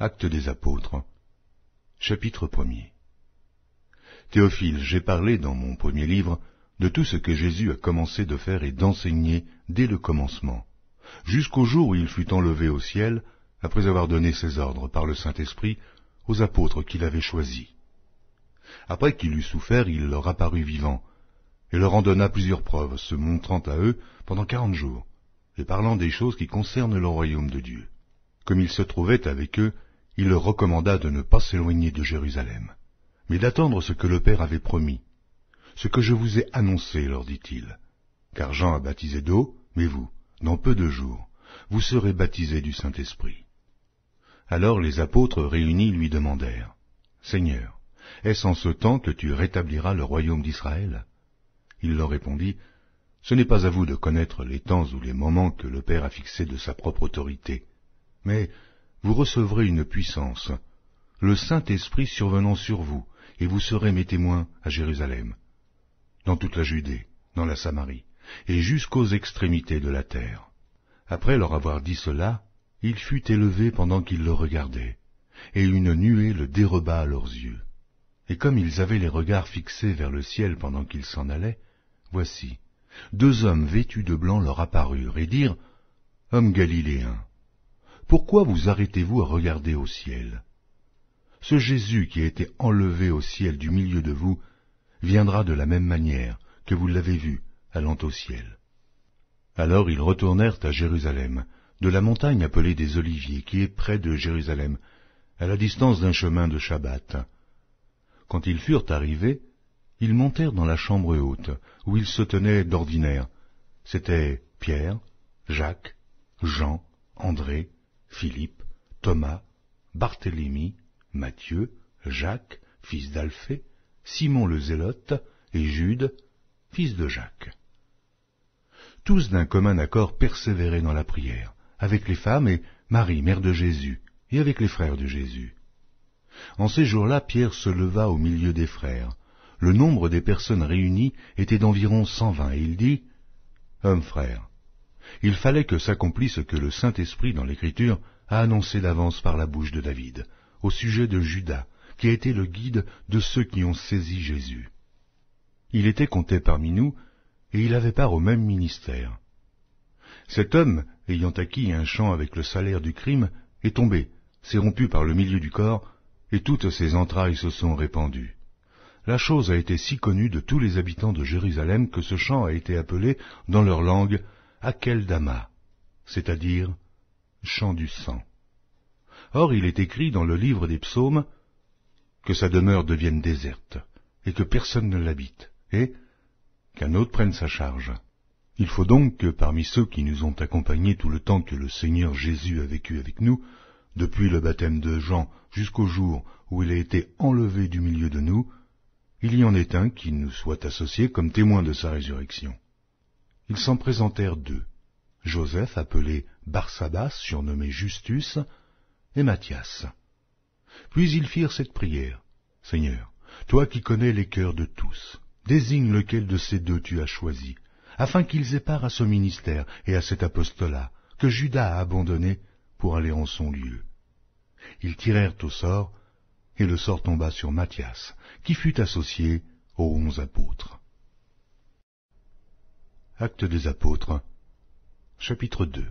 Acte des Apôtres, chapitre 1 Théophile, j'ai parlé dans mon premier livre de tout ce que Jésus a commencé de faire et d'enseigner dès le commencement, jusqu'au jour où il fut enlevé au ciel, après avoir donné ses ordres par le Saint-Esprit aux apôtres qu'il avait choisis. Après qu'il eut souffert, il leur apparut vivant, et leur en donna plusieurs preuves, se montrant à eux pendant quarante jours, et parlant des choses qui concernent le royaume de Dieu. Comme il se trouvait avec eux, il leur recommanda de ne pas s'éloigner de Jérusalem, mais d'attendre ce que le Père avait promis. Ce que je vous ai annoncé, leur dit-il, car Jean a baptisé d'eau, mais vous, dans peu de jours, vous serez baptisés du Saint-Esprit. Alors les apôtres réunis lui demandèrent, Seigneur, est-ce en ce temps que tu rétabliras le royaume d'Israël Il leur répondit, Ce n'est pas à vous de connaître les temps ou les moments que le Père a fixés de sa propre autorité, mais vous recevrez une puissance, le Saint-Esprit survenant sur vous, et vous serez mes témoins à Jérusalem, dans toute la Judée, dans la Samarie, et jusqu'aux extrémités de la terre. Après leur avoir dit cela, il fut élevé pendant qu'ils le regardaient, et une nuée le déroba à leurs yeux. Et comme ils avaient les regards fixés vers le ciel pendant qu'ils s'en allaient, voici, deux hommes vêtus de blanc leur apparurent et dirent, Homme Galiléen pourquoi vous arrêtez-vous à regarder au ciel Ce Jésus qui a été enlevé au ciel du milieu de vous viendra de la même manière que vous l'avez vu allant au ciel. Alors ils retournèrent à Jérusalem, de la montagne appelée des Oliviers, qui est près de Jérusalem, à la distance d'un chemin de Shabbat. Quand ils furent arrivés, ils montèrent dans la chambre haute, où ils se tenaient d'ordinaire. C'étaient Pierre, Jacques, Jean, André, Philippe, Thomas, Barthélemy, Matthieu, Jacques, fils d'Alphée, Simon le Zélote, et Jude, fils de Jacques. Tous d'un commun accord persévéraient dans la prière, avec les femmes et Marie, mère de Jésus, et avec les frères de Jésus. En ces jours-là, Pierre se leva au milieu des frères. Le nombre des personnes réunies était d'environ cent vingt, et il dit Hommes frères, il fallait que s'accomplisse ce que le Saint-Esprit dans l'Écriture a annoncé d'avance par la bouche de David, au sujet de Judas, qui a été le guide de ceux qui ont saisi Jésus. Il était compté parmi nous, et il avait part au même ministère. Cet homme, ayant acquis un champ avec le salaire du crime, est tombé, s'est rompu par le milieu du corps, et toutes ses entrailles se sont répandues. La chose a été si connue de tous les habitants de Jérusalem que ce chant a été appelé, dans leur langue, Akeldama, c'est-à-dire chant du sang. Or il est écrit dans le livre des psaumes que sa demeure devienne déserte, et que personne ne l'habite, et qu'un autre prenne sa charge. Il faut donc que parmi ceux qui nous ont accompagnés tout le temps que le Seigneur Jésus a vécu avec nous, depuis le baptême de Jean jusqu'au jour où il a été enlevé du milieu de nous, il y en ait un qui nous soit associé comme témoin de sa résurrection. Ils s'en présentèrent deux, Joseph appelé Barsabas, surnommé Justus, et Matthias. Puis ils firent cette prière. Seigneur, toi qui connais les cœurs de tous, désigne lequel de ces deux tu as choisi, afin qu'ils aient part à ce ministère et à cet apostolat que Judas a abandonné pour aller en son lieu. Ils tirèrent au sort, et le sort tomba sur Matthias, qui fut associé aux onze apôtres. Acte des Apôtres, chapitre 2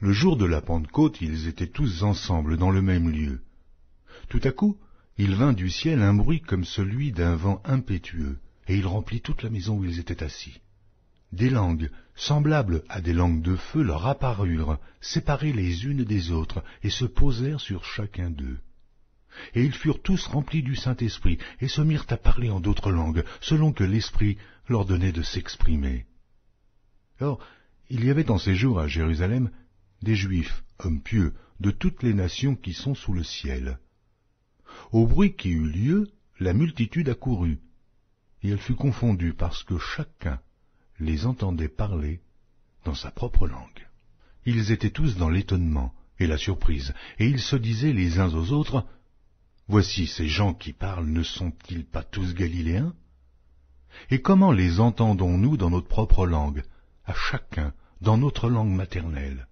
Le jour de la Pentecôte, ils étaient tous ensemble dans le même lieu. Tout à coup, il vint du ciel un bruit comme celui d'un vent impétueux, et il remplit toute la maison où ils étaient assis. Des langues, semblables à des langues de feu, leur apparurent, séparées les unes des autres, et se posèrent sur chacun d'eux. Et ils furent tous remplis du Saint-Esprit, et se mirent à parler en d'autres langues, selon que l'Esprit leur donnait de s'exprimer. Or, il y avait en ces jours à Jérusalem des Juifs, hommes pieux, de toutes les nations qui sont sous le ciel. Au bruit qui eut lieu, la multitude accourut, et elle fut confondue parce que chacun les entendait parler dans sa propre langue. Ils étaient tous dans l'étonnement et la surprise, et ils se disaient les uns aux autres, Voici ces gens qui parlent ne sont-ils pas tous galiléens Et comment les entendons-nous dans notre propre langue à chacun dans notre langue maternelle.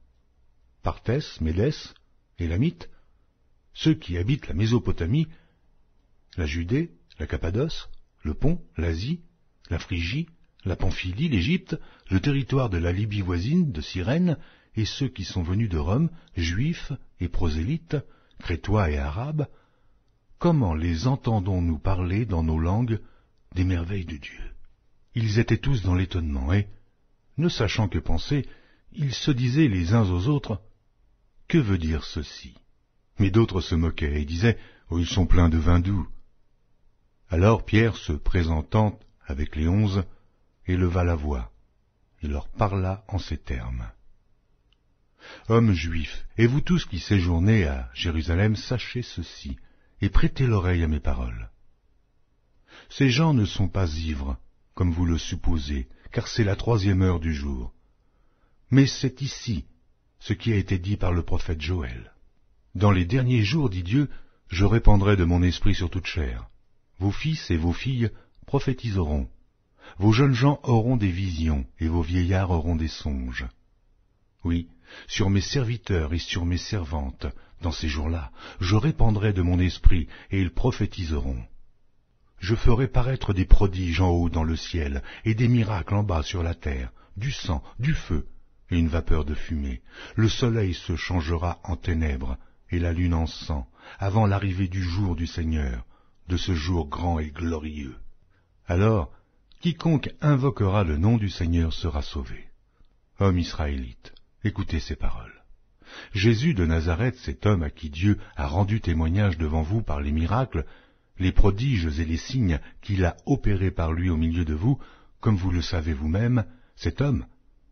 Parthès, Médès, Lamite, ceux qui habitent la Mésopotamie, la Judée, la Cappadoce, le Pont, l'Asie, la Phrygie, la Pamphylie, l'Égypte, le territoire de la Libye voisine, de Cyrène, et ceux qui sont venus de Rome, juifs et prosélytes, crétois et arabes, comment les entendons-nous parler dans nos langues des merveilles de Dieu Ils étaient tous dans l'étonnement et, ne sachant que penser, ils se disaient les uns aux autres Que veut dire ceci Mais d'autres se moquaient et disaient oh, Ils sont pleins de vin doux. Alors Pierre, se présentant avec les onze, éleva la voix et leur parla en ces termes. Hommes juifs, et vous tous qui séjournez à Jérusalem, sachez ceci, et prêtez l'oreille à mes paroles. Ces gens ne sont pas ivres, comme vous le supposez, car c'est la troisième heure du jour. Mais c'est ici ce qui a été dit par le prophète Joël. Dans les derniers jours, dit Dieu, je répandrai de mon esprit sur toute chair. Vos fils et vos filles prophétiseront. Vos jeunes gens auront des visions et vos vieillards auront des songes. Oui, sur mes serviteurs et sur mes servantes, dans ces jours-là, je répandrai de mon esprit et ils prophétiseront. Je ferai paraître des prodiges en haut dans le ciel, et des miracles en bas sur la terre, du sang, du feu, et une vapeur de fumée. Le soleil se changera en ténèbres, et la lune en sang, avant l'arrivée du jour du Seigneur, de ce jour grand et glorieux. Alors, quiconque invoquera le nom du Seigneur sera sauvé. Homme israélite, écoutez ces paroles. Jésus de Nazareth, cet homme à qui Dieu a rendu témoignage devant vous par les miracles, les prodiges et les signes qu'il a opérés par lui au milieu de vous, comme vous le savez vous-même, cet homme,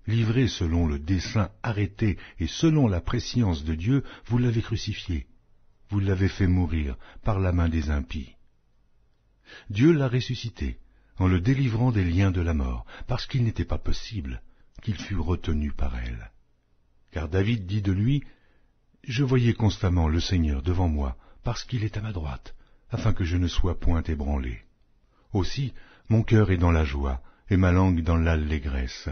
livré selon le dessein arrêté et selon la préscience de Dieu, vous l'avez crucifié, vous l'avez fait mourir par la main des impies. Dieu l'a ressuscité en le délivrant des liens de la mort, parce qu'il n'était pas possible qu'il fût retenu par elle. Car David dit de lui, Je voyais constamment le Seigneur devant moi, parce qu'il est à ma droite, afin que je ne sois point ébranlé. Aussi, mon cœur est dans la joie, et ma langue dans l'allégresse,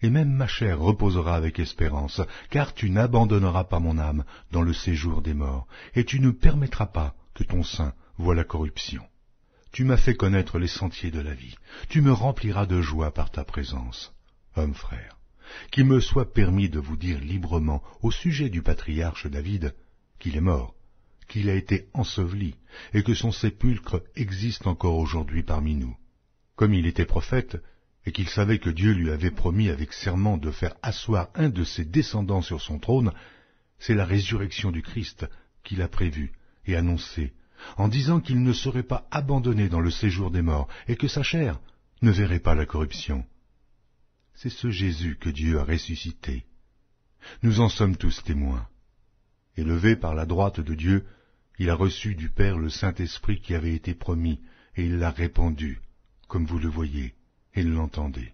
et même ma chair reposera avec espérance, car tu n'abandonneras pas mon âme dans le séjour des morts, et tu ne permettras pas que ton sein voie la corruption. Tu m'as fait connaître les sentiers de la vie, tu me rempliras de joie par ta présence. Homme frère, qu'il me soit permis de vous dire librement au sujet du patriarche David qu'il est mort, qu'il a été enseveli et que son sépulcre existe encore aujourd'hui parmi nous. Comme il était prophète, et qu'il savait que Dieu lui avait promis avec serment de faire asseoir un de ses descendants sur son trône, c'est la résurrection du Christ qu'il a prévue et annoncée, en disant qu'il ne serait pas abandonné dans le séjour des morts et que sa chair ne verrait pas la corruption. C'est ce Jésus que Dieu a ressuscité. Nous en sommes tous témoins. Élevé par la droite de Dieu, il a reçu du Père le Saint-Esprit qui avait été promis, et il l'a répandu, comme vous le voyez et l'entendez.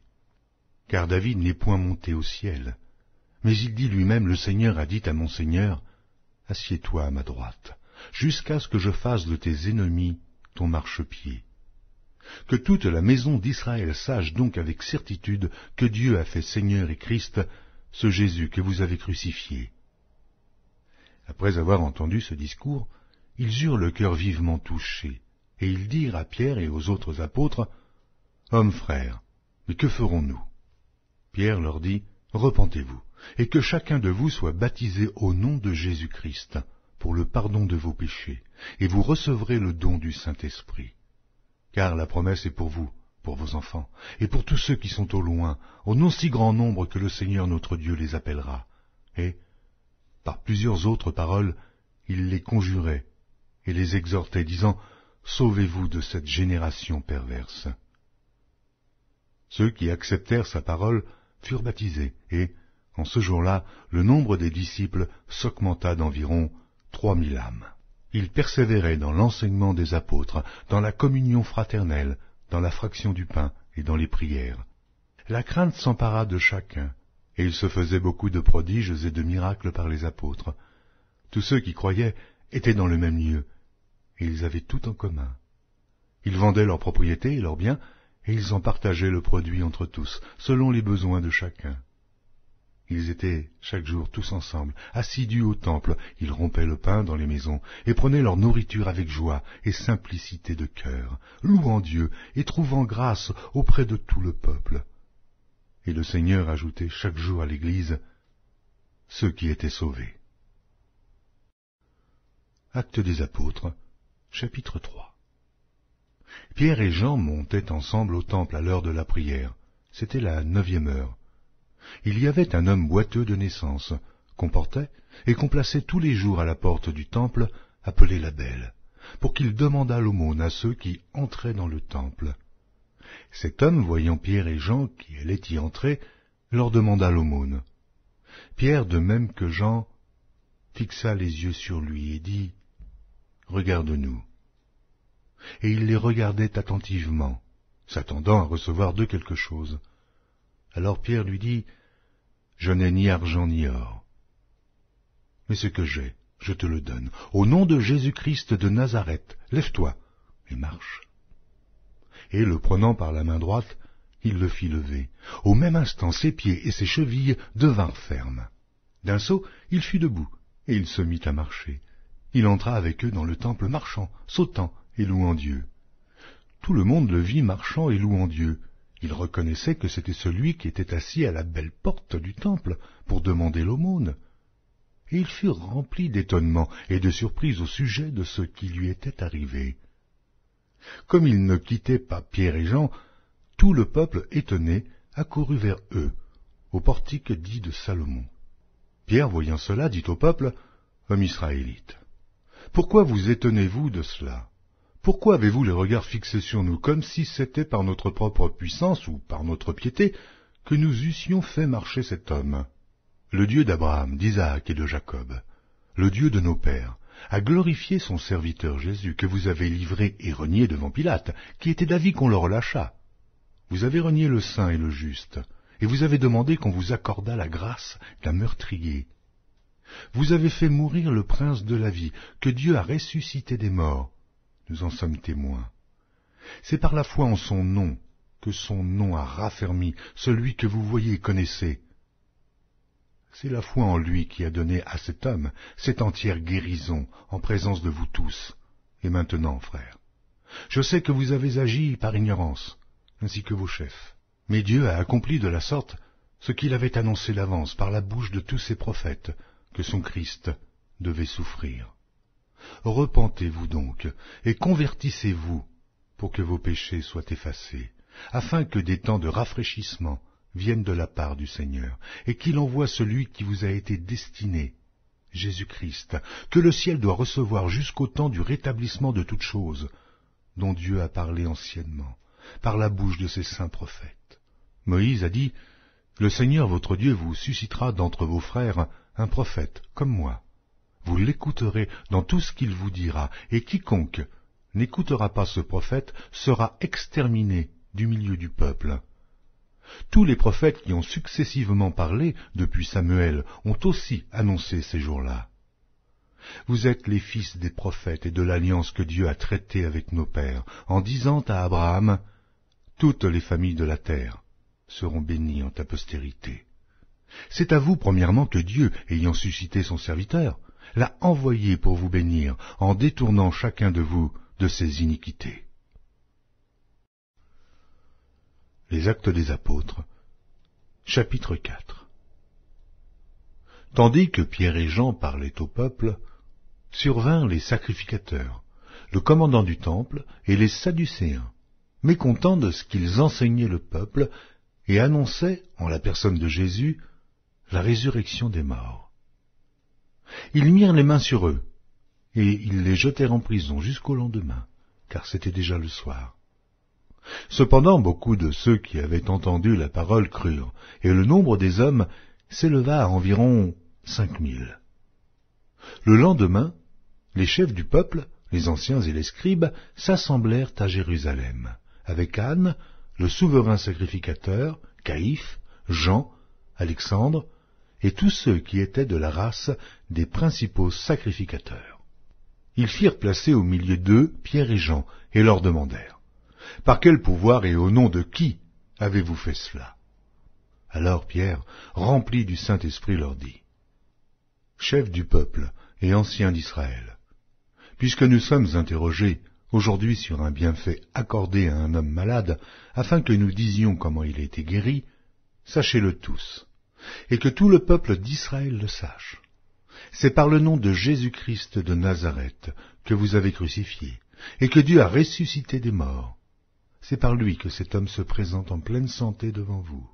Car David n'est point monté au ciel, mais il dit lui-même, le Seigneur a dit à mon Seigneur, Assieds-toi à ma droite, jusqu'à ce que je fasse de tes ennemis ton marchepied. Que toute la maison d'Israël sache donc avec certitude que Dieu a fait Seigneur et Christ, ce Jésus que vous avez crucifié. Après avoir entendu ce discours, ils eurent le cœur vivement touché, et ils dirent à Pierre et aux autres apôtres, Hommes frères, mais que ferons-nous Pierre leur dit, Repentez-vous, et que chacun de vous soit baptisé au nom de Jésus-Christ pour le pardon de vos péchés, et vous recevrez le don du Saint-Esprit. Car la promesse est pour vous, pour vos enfants, et pour tous ceux qui sont au loin, au non si grand nombre que le Seigneur notre Dieu les appellera. Et, par plusieurs autres paroles, il les conjurait et les exhortait, disant, Sauvez-vous de cette génération perverse. Ceux qui acceptèrent sa parole furent baptisés, et, en ce jour-là, le nombre des disciples s'augmenta d'environ trois mille âmes. Ils persévéraient dans l'enseignement des apôtres, dans la communion fraternelle, dans la fraction du pain et dans les prières. La crainte s'empara de chacun, et il se faisait beaucoup de prodiges et de miracles par les apôtres. Tous ceux qui croyaient étaient dans le même lieu, et ils avaient tout en commun. Ils vendaient leurs propriétés et leurs biens, et ils en partageaient le produit entre tous, selon les besoins de chacun. Ils étaient chaque jour tous ensemble, assidus au temple, ils rompaient le pain dans les maisons, et prenaient leur nourriture avec joie et simplicité de cœur, louant Dieu et trouvant grâce auprès de tout le peuple. Et le Seigneur ajoutait chaque jour à l'Église ceux qui étaient sauvés. Acte des Apôtres, chapitre 3 Pierre et Jean montaient ensemble au temple à l'heure de la prière. C'était la neuvième heure. Il y avait un homme boiteux de naissance, qu'on portait et qu'on plaçait tous les jours à la porte du temple, appelé la Belle, pour qu'il demandât l'aumône à ceux qui entraient dans le temple. Cet homme, voyant Pierre et Jean qui allaient y entrer, leur demanda l'aumône. Pierre, de même que Jean, fixa les yeux sur lui et dit Regarde-nous. Et il les regardait attentivement, s'attendant à recevoir de quelque chose. Alors Pierre lui dit, Je n'ai ni argent ni or. Mais ce que j'ai, je te le donne. Au nom de Jésus-Christ de Nazareth, lève-toi et marche. Et le prenant par la main droite, il le fit lever. Au même instant, ses pieds et ses chevilles devinrent fermes. D'un saut, il fut debout, et il se mit à marcher, il entra avec eux dans le temple marchant, sautant et louant Dieu. Tout le monde le vit marchant et louant Dieu. Il reconnaissait que c'était celui qui était assis à la belle porte du temple pour demander l'aumône. Et ils furent remplis d'étonnement et de surprise au sujet de ce qui lui était arrivé. Comme ils ne quittaient pas Pierre et Jean, tout le peuple étonné accourut vers eux, au portique dit de Salomon. Pierre, voyant cela, dit au peuple, Homme israélite, pourquoi vous étonnez-vous de cela Pourquoi avez-vous les regards fixés sur nous comme si c'était par notre propre puissance ou par notre piété que nous eussions fait marcher cet homme Le Dieu d'Abraham, d'Isaac et de Jacob, le Dieu de nos pères, a glorifié son serviteur Jésus que vous avez livré et renié devant Pilate, qui était d'avis qu'on le relâchât. Vous avez renié le saint et le juste, et vous avez demandé qu'on vous accordât la grâce d'un meurtrier vous avez fait mourir le prince de la vie, que Dieu a ressuscité des morts. Nous en sommes témoins. C'est par la foi en son nom que son nom a raffermi celui que vous voyez et connaissez. C'est la foi en lui qui a donné à cet homme cette entière guérison en présence de vous tous. Et maintenant, frère, je sais que vous avez agi par ignorance, ainsi que vos chefs. Mais Dieu a accompli de la sorte ce qu'il avait annoncé d'avance par la bouche de tous ses prophètes que son Christ devait souffrir. Repentez-vous donc et convertissez-vous pour que vos péchés soient effacés, afin que des temps de rafraîchissement viennent de la part du Seigneur, et qu'il envoie celui qui vous a été destiné, Jésus-Christ, que le ciel doit recevoir jusqu'au temps du rétablissement de toutes choses, dont Dieu a parlé anciennement, par la bouche de ses saints prophètes. Moïse a dit, Le Seigneur votre Dieu vous suscitera d'entre vos frères un prophète comme moi. Vous l'écouterez dans tout ce qu'il vous dira, et quiconque n'écoutera pas ce prophète sera exterminé du milieu du peuple. Tous les prophètes qui ont successivement parlé depuis Samuel ont aussi annoncé ces jours-là. Vous êtes les fils des prophètes et de l'alliance que Dieu a traitée avec nos pères, en disant à Abraham, Toutes les familles de la terre seront bénies en ta postérité. C'est à vous, premièrement, que Dieu, ayant suscité son serviteur, l'a envoyé pour vous bénir, en détournant chacun de vous de ses iniquités. Les Actes des Apôtres, chapitre 4 Tandis que Pierre et Jean parlaient au peuple, survinrent les sacrificateurs, le commandant du temple et les Sadducéens, mécontents de ce qu'ils enseignaient le peuple, et annonçaient, en la personne de Jésus, la résurrection des morts. Ils mirent les mains sur eux, et ils les jetèrent en prison jusqu'au lendemain, car c'était déjà le soir. Cependant beaucoup de ceux qui avaient entendu la parole crurent, et le nombre des hommes s'éleva à environ cinq mille. Le lendemain, les chefs du peuple, les anciens et les scribes, s'assemblèrent à Jérusalem, avec Anne, le souverain sacrificateur, Caïphe, Jean, Alexandre, et tous ceux qui étaient de la race des principaux sacrificateurs. Ils firent placer au milieu d'eux Pierre et Jean, et leur demandèrent Par quel pouvoir et au nom de qui avez-vous fait cela Alors Pierre, rempli du Saint-Esprit, leur dit Chef du peuple et ancien d'Israël, puisque nous sommes interrogés aujourd'hui sur un bienfait accordé à un homme malade, afin que nous disions comment il a été guéri, sachez-le tous et que tout le peuple d'Israël le sache. C'est par le nom de Jésus-Christ de Nazareth que vous avez crucifié, et que Dieu a ressuscité des morts. C'est par lui que cet homme se présente en pleine santé devant vous.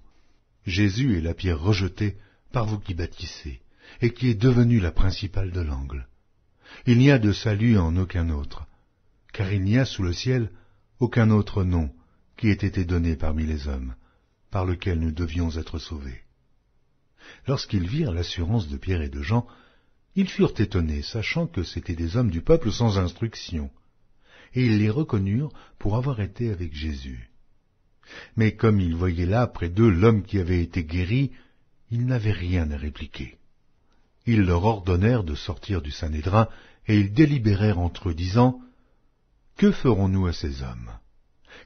Jésus est la pierre rejetée par vous qui bâtissez, et qui est devenue la principale de l'angle. Il n'y a de salut en aucun autre, car il n'y a sous le ciel aucun autre nom qui ait été donné parmi les hommes, par lequel nous devions être sauvés. Lorsqu'ils virent l'assurance de Pierre et de Jean, ils furent étonnés, sachant que c'étaient des hommes du peuple sans instruction, et ils les reconnurent pour avoir été avec Jésus. Mais comme ils voyaient là près d'eux l'homme qui avait été guéri, ils n'avaient rien à répliquer. Ils leur ordonnèrent de sortir du Sanhédrin, et ils délibérèrent entre eux, disant, Que ferons-nous à ces hommes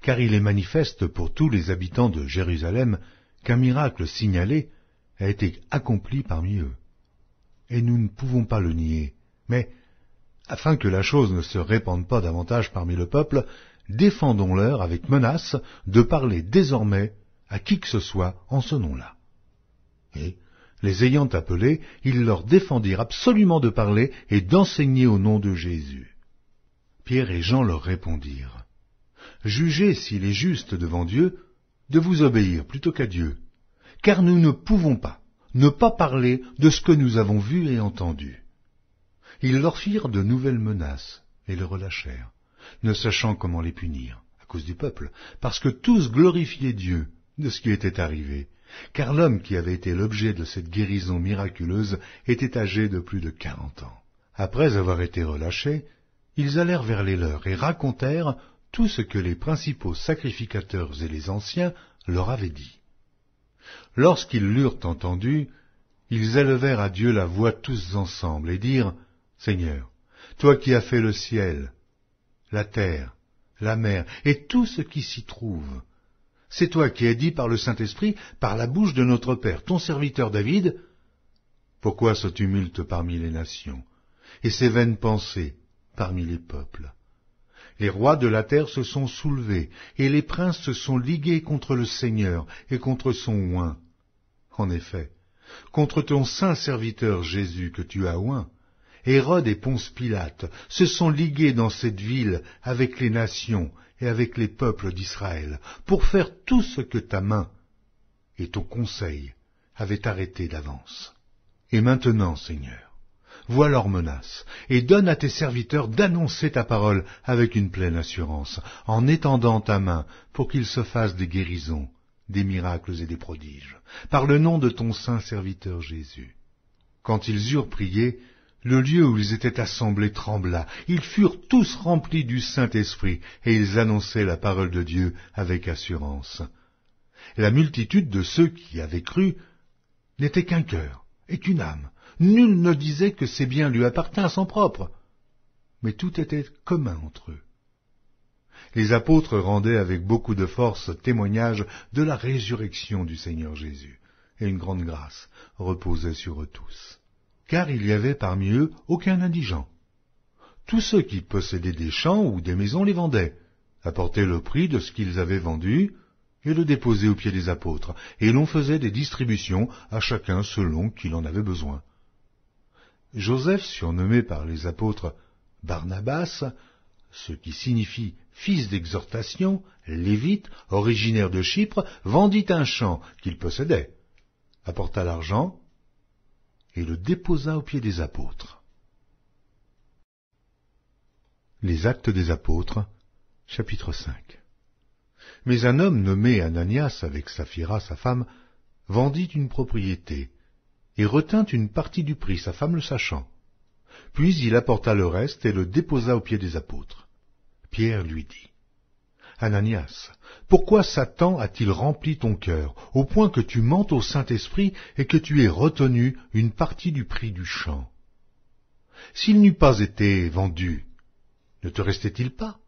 Car il est manifeste pour tous les habitants de Jérusalem qu'un miracle signalé a été accompli parmi eux. Et nous ne pouvons pas le nier. Mais, afin que la chose ne se répande pas davantage parmi le peuple, défendons-leur avec menace de parler désormais à qui que ce soit en ce nom-là. Et, les ayant appelés, ils leur défendirent absolument de parler et d'enseigner au nom de Jésus. Pierre et Jean leur répondirent, Jugez s'il est juste devant Dieu de vous obéir plutôt qu'à Dieu, car nous ne pouvons pas ne pas parler de ce que nous avons vu et entendu. Ils leur firent de nouvelles menaces et le relâchèrent, ne sachant comment les punir, à cause du peuple, parce que tous glorifiaient Dieu de ce qui était arrivé, car l'homme qui avait été l'objet de cette guérison miraculeuse était âgé de plus de quarante ans. Après avoir été relâchés, ils allèrent vers les leurs et racontèrent tout ce que les principaux sacrificateurs et les anciens leur avaient dit. Lorsqu'ils l'eurent entendu, ils élevèrent à Dieu la voix tous ensemble et dirent, Seigneur, toi qui as fait le ciel, la terre, la mer et tout ce qui s'y trouve, c'est toi qui as dit par le Saint-Esprit, par la bouche de notre Père, ton serviteur David, pourquoi ce tumulte parmi les nations, et ces vaines pensées parmi les peuples les rois de la terre se sont soulevés, et les princes se sont ligués contre le Seigneur et contre son oint. En effet, contre ton saint serviteur Jésus que tu as oint, Hérode et Ponce Pilate se sont ligués dans cette ville avec les nations et avec les peuples d'Israël, pour faire tout ce que ta main et ton conseil avaient arrêté d'avance. Et maintenant, Seigneur, vois leurs menaces, et donne à tes serviteurs d'annoncer ta parole avec une pleine assurance, en étendant ta main pour qu'ils se fassent des guérisons, des miracles et des prodiges, par le nom de ton saint serviteur Jésus. Quand ils eurent prié, le lieu où ils étaient assemblés trembla. Ils furent tous remplis du Saint-Esprit, et ils annonçaient la parole de Dieu avec assurance. La multitude de ceux qui avaient cru n'était qu'un cœur et qu'une âme, Nul ne disait que ses biens lui appartenaient à son propre, mais tout était commun entre eux. Les apôtres rendaient avec beaucoup de force témoignage de la résurrection du Seigneur Jésus, et une grande grâce reposait sur eux tous. Car il n'y avait parmi eux aucun indigent. Tous ceux qui possédaient des champs ou des maisons les vendaient, apportaient le prix de ce qu'ils avaient vendu, et le déposaient aux pieds des apôtres, et l'on faisait des distributions à chacun selon qu'il en avait besoin. Joseph, surnommé par les apôtres Barnabas, ce qui signifie fils d'exhortation, lévite, originaire de Chypre, vendit un champ qu'il possédait, apporta l'argent et le déposa aux pieds des apôtres. Les actes des apôtres, chapitre 5 Mais un homme nommé Ananias avec Saphira, sa femme, vendit une propriété et retint une partie du prix, sa femme le sachant. Puis il apporta le reste et le déposa aux pieds des apôtres. Pierre lui dit, Ananias, pourquoi Satan a-t-il rempli ton cœur, au point que tu mentes au Saint-Esprit et que tu aies retenu une partie du prix du champ S'il n'eût pas été vendu, ne te restait-il pas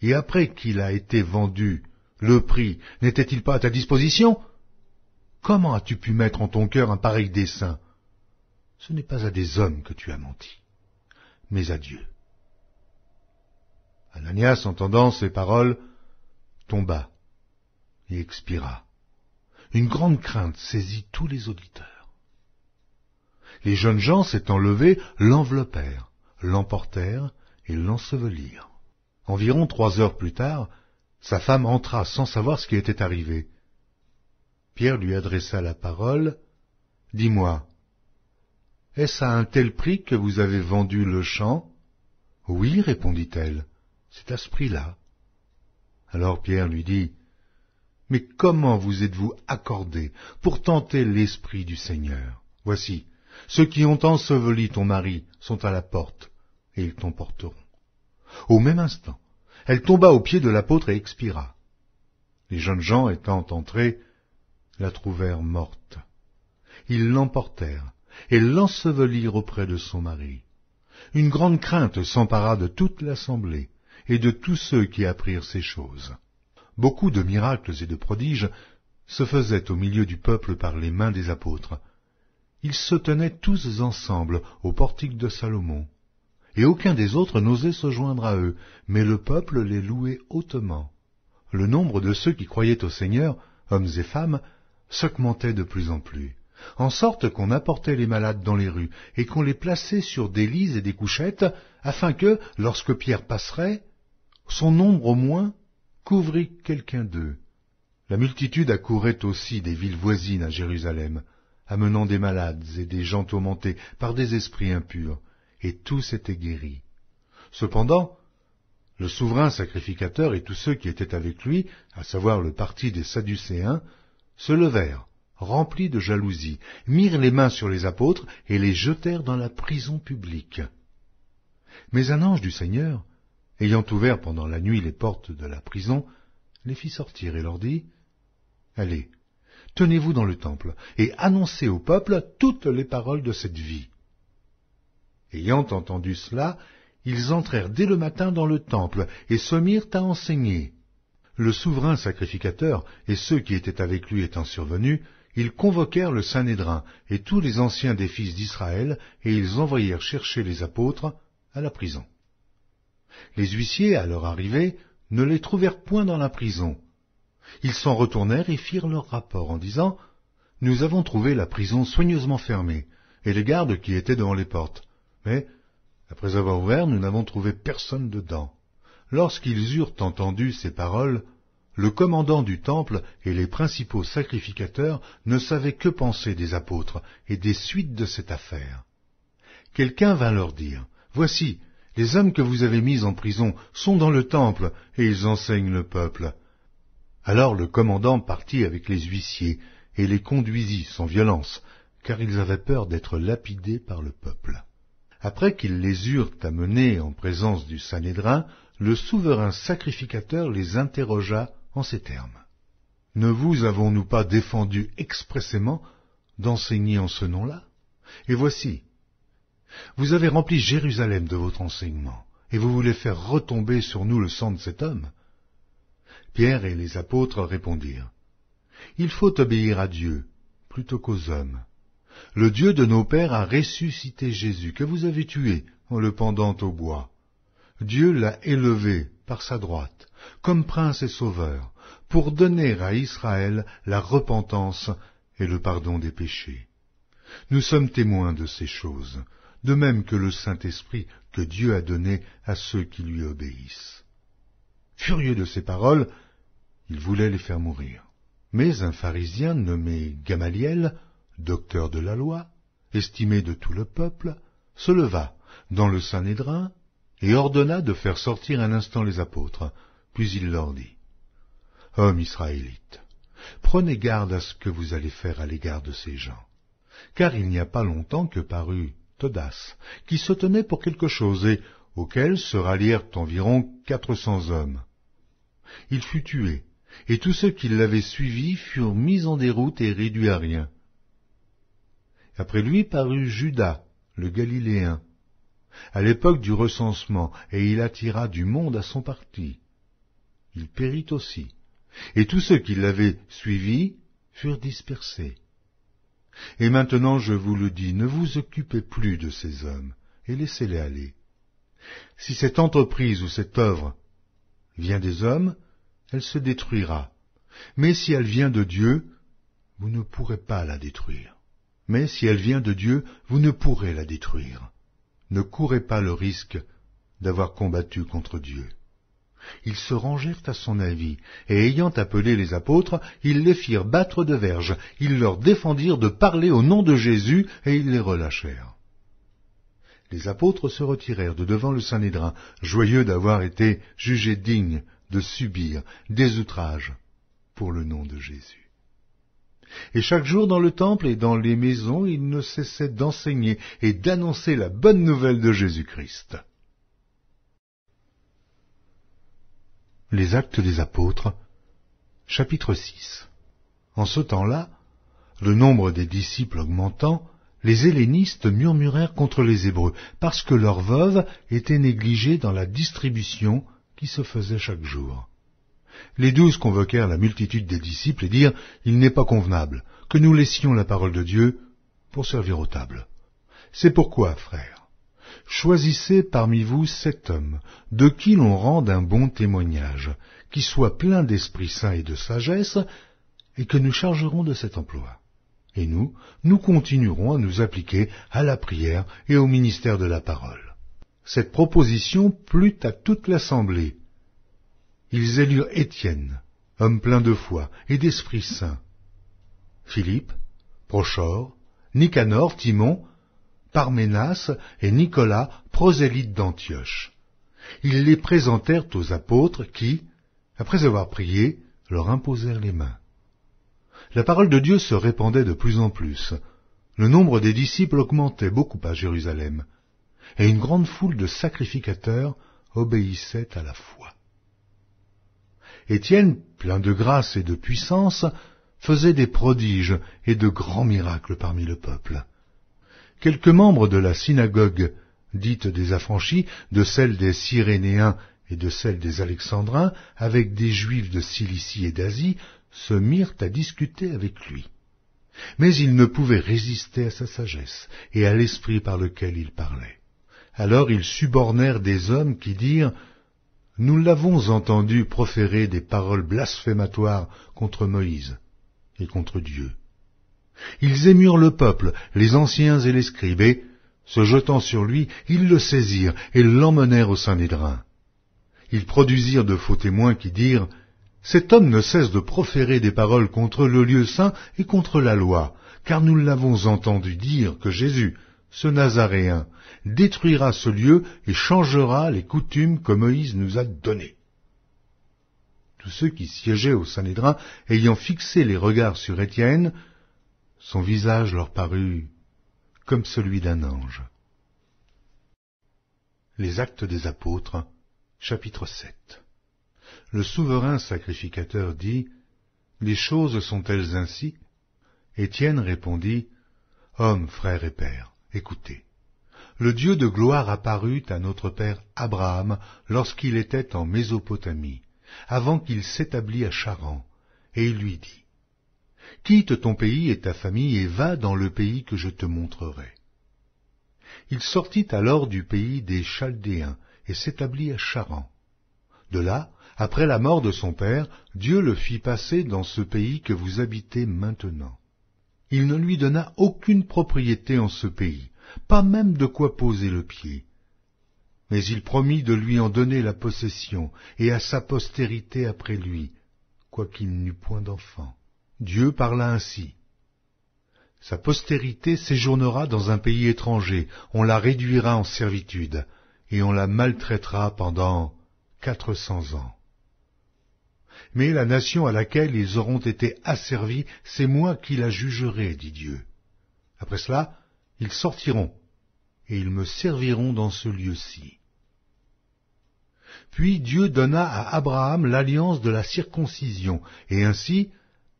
Et après qu'il a été vendu, le prix n'était-il pas à ta disposition Comment as-tu pu mettre en ton cœur un pareil dessein Ce n'est pas à des hommes que tu as menti, mais à Dieu. Ananias, entendant ces paroles, tomba et expira. Une grande crainte saisit tous les auditeurs. Les jeunes gens, s'étant levés, l'enveloppèrent, l'emportèrent et l'ensevelirent. Environ trois heures plus tard, sa femme entra sans savoir ce qui était arrivé, Pierre lui adressa la parole. Dis-moi, est-ce à un tel prix que vous avez vendu le champ Oui, répondit-elle, c'est à ce prix-là. Alors Pierre lui dit, Mais comment vous êtes-vous accordé pour tenter l'Esprit du Seigneur Voici, ceux qui ont enseveli ton mari sont à la porte, et ils t'emporteront. Au même instant, elle tomba aux pieds de l'apôtre et expira. Les jeunes gens étant entrés, la trouvèrent morte. Ils l'emportèrent et l'ensevelirent auprès de son mari. Une grande crainte s'empara de toute l'assemblée et de tous ceux qui apprirent ces choses. Beaucoup de miracles et de prodiges se faisaient au milieu du peuple par les mains des apôtres. Ils se tenaient tous ensemble au portique de Salomon, et aucun des autres n'osait se joindre à eux, mais le peuple les louait hautement. Le nombre de ceux qui croyaient au Seigneur, hommes et femmes, s'augmentait de plus en plus, en sorte qu'on apportait les malades dans les rues et qu'on les plaçait sur des lits et des couchettes, afin que, lorsque Pierre passerait, son ombre au moins couvrit quelqu'un d'eux. La multitude accourait aussi des villes voisines à Jérusalem, amenant des malades et des gens tourmentés par des esprits impurs, et tous étaient guéris. Cependant, le souverain sacrificateur et tous ceux qui étaient avec lui, à savoir le parti des Sadducéens, se levèrent, remplis de jalousie, mirent les mains sur les apôtres et les jetèrent dans la prison publique. Mais un ange du Seigneur, ayant ouvert pendant la nuit les portes de la prison, les fit sortir et leur dit, Allez, tenez-vous dans le temple, et annoncez au peuple toutes les paroles de cette vie. Ayant entendu cela, ils entrèrent dès le matin dans le temple et se mirent à enseigner le souverain sacrificateur et ceux qui étaient avec lui étant survenus, ils convoquèrent le saint Sanhédrin et tous les anciens des fils d'Israël, et ils envoyèrent chercher les apôtres à la prison. Les huissiers, à leur arrivée, ne les trouvèrent point dans la prison. Ils s'en retournèrent et firent leur rapport en disant, Nous avons trouvé la prison soigneusement fermée, et les gardes qui étaient devant les portes, mais, après avoir ouvert, nous n'avons trouvé personne dedans. Lorsqu'ils eurent entendu ces paroles, le commandant du temple et les principaux sacrificateurs ne savaient que penser des apôtres et des suites de cette affaire. Quelqu'un vint leur dire, Voici, les hommes que vous avez mis en prison sont dans le temple, et ils enseignent le peuple. Alors le commandant partit avec les huissiers, et les conduisit sans violence, car ils avaient peur d'être lapidés par le peuple. Après qu'ils les eurent amenés en présence du Sanhédrin, le souverain sacrificateur les interrogea en ces termes. Ne vous avons-nous pas défendu expressément d'enseigner en ce nom-là Et voici, vous avez rempli Jérusalem de votre enseignement, et vous voulez faire retomber sur nous le sang de cet homme Pierre et les apôtres répondirent, Il faut obéir à Dieu plutôt qu'aux hommes. Le Dieu de nos pères a ressuscité Jésus que vous avez tué en le pendant au bois. Dieu l'a élevé par sa droite, comme prince et sauveur, pour donner à Israël la repentance et le pardon des péchés. Nous sommes témoins de ces choses, de même que le Saint-Esprit que Dieu a donné à ceux qui lui obéissent. Furieux de ces paroles, il voulait les faire mourir. Mais un pharisien nommé Gamaliel, docteur de la loi, estimé de tout le peuple, se leva dans le saint et ordonna de faire sortir un instant les apôtres, puis il leur dit, Hommes Israélite, prenez garde à ce que vous allez faire à l'égard de ces gens, car il n'y a pas longtemps que parut Todas, qui se tenait pour quelque chose, et auquel se rallièrent environ quatre cents hommes. Il fut tué, et tous ceux qui l'avaient suivi furent mis en déroute et réduits à rien. Après lui parut Judas, le Galiléen, à l'époque du recensement, et il attira du monde à son parti. Il périt aussi, et tous ceux qui l'avaient suivi furent dispersés. Et maintenant je vous le dis, ne vous occupez plus de ces hommes, et laissez-les aller. Si cette entreprise ou cette œuvre vient des hommes, elle se détruira. Mais si elle vient de Dieu, vous ne pourrez pas la détruire. Mais si elle vient de Dieu, vous ne pourrez la détruire ne couraient pas le risque d'avoir combattu contre Dieu. Ils se rangèrent à son avis, et ayant appelé les apôtres, ils les firent battre de verges, ils leur défendirent de parler au nom de Jésus, et ils les relâchèrent. Les apôtres se retirèrent de devant le Sanhédrin, joyeux d'avoir été jugés dignes de subir des outrages pour le nom de Jésus. Et chaque jour dans le temple et dans les maisons, ils ne cessaient d'enseigner et d'annoncer la bonne nouvelle de Jésus-Christ. Les actes des apôtres, chapitre 6. En ce temps-là, le nombre des disciples augmentant, les hellénistes murmurèrent contre les Hébreux, parce que leurs veuves étaient négligées dans la distribution qui se faisait chaque jour. Les douze convoquèrent la multitude des disciples et dirent, Il n'est pas convenable que nous laissions la parole de Dieu pour servir aux tables. C'est pourquoi, frères, choisissez parmi vous sept hommes, de qui l'on rende un bon témoignage, qui soit plein d'Esprit Saint et de sagesse, et que nous chargerons de cet emploi. Et nous, nous continuerons à nous appliquer à la prière et au ministère de la parole. Cette proposition plut à toute l'assemblée, ils élurent Étienne, homme plein de foi et d'Esprit Saint, Philippe, Prochor, Nicanor, Timon, Parménas et Nicolas, prosélytes d'Antioche. Ils les présentèrent aux apôtres qui, après avoir prié, leur imposèrent les mains. La parole de Dieu se répandait de plus en plus. Le nombre des disciples augmentait beaucoup à Jérusalem, et une grande foule de sacrificateurs obéissait à la foi. Étienne, plein de grâce et de puissance, faisait des prodiges et de grands miracles parmi le peuple. Quelques membres de la synagogue, dite des affranchis, de celle des Cyrénéens et de celle des Alexandrins, avec des Juifs de Cilicie et d'Asie, se mirent à discuter avec lui. Mais ils ne pouvaient résister à sa sagesse et à l'esprit par lequel il parlait. Alors ils subornèrent des hommes qui dirent nous l'avons entendu proférer des paroles blasphématoires contre Moïse et contre Dieu. Ils émurent le peuple, les anciens et les scribes, se jetant sur lui, ils le saisirent et l'emmenèrent au Saint-Nédrin. Ils produisirent de faux témoins qui dirent Cet homme ne cesse de proférer des paroles contre le lieu saint et contre la loi, car nous l'avons entendu dire que Jésus, ce Nazaréen détruira ce lieu et changera les coutumes que Moïse nous a données. Tous ceux qui siégeaient au Sanhédrin, ayant fixé les regards sur Étienne, son visage leur parut comme celui d'un ange. Les Actes des Apôtres, chapitre 7 Le souverain sacrificateur dit, Les choses sont-elles ainsi Étienne répondit, Homme, frère et père, Écoutez, le Dieu de gloire apparut à notre père Abraham lorsqu'il était en Mésopotamie, avant qu'il s'établît à Charan, et il lui dit, Quitte ton pays et ta famille et va dans le pays que je te montrerai. Il sortit alors du pays des Chaldéens et s'établit à Charan. De là, après la mort de son père, Dieu le fit passer dans ce pays que vous habitez maintenant il ne lui donna aucune propriété en ce pays, pas même de quoi poser le pied. Mais il promit de lui en donner la possession et à sa postérité après lui, quoiqu'il n'eût point d'enfant. Dieu parla ainsi. Sa postérité séjournera dans un pays étranger, on la réduira en servitude, et on la maltraitera pendant quatre cents ans mais la nation à laquelle ils auront été asservis, c'est moi qui la jugerai, dit Dieu. Après cela, ils sortiront, et ils me serviront dans ce lieu-ci. Puis Dieu donna à Abraham l'alliance de la circoncision, et ainsi,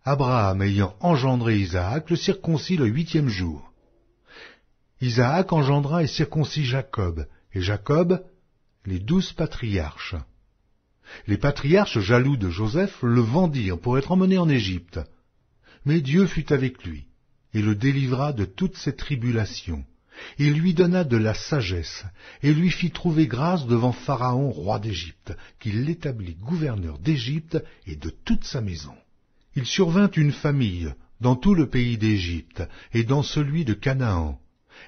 Abraham ayant engendré Isaac, le circoncit le huitième jour. Isaac engendra et circoncit Jacob, et Jacob les douze patriarches. Les patriarches jaloux de Joseph le vendirent pour être emmenés en Égypte. Mais Dieu fut avec lui, et le délivra de toutes ses tribulations. Il lui donna de la sagesse, et lui fit trouver grâce devant Pharaon, roi d'Égypte, qui l'établit gouverneur d'Égypte et de toute sa maison. Il survint une famille dans tout le pays d'Égypte et dans celui de Canaan.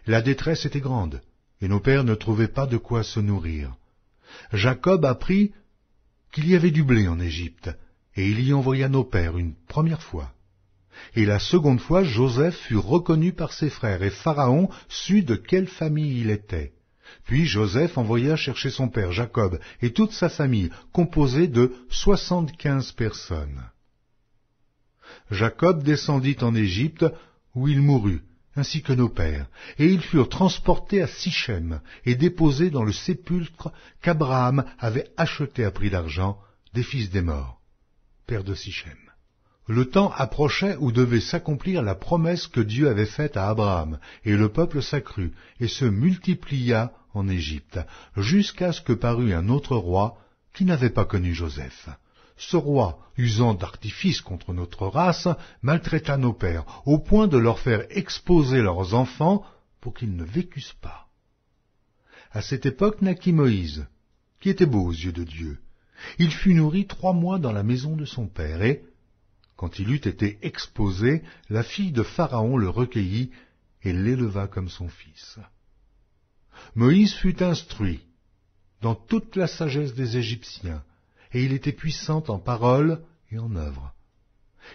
La détresse était grande, et nos pères ne trouvaient pas de quoi se nourrir. Jacob apprit qu'il y avait du blé en Égypte, et il y envoya nos pères une première fois. Et la seconde fois Joseph fut reconnu par ses frères, et Pharaon sut de quelle famille il était. Puis Joseph envoya chercher son père Jacob et toute sa famille, composée de soixante-quinze personnes. Jacob descendit en Égypte, où il mourut, ainsi que nos pères, et ils furent transportés à Sichem et déposés dans le sépulcre qu'Abraham avait acheté à prix d'argent des fils des morts, père de Sichem. Le temps approchait où devait s'accomplir la promesse que Dieu avait faite à Abraham, et le peuple s'accrut et se multiplia en Égypte, jusqu'à ce que parut un autre roi qui n'avait pas connu Joseph. Ce roi, usant d'artifices contre notre race, maltraita nos pères, au point de leur faire exposer leurs enfants pour qu'ils ne vécussent pas. À cette époque naquit Moïse, qui était beau aux yeux de Dieu. Il fut nourri trois mois dans la maison de son père, et, quand il eut été exposé, la fille de Pharaon le recueillit et l'éleva comme son fils. Moïse fut instruit dans toute la sagesse des Égyptiens, et il était puissant en parole et en œuvre.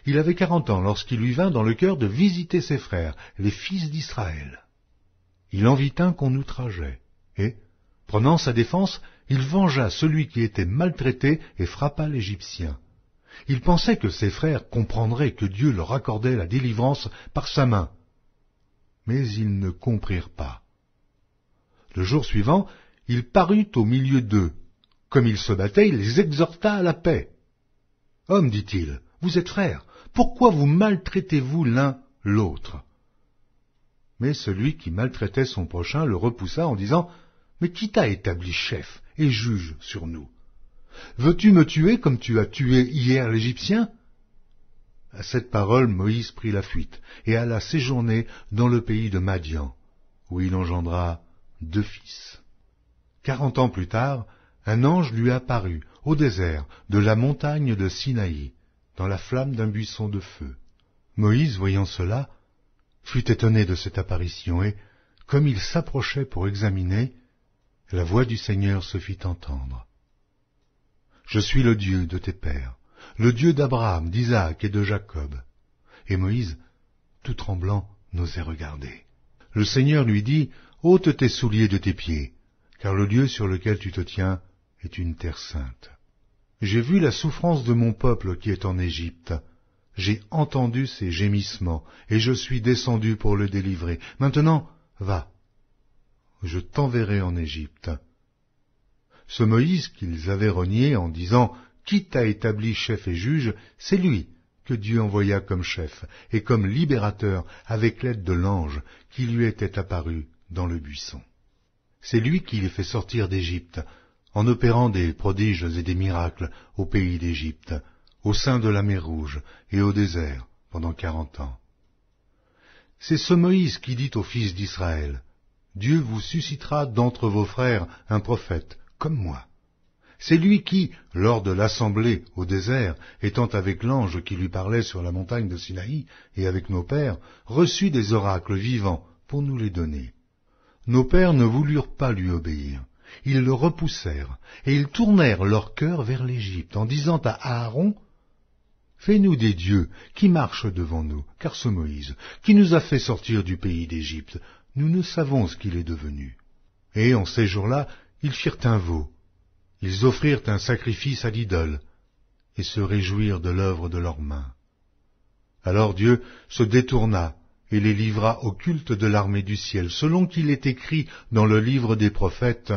Il avait quarante ans lorsqu'il lui vint dans le cœur de visiter ses frères, les fils d'Israël. Il en vit un qu'on outrageait, et, prenant sa défense, il vengea celui qui était maltraité et frappa l'Égyptien. Il pensait que ses frères comprendraient que Dieu leur accordait la délivrance par sa main. Mais ils ne comprirent pas. Le jour suivant, il parut au milieu d'eux comme ils se battaient, il les exhorta à la paix. Homme, dit-il, vous êtes frères, pourquoi vous maltraitez-vous l'un l'autre Mais celui qui maltraitait son prochain le repoussa en disant, Mais qui t'a établi chef et juge sur nous Veux-tu me tuer comme tu as tué hier l'Égyptien À cette parole, Moïse prit la fuite et alla séjourner dans le pays de Madian, où il engendra deux fils. Quarante ans plus tard, un ange lui apparut au désert de la montagne de Sinaï, dans la flamme d'un buisson de feu. Moïse, voyant cela, fut étonné de cette apparition, et, comme il s'approchait pour examiner, la voix du Seigneur se fit entendre. Je suis le Dieu de tes pères, le Dieu d'Abraham, d'Isaac et de Jacob. Et Moïse, tout tremblant, n'osait regarder. Le Seigneur lui dit, ôte tes souliers de tes pieds, car le lieu sur lequel tu te tiens est une terre sainte. J'ai vu la souffrance de mon peuple qui est en Égypte. J'ai entendu ses gémissements, et je suis descendu pour le délivrer. Maintenant, va. Je t'enverrai en Égypte. Ce Moïse qu'ils avaient renié en disant Qui t'a établi chef et juge, c'est lui que Dieu envoya comme chef et comme libérateur avec l'aide de l'ange qui lui était apparu dans le buisson. C'est lui qui les fait sortir d'Égypte en opérant des prodiges et des miracles au pays d'Égypte, au sein de la mer Rouge et au désert pendant quarante ans. C'est ce Moïse qui dit aux fils d'Israël, Dieu vous suscitera d'entre vos frères un prophète, comme moi. C'est lui qui, lors de l'assemblée au désert, étant avec l'ange qui lui parlait sur la montagne de Sinaï et avec nos pères, reçut des oracles vivants pour nous les donner. Nos pères ne voulurent pas lui obéir ils le repoussèrent, et ils tournèrent leur cœur vers l'Égypte, en disant à Aaron, Fais-nous des dieux qui marchent devant nous, car ce Moïse, qui nous a fait sortir du pays d'Égypte, nous ne savons ce qu'il est devenu. Et en ces jours-là, ils firent un veau. Ils offrirent un sacrifice à l'idole, et se réjouirent de l'œuvre de leurs mains. Alors Dieu se détourna et les livra au culte de l'armée du ciel, selon qu'il est écrit dans le livre des prophètes,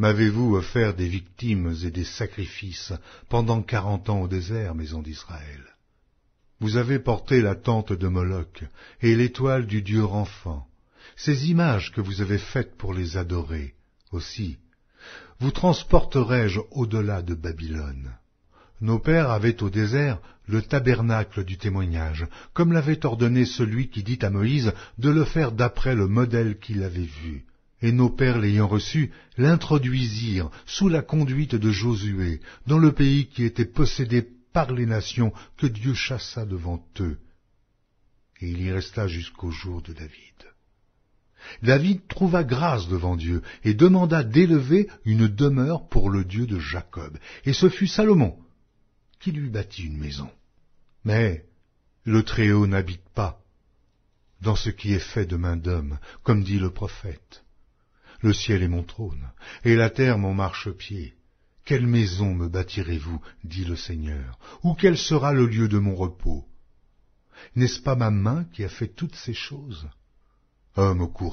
M'avez-vous offert des victimes et des sacrifices pendant quarante ans au désert, maison d'Israël Vous avez porté la tente de Moloch et l'étoile du Dieu enfant, ces images que vous avez faites pour les adorer aussi. Vous transporterai-je au-delà de Babylone nos pères avaient au désert le tabernacle du témoignage, comme l'avait ordonné celui qui dit à Moïse de le faire d'après le modèle qu'il avait vu. Et nos pères l'ayant reçu, l'introduisirent sous la conduite de Josué dans le pays qui était possédé par les nations que Dieu chassa devant eux. Et il y resta jusqu'au jour de David. David trouva grâce devant Dieu et demanda d'élever une demeure pour le Dieu de Jacob. Et ce fut Salomon qui lui bâtit une maison. Mais le Très-Haut n'habite pas dans ce qui est fait de main d'homme, comme dit le prophète. Le ciel est mon trône, et la terre mon marchepied. Quelle maison me bâtirez-vous, dit le Seigneur, ou quel sera le lieu de mon repos N'est-ce pas ma main qui a fait toutes ces choses Homme au cou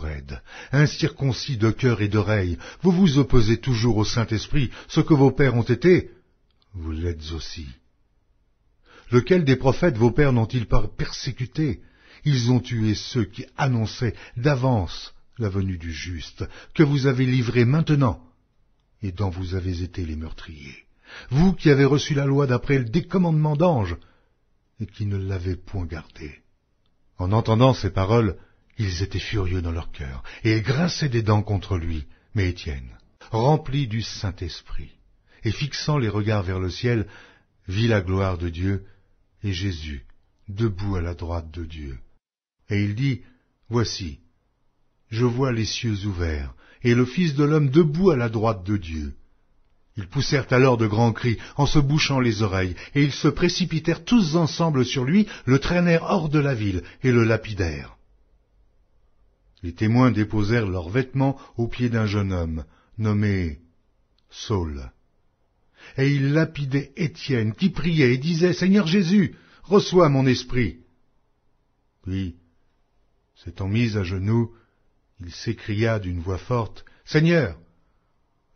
incirconcis de cœur et d'oreille, vous vous opposez toujours au Saint-Esprit, ce que vos pères ont été, vous l'êtes aussi. Lequel des prophètes vos pères n'ont-ils pas persécuté Ils ont tué ceux qui annonçaient d'avance la venue du juste, que vous avez livré maintenant, et dont vous avez été les meurtriers, vous qui avez reçu la loi d'après le décommandement d'ange, et qui ne l'avez point gardée. En entendant ces paroles, ils étaient furieux dans leur cœur, et ils grinçaient des dents contre lui, mais Étienne, rempli du Saint-Esprit, et fixant les regards vers le ciel, vit la gloire de Dieu, et Jésus, debout à la droite de Dieu. Et il dit, Voici, je vois les cieux ouverts, et le Fils de l'homme debout à la droite de Dieu. Ils poussèrent alors de grands cris, en se bouchant les oreilles, et ils se précipitèrent tous ensemble sur lui, le traînèrent hors de la ville, et le lapidèrent. Les témoins déposèrent leurs vêtements au pied d'un jeune homme, nommé Saul. Et ils lapidaient Étienne, qui priait et disait, Seigneur Jésus, reçois mon esprit. Puis, s'étant mis à genoux, il s'écria d'une voix forte, Seigneur,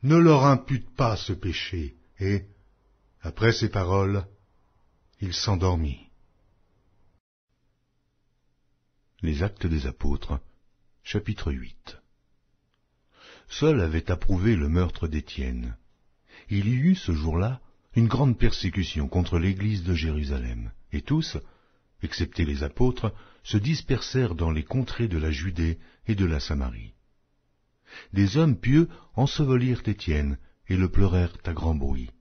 ne leur impute pas ce péché, et, après ces paroles, il s'endormit. Les Actes des Apôtres, chapitre 8 Seul avait approuvé le meurtre d'Étienne. Il y eut ce jour-là une grande persécution contre l'Église de Jérusalem, et tous, excepté les apôtres, se dispersèrent dans les contrées de la Judée et de la Samarie. Des hommes pieux ensevelirent Étienne et le pleurèrent à grand bruit.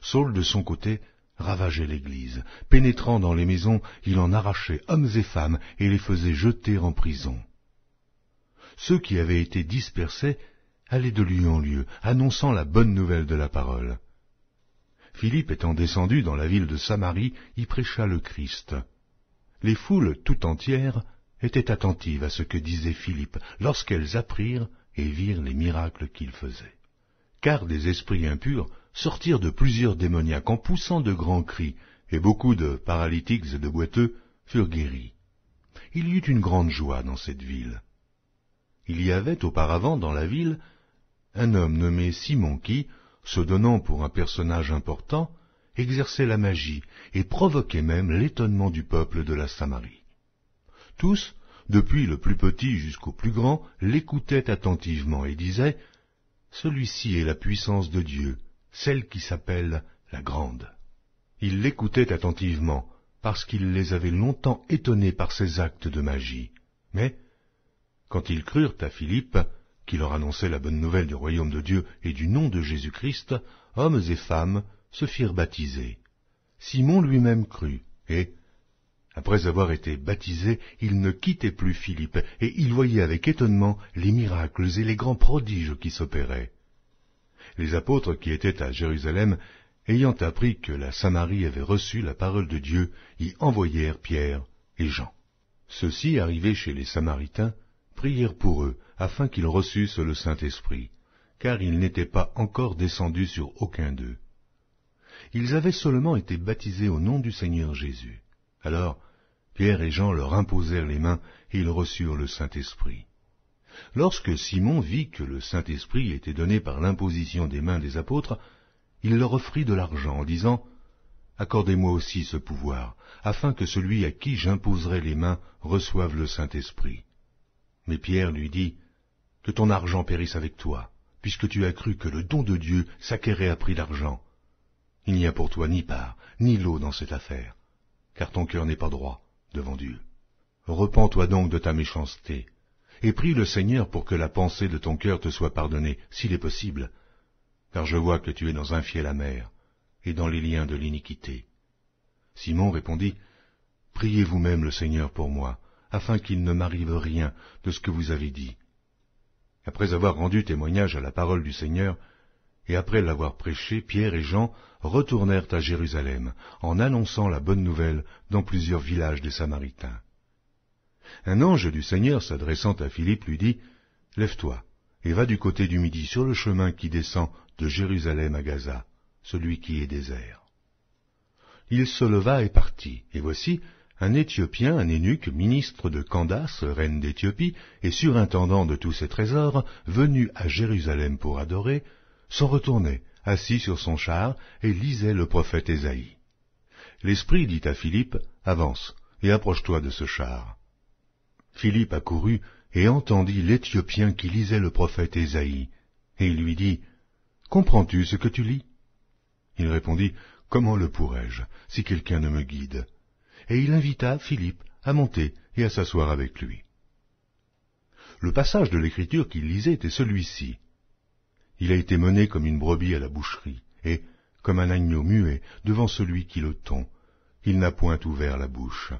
Saul, de son côté, ravageait l'église. Pénétrant dans les maisons, il en arrachait hommes et femmes et les faisait jeter en prison. Ceux qui avaient été dispersés allaient de lieu en lieu, annonçant la bonne nouvelle de la parole. Philippe étant descendu dans la ville de Samarie, y prêcha le Christ. Les foules tout entières étaient attentives à ce que disait Philippe lorsqu'elles apprirent et virent les miracles qu'il faisait. Car des esprits impurs sortirent de plusieurs démoniaques en poussant de grands cris, et beaucoup de paralytiques et de boiteux furent guéris. Il y eut une grande joie dans cette ville. Il y avait auparavant dans la ville un homme nommé Simon qui, se donnant pour un personnage important, exerçait la magie et provoquait même l'étonnement du peuple de la Samarie. Tous, depuis le plus petit jusqu'au plus grand, l'écoutaient attentivement et disaient Celui-ci est la puissance de Dieu, celle qui s'appelle la grande. Ils l'écoutaient attentivement, parce qu'ils les avait longtemps étonnés par ses actes de magie. Mais, quand ils crurent à Philippe, qui leur annonçait la bonne nouvelle du royaume de Dieu et du nom de Jésus-Christ, hommes et femmes se firent baptiser. Simon lui-même crut, et, après avoir été baptisé, il ne quittait plus Philippe, et il voyait avec étonnement les miracles et les grands prodiges qui s'opéraient. Les apôtres qui étaient à Jérusalem, ayant appris que la Samarie avait reçu la parole de Dieu, y envoyèrent Pierre et Jean. Ceux-ci, arrivés chez les Samaritains, prièrent pour eux, afin qu'ils reçussent le Saint-Esprit, car ils n'étaient pas encore descendus sur aucun d'eux. Ils avaient seulement été baptisés au nom du Seigneur Jésus. Alors, Pierre et Jean leur imposèrent les mains et ils reçurent le Saint-Esprit. Lorsque Simon vit que le Saint-Esprit était donné par l'imposition des mains des apôtres, il leur offrit de l'argent en disant Accordez-moi aussi ce pouvoir, afin que celui à qui j'imposerai les mains reçoive le Saint-Esprit. Mais Pierre lui dit que ton argent périsse avec toi, puisque tu as cru que le don de Dieu s'acquérait à prix d'argent. Il n'y a pour toi ni part, ni lot dans cette affaire, car ton cœur n'est pas droit devant Dieu. Repens-toi donc de ta méchanceté, et prie le Seigneur pour que la pensée de ton cœur te soit pardonnée, s'il est possible, car je vois que tu es dans un fiel amer, et dans les liens de l'iniquité. Simon répondit, Priez vous-même le Seigneur pour moi, afin qu'il ne m'arrive rien de ce que vous avez dit. Après avoir rendu témoignage à la parole du Seigneur, et après l'avoir prêché, Pierre et Jean retournèrent à Jérusalem, en annonçant la bonne nouvelle dans plusieurs villages des Samaritains. Un ange du Seigneur, s'adressant à Philippe, lui dit, Lève-toi, et va du côté du midi sur le chemin qui descend de Jérusalem à Gaza, celui qui est désert. Il se leva et partit, et voici, un Éthiopien, un Énuque, ministre de Candace, reine d'Éthiopie, et surintendant de tous ses trésors, venu à Jérusalem pour adorer, s'en retournait, assis sur son char, et lisait le prophète Ésaïe. L'Esprit dit à Philippe, Avance, et approche-toi de ce char. Philippe accourut et entendit l'Éthiopien qui lisait le prophète Ésaïe, et il lui dit, Comprends-tu ce que tu lis Il répondit, Comment le pourrais-je, si quelqu'un ne me guide et il invita Philippe à monter et à s'asseoir avec lui. Le passage de l'écriture qu'il lisait était celui-ci. Il a été mené comme une brebis à la boucherie, et, comme un agneau muet, devant celui qui le tond, il n'a point ouvert la bouche.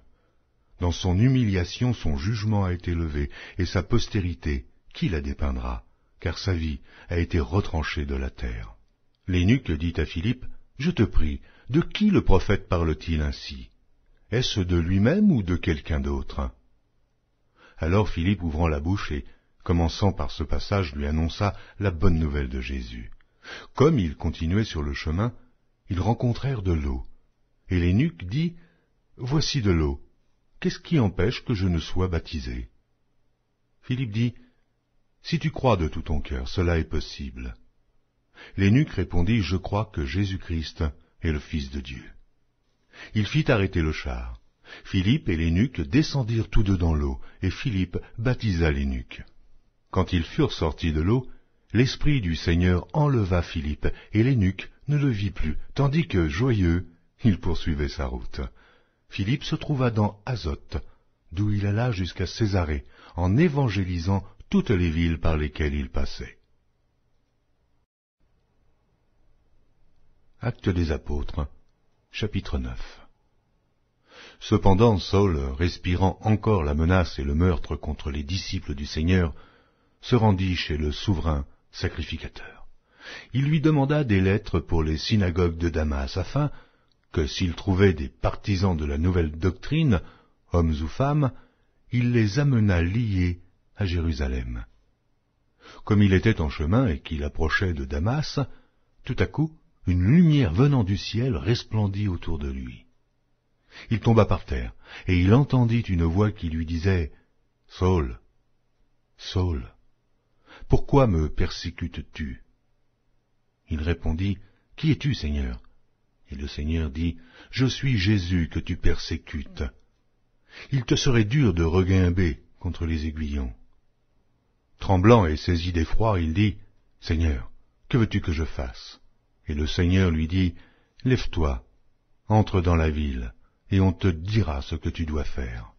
Dans son humiliation son jugement a été levé, et sa postérité, qui la dépeindra, car sa vie a été retranchée de la terre. L'énuque dit à Philippe, Je te prie, de qui le prophète parle-t-il ainsi est-ce de lui-même ou de quelqu'un d'autre Alors Philippe ouvrant la bouche et commençant par ce passage lui annonça la bonne nouvelle de Jésus. Comme ils continuaient sur le chemin, ils rencontrèrent de l'eau. Et l'énuque dit, Voici de l'eau. Qu'est-ce qui empêche que je ne sois baptisé Philippe dit, Si tu crois de tout ton cœur, cela est possible. L'énuque répondit, Je crois que Jésus-Christ est le Fils de Dieu. Il fit arrêter le char. Philippe et l'énuque descendirent tous deux dans l'eau, et Philippe baptisa l'énuque. Quand ils furent sortis de l'eau, l'Esprit du Seigneur enleva Philippe, et l'énuque ne le vit plus, tandis que, joyeux, il poursuivait sa route. Philippe se trouva dans Azote, d'où il alla jusqu'à Césarée, en évangélisant toutes les villes par lesquelles il passait. Acte des apôtres Chapitre 9 Cependant Saul, respirant encore la menace et le meurtre contre les disciples du Seigneur, se rendit chez le souverain sacrificateur. Il lui demanda des lettres pour les synagogues de Damas, afin que s'il trouvait des partisans de la nouvelle doctrine, hommes ou femmes, il les amena liés à Jérusalem. Comme il était en chemin et qu'il approchait de Damas, tout à coup une lumière venant du ciel resplendit autour de lui. Il tomba par terre, et il entendit une voix qui lui disait Saul, Saul, pourquoi me persécutes-tu Il répondit Qui es-tu, Seigneur Et le Seigneur dit Je suis Jésus que tu persécutes. Il te serait dur de regimber contre les aiguillons. Tremblant et saisi d'effroi, il dit Seigneur, que veux-tu que je fasse et le Seigneur lui dit, Lève-toi, entre dans la ville, et on te dira ce que tu dois faire.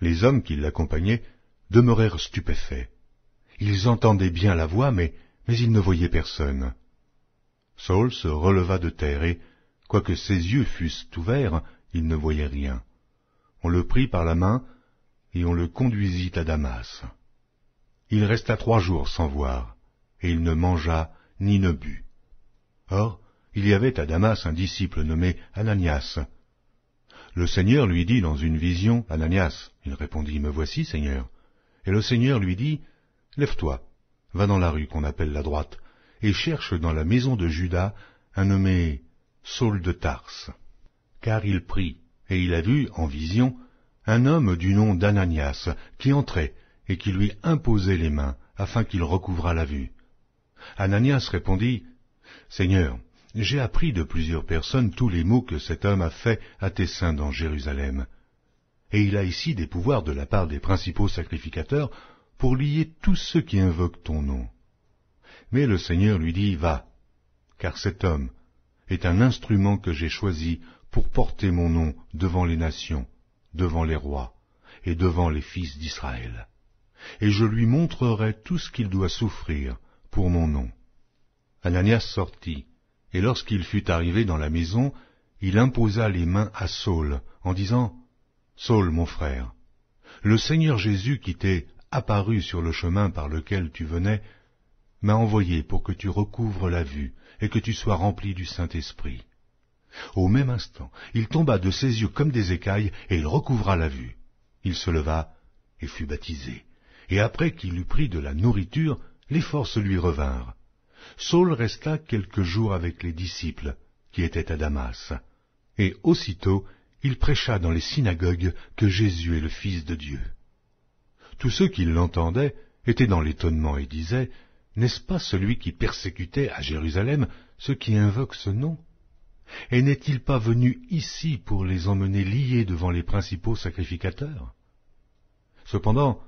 Les hommes qui l'accompagnaient demeurèrent stupéfaits. Ils entendaient bien la voix, mais, ils ne voyaient personne. Saul se releva de terre et, quoique ses yeux fussent ouverts, il ne voyait rien. On le prit par la main et on le conduisit à Damas. Il resta trois jours sans voir, et il ne mangea ni ne but or il y avait à damas un disciple nommé ananias le seigneur lui dit dans une vision ananias il répondit me voici seigneur et le seigneur lui dit lève-toi va dans la rue qu'on appelle la droite et cherche dans la maison de judas un nommé saul de tarse car il prit et il a vu en vision un homme du nom d'ananias qui entrait et qui lui imposait les mains afin qu'il recouvrât la vue ananias répondit Seigneur, j'ai appris de plusieurs personnes tous les maux que cet homme a fait à tes saints dans Jérusalem. Et il a ici des pouvoirs de la part des principaux sacrificateurs pour lier tous ceux qui invoquent ton nom. Mais le Seigneur lui dit, Va, car cet homme est un instrument que j'ai choisi pour porter mon nom devant les nations, devant les rois et devant les fils d'Israël. Et je lui montrerai tout ce qu'il doit souffrir pour mon nom ananias sortit, et lorsqu'il fut arrivé dans la maison, il imposa les mains à Saul, en disant, Saul, mon frère, le Seigneur Jésus qui t'est apparu sur le chemin par lequel tu venais, m'a envoyé pour que tu recouvres la vue et que tu sois rempli du Saint-Esprit. Au même instant, il tomba de ses yeux comme des écailles, et il recouvra la vue. Il se leva et fut baptisé. Et après qu'il eut pris de la nourriture, les forces lui revinrent. Saul resta quelques jours avec les disciples qui étaient à Damas, et aussitôt il prêcha dans les synagogues que Jésus est le Fils de Dieu. Tous ceux qui l'entendaient étaient dans l'étonnement et disaient, N'est-ce pas celui qui persécutait à Jérusalem ceux qui invoquent ce nom Et n'est-il pas venu ici pour les emmener liés devant les principaux sacrificateurs Cependant,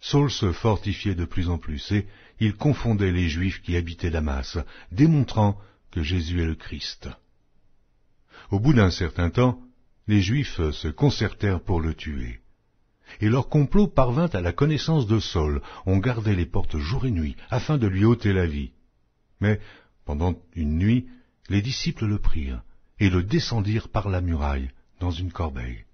Saul se fortifiait de plus en plus et il confondait les Juifs qui habitaient Damas, démontrant que Jésus est le Christ. Au bout d'un certain temps, les Juifs se concertèrent pour le tuer. Et leur complot parvint à la connaissance de Saul. On gardait les portes jour et nuit afin de lui ôter la vie. Mais pendant une nuit, les disciples le prirent et le descendirent par la muraille dans une corbeille.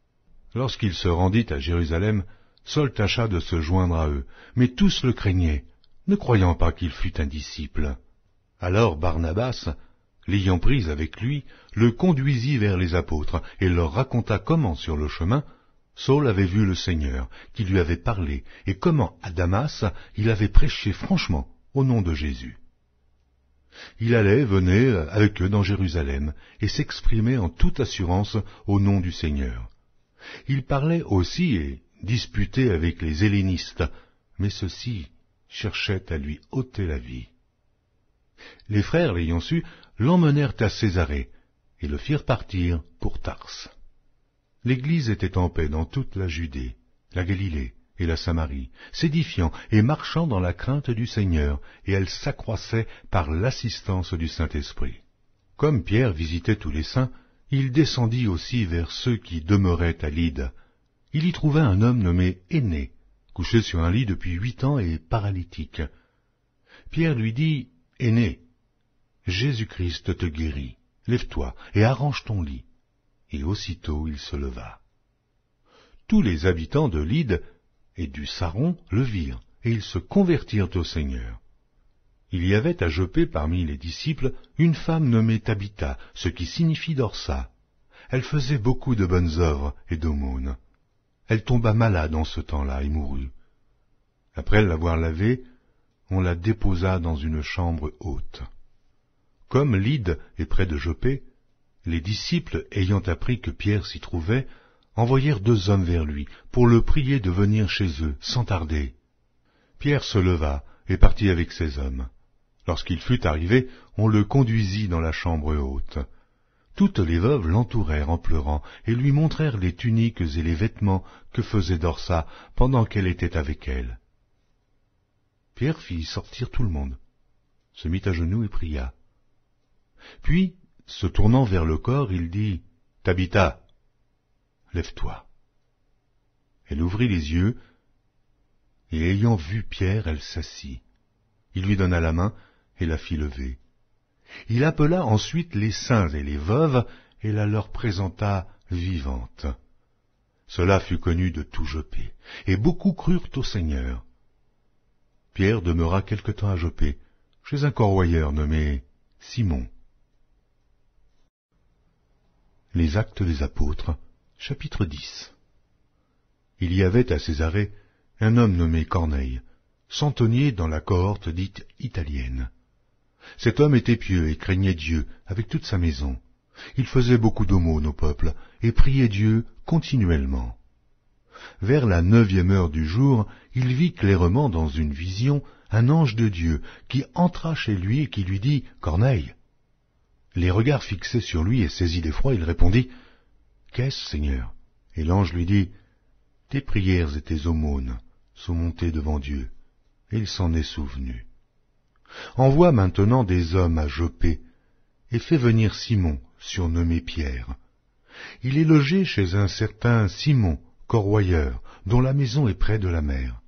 Lorsqu'il se rendit à Jérusalem, Saul tâcha de se joindre à eux, mais tous le craignaient, ne croyant pas qu'il fût un disciple. Alors Barnabas, l'ayant pris avec lui, le conduisit vers les apôtres et leur raconta comment sur le chemin Saul avait vu le Seigneur, qui lui avait parlé, et comment à Damas il avait prêché franchement au nom de Jésus. Il allait, venait avec eux dans Jérusalem, et s'exprimait en toute assurance au nom du Seigneur. Il parlait aussi, et disputé avec les hellénistes, mais ceux-ci cherchaient à lui ôter la vie. Les frères l'ayant su, l'emmenèrent à Césarée et le firent partir pour Tarse. L'Église était en paix dans toute la Judée, la Galilée et la Samarie, s'édifiant et marchant dans la crainte du Seigneur, et elle s'accroissait par l'assistance du Saint-Esprit. Comme Pierre visitait tous les saints, il descendit aussi vers ceux qui demeuraient à Lydde, il y trouva un homme nommé Aîné, couché sur un lit depuis huit ans et paralytique. Pierre lui dit, Aîné, Jésus-Christ te guérit, lève-toi et arrange ton lit. Et aussitôt il se leva. Tous les habitants de Lyde et du Saron le virent, et ils se convertirent au Seigneur. Il y avait à Jopé parmi les disciples une femme nommée Tabitha, ce qui signifie Dorsa. Elle faisait beaucoup de bonnes œuvres et d'aumônes. Elle tomba malade en ce temps-là et mourut. Après l'avoir lavée, on la déposa dans une chambre haute. Comme Lyde est près de Jopé, les disciples, ayant appris que Pierre s'y trouvait, envoyèrent deux hommes vers lui pour le prier de venir chez eux sans tarder. Pierre se leva et partit avec ses hommes. Lorsqu'il fut arrivé, on le conduisit dans la chambre haute toutes les veuves l'entourèrent en pleurant et lui montrèrent les tuniques et les vêtements que faisait Dorsa pendant qu'elle était avec elle. Pierre fit sortir tout le monde, se mit à genoux et pria. Puis, se tournant vers le corps, il dit Tabitha, lève-toi. Elle ouvrit les yeux, et ayant vu Pierre, elle s'assit. Il lui donna la main et la fit lever. Il appela ensuite les saints et les veuves et la leur présenta vivante. Cela fut connu de tout Jopé, et beaucoup crurent au Seigneur. Pierre demeura quelque temps à Jopé, chez un corroyeur nommé Simon. Les Actes des Apôtres, chapitre 10 Il y avait à Césarée un homme nommé Corneille, centonnier dans la cohorte dite italienne. Cet homme était pieux et craignait Dieu avec toute sa maison. Il faisait beaucoup d'aumônes au peuple et priait Dieu continuellement. Vers la neuvième heure du jour, il vit clairement dans une vision un ange de Dieu qui entra chez lui et qui lui dit Corneille. Les regards fixés sur lui et saisi d'effroi, il répondit Qu'est-ce, Seigneur Et l'ange lui dit Tes prières et tes aumônes sont montées devant Dieu, et il s'en est souvenu envoie maintenant des hommes à Jopé, et fais venir Simon, surnommé Pierre. Il est logé chez un certain Simon, corroyeur, dont la maison est près de la mer.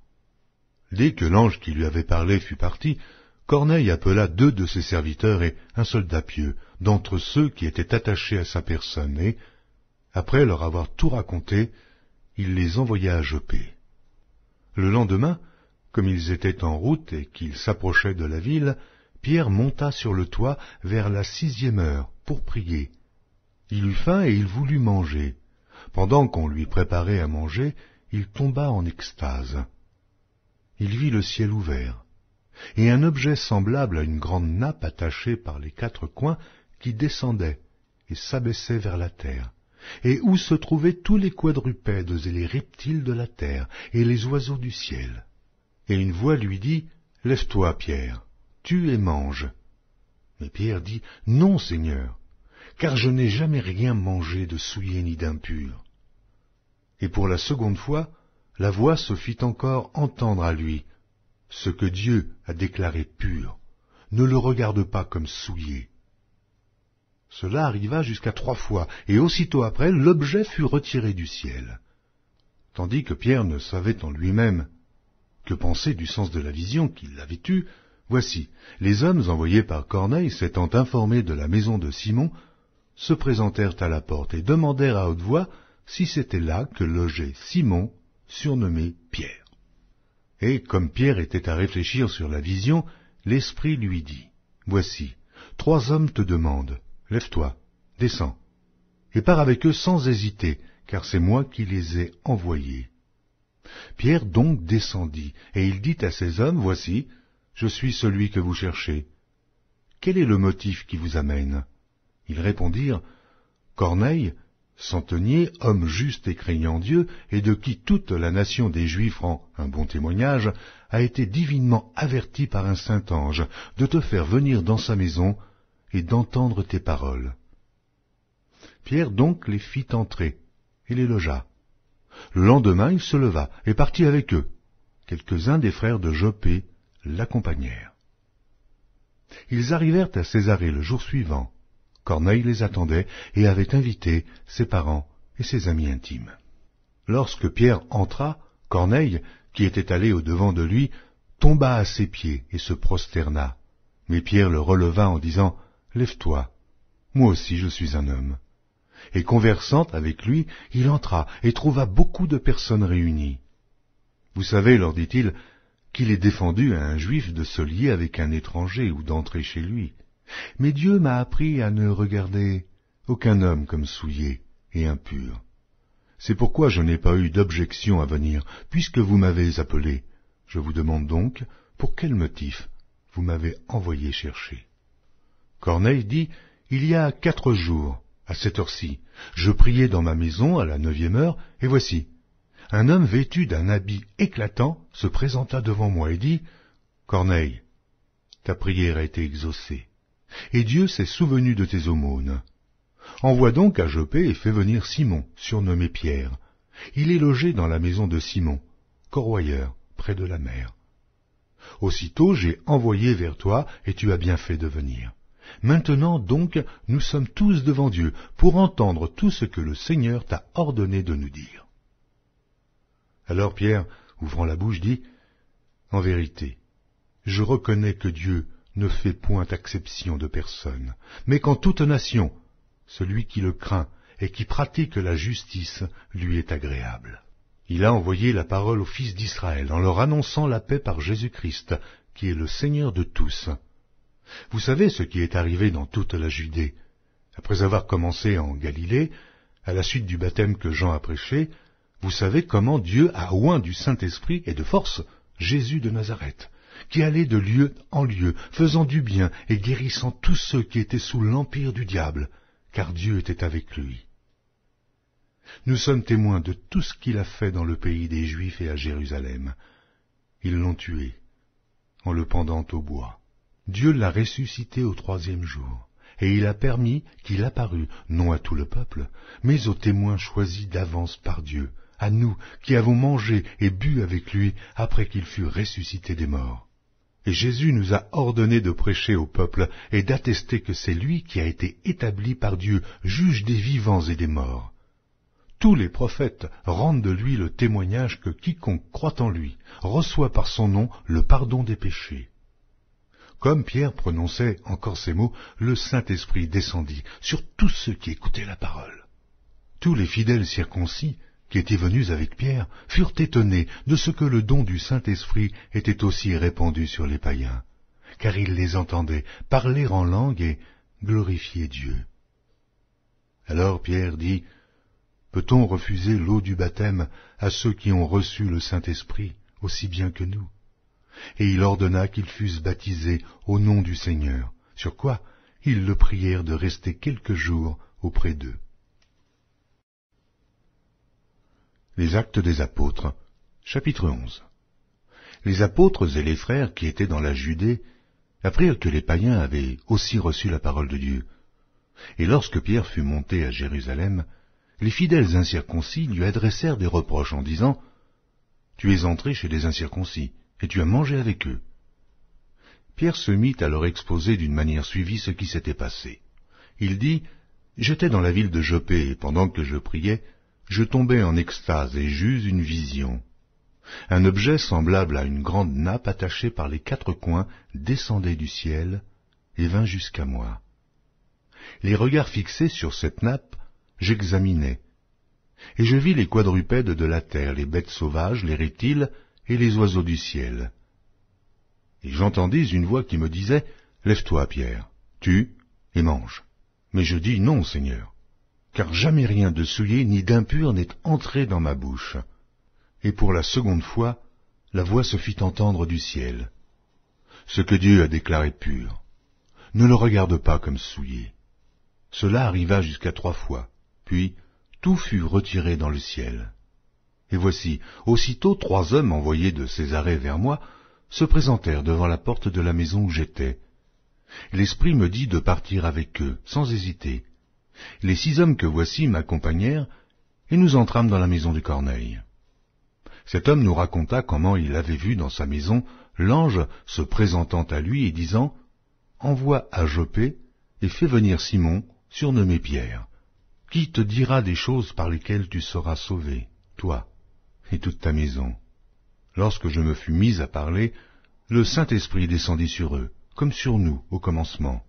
Dès que l'ange qui lui avait parlé fut parti, Corneille appela deux de ses serviteurs et un soldat pieux, d'entre ceux qui étaient attachés à sa personne, et, après leur avoir tout raconté, il les envoya à Jopé. Le lendemain, comme ils étaient en route et qu'ils s'approchaient de la ville, Pierre monta sur le toit vers la sixième heure pour prier. Il eut faim et il voulut manger. Pendant qu'on lui préparait à manger, il tomba en extase. Il vit le ciel ouvert, et un objet semblable à une grande nappe attachée par les quatre coins qui descendait et s'abaissait vers la terre, et où se trouvaient tous les quadrupèdes et les reptiles de la terre et les oiseaux du ciel et une voix lui dit, Lève-toi, Pierre, tue et mange. Mais Pierre dit, Non, Seigneur, car je n'ai jamais rien mangé de souillé ni d'impur. Et pour la seconde fois, la voix se fit encore entendre à lui, Ce que Dieu a déclaré pur, ne le regarde pas comme souillé. Cela arriva jusqu'à trois fois, et aussitôt après l'objet fut retiré du ciel. Tandis que Pierre ne savait en lui-même que penser du sens de la vision qu'il avait eue Voici, les hommes envoyés par Corneille s'étant informés de la maison de Simon, se présentèrent à la porte et demandèrent à haute voix si c'était là que logeait Simon, surnommé Pierre. Et comme Pierre était à réfléchir sur la vision, l'Esprit lui dit, Voici, trois hommes te demandent, lève-toi, descends, et pars avec eux sans hésiter, car c'est moi qui les ai envoyés. Pierre donc descendit, et il dit à ses hommes, Voici, je suis celui que vous cherchez. Quel est le motif qui vous amène Ils répondirent, Corneille, centenier, homme juste et craignant Dieu, et de qui toute la nation des Juifs rend un bon témoignage, a été divinement averti par un saint ange de te faire venir dans sa maison et d'entendre tes paroles. Pierre donc les fit entrer et les logea. Le lendemain, il se leva et partit avec eux. Quelques-uns des frères de Jopé l'accompagnèrent. Ils arrivèrent à Césarée le jour suivant. Corneille les attendait et avait invité ses parents et ses amis intimes. Lorsque Pierre entra, Corneille, qui était allé au devant de lui, tomba à ses pieds et se prosterna. Mais Pierre le releva en disant Lève-toi, moi aussi je suis un homme et conversant avec lui, il entra et trouva beaucoup de personnes réunies. Vous savez, leur dit-il, qu'il est défendu à un juif de se lier avec un étranger ou d'entrer chez lui. Mais Dieu m'a appris à ne regarder aucun homme comme souillé et impur. C'est pourquoi je n'ai pas eu d'objection à venir, puisque vous m'avez appelé. Je vous demande donc pour quel motif vous m'avez envoyé chercher. Corneille dit, Il y a quatre jours, à cette heure-ci. Je priais dans ma maison à la neuvième heure, et voici. Un homme vêtu d'un habit éclatant se présenta devant moi et dit, Corneille, ta prière a été exaucée, et Dieu s'est souvenu de tes aumônes. Envoie donc à Jopé et fais venir Simon, surnommé Pierre. Il est logé dans la maison de Simon, corroyeur, près de la mer. Aussitôt j'ai envoyé vers toi, et tu as bien fait de venir. Maintenant donc, nous sommes tous devant Dieu pour entendre tout ce que le Seigneur t'a ordonné de nous dire. Alors Pierre, ouvrant la bouche, dit, En vérité, je reconnais que Dieu ne fait point exception de personne, mais qu'en toute nation, celui qui le craint et qui pratique la justice lui est agréable. Il a envoyé la parole aux fils d'Israël en leur annonçant la paix par Jésus-Christ, qui est le Seigneur de tous. Vous savez ce qui est arrivé dans toute la Judée. Après avoir commencé en Galilée, à la suite du baptême que Jean a prêché, vous savez comment Dieu a oint du Saint-Esprit et de force Jésus de Nazareth, qui allait de lieu en lieu, faisant du bien et guérissant tous ceux qui étaient sous l'empire du diable, car Dieu était avec lui. Nous sommes témoins de tout ce qu'il a fait dans le pays des Juifs et à Jérusalem. Ils l'ont tué en le pendant au bois. Dieu l'a ressuscité au troisième jour, et il a permis qu'il apparût, non à tout le peuple, mais aux témoins choisis d'avance par Dieu, à nous qui avons mangé et bu avec lui après qu'il fut ressuscité des morts. Et Jésus nous a ordonné de prêcher au peuple et d'attester que c'est lui qui a été établi par Dieu, juge des vivants et des morts. Tous les prophètes rendent de lui le témoignage que quiconque croit en lui reçoit par son nom le pardon des péchés comme Pierre prononçait encore ces mots, le Saint-Esprit descendit sur tous ceux qui écoutaient la parole. Tous les fidèles circoncis qui étaient venus avec Pierre furent étonnés de ce que le don du Saint-Esprit était aussi répandu sur les païens, car ils les entendaient parler en langue et glorifier Dieu. Alors Pierre dit, Peut-on refuser l'eau du baptême à ceux qui ont reçu le Saint-Esprit aussi bien que nous et il ordonna qu'ils fussent baptisés au nom du Seigneur, sur quoi ils le prièrent de rester quelques jours auprès d'eux. Les actes des apôtres, chapitre 11. Les apôtres et les frères qui étaient dans la Judée apprirent que les païens avaient aussi reçu la parole de Dieu. Et lorsque Pierre fut monté à Jérusalem, les fidèles incirconcis lui adressèrent des reproches en disant Tu es entré chez les incirconcis, et tu as mangé avec eux. Pierre se mit à leur exposer d'une manière suivie ce qui s'était passé. Il dit, J'étais dans la ville de Jopé, et pendant que je priais, je tombai en extase et j'eus une vision. Un objet semblable à une grande nappe attachée par les quatre coins descendait du ciel et vint jusqu'à moi. Les regards fixés sur cette nappe, j'examinai, et je vis les quadrupèdes de la terre, les bêtes sauvages, les reptiles, et les oiseaux du ciel. Et j'entendis une voix qui me disait, Lève-toi, Pierre, tue et mange. Mais je dis, Non, Seigneur, car jamais rien de souillé ni d'impur n'est entré dans ma bouche. Et pour la seconde fois, la voix se fit entendre du ciel. Ce que Dieu a déclaré pur, ne le regarde pas comme souillé. Cela arriva jusqu'à trois fois, puis tout fut retiré dans le ciel. Et voici, aussitôt trois hommes envoyés de Césarée vers moi se présentèrent devant la porte de la maison où j'étais. L'esprit me dit de partir avec eux, sans hésiter. Les six hommes que voici m'accompagnèrent, et nous entrâmes dans la maison du Corneille. Cet homme nous raconta comment il avait vu dans sa maison l'ange se présentant à lui et disant Envoie à Jopé et fais venir Simon, surnommé Pierre, qui te dira des choses par lesquelles tu seras sauvé, toi et toute ta maison. Lorsque je me fus mis à parler, le Saint-Esprit descendit sur eux, comme sur nous au commencement.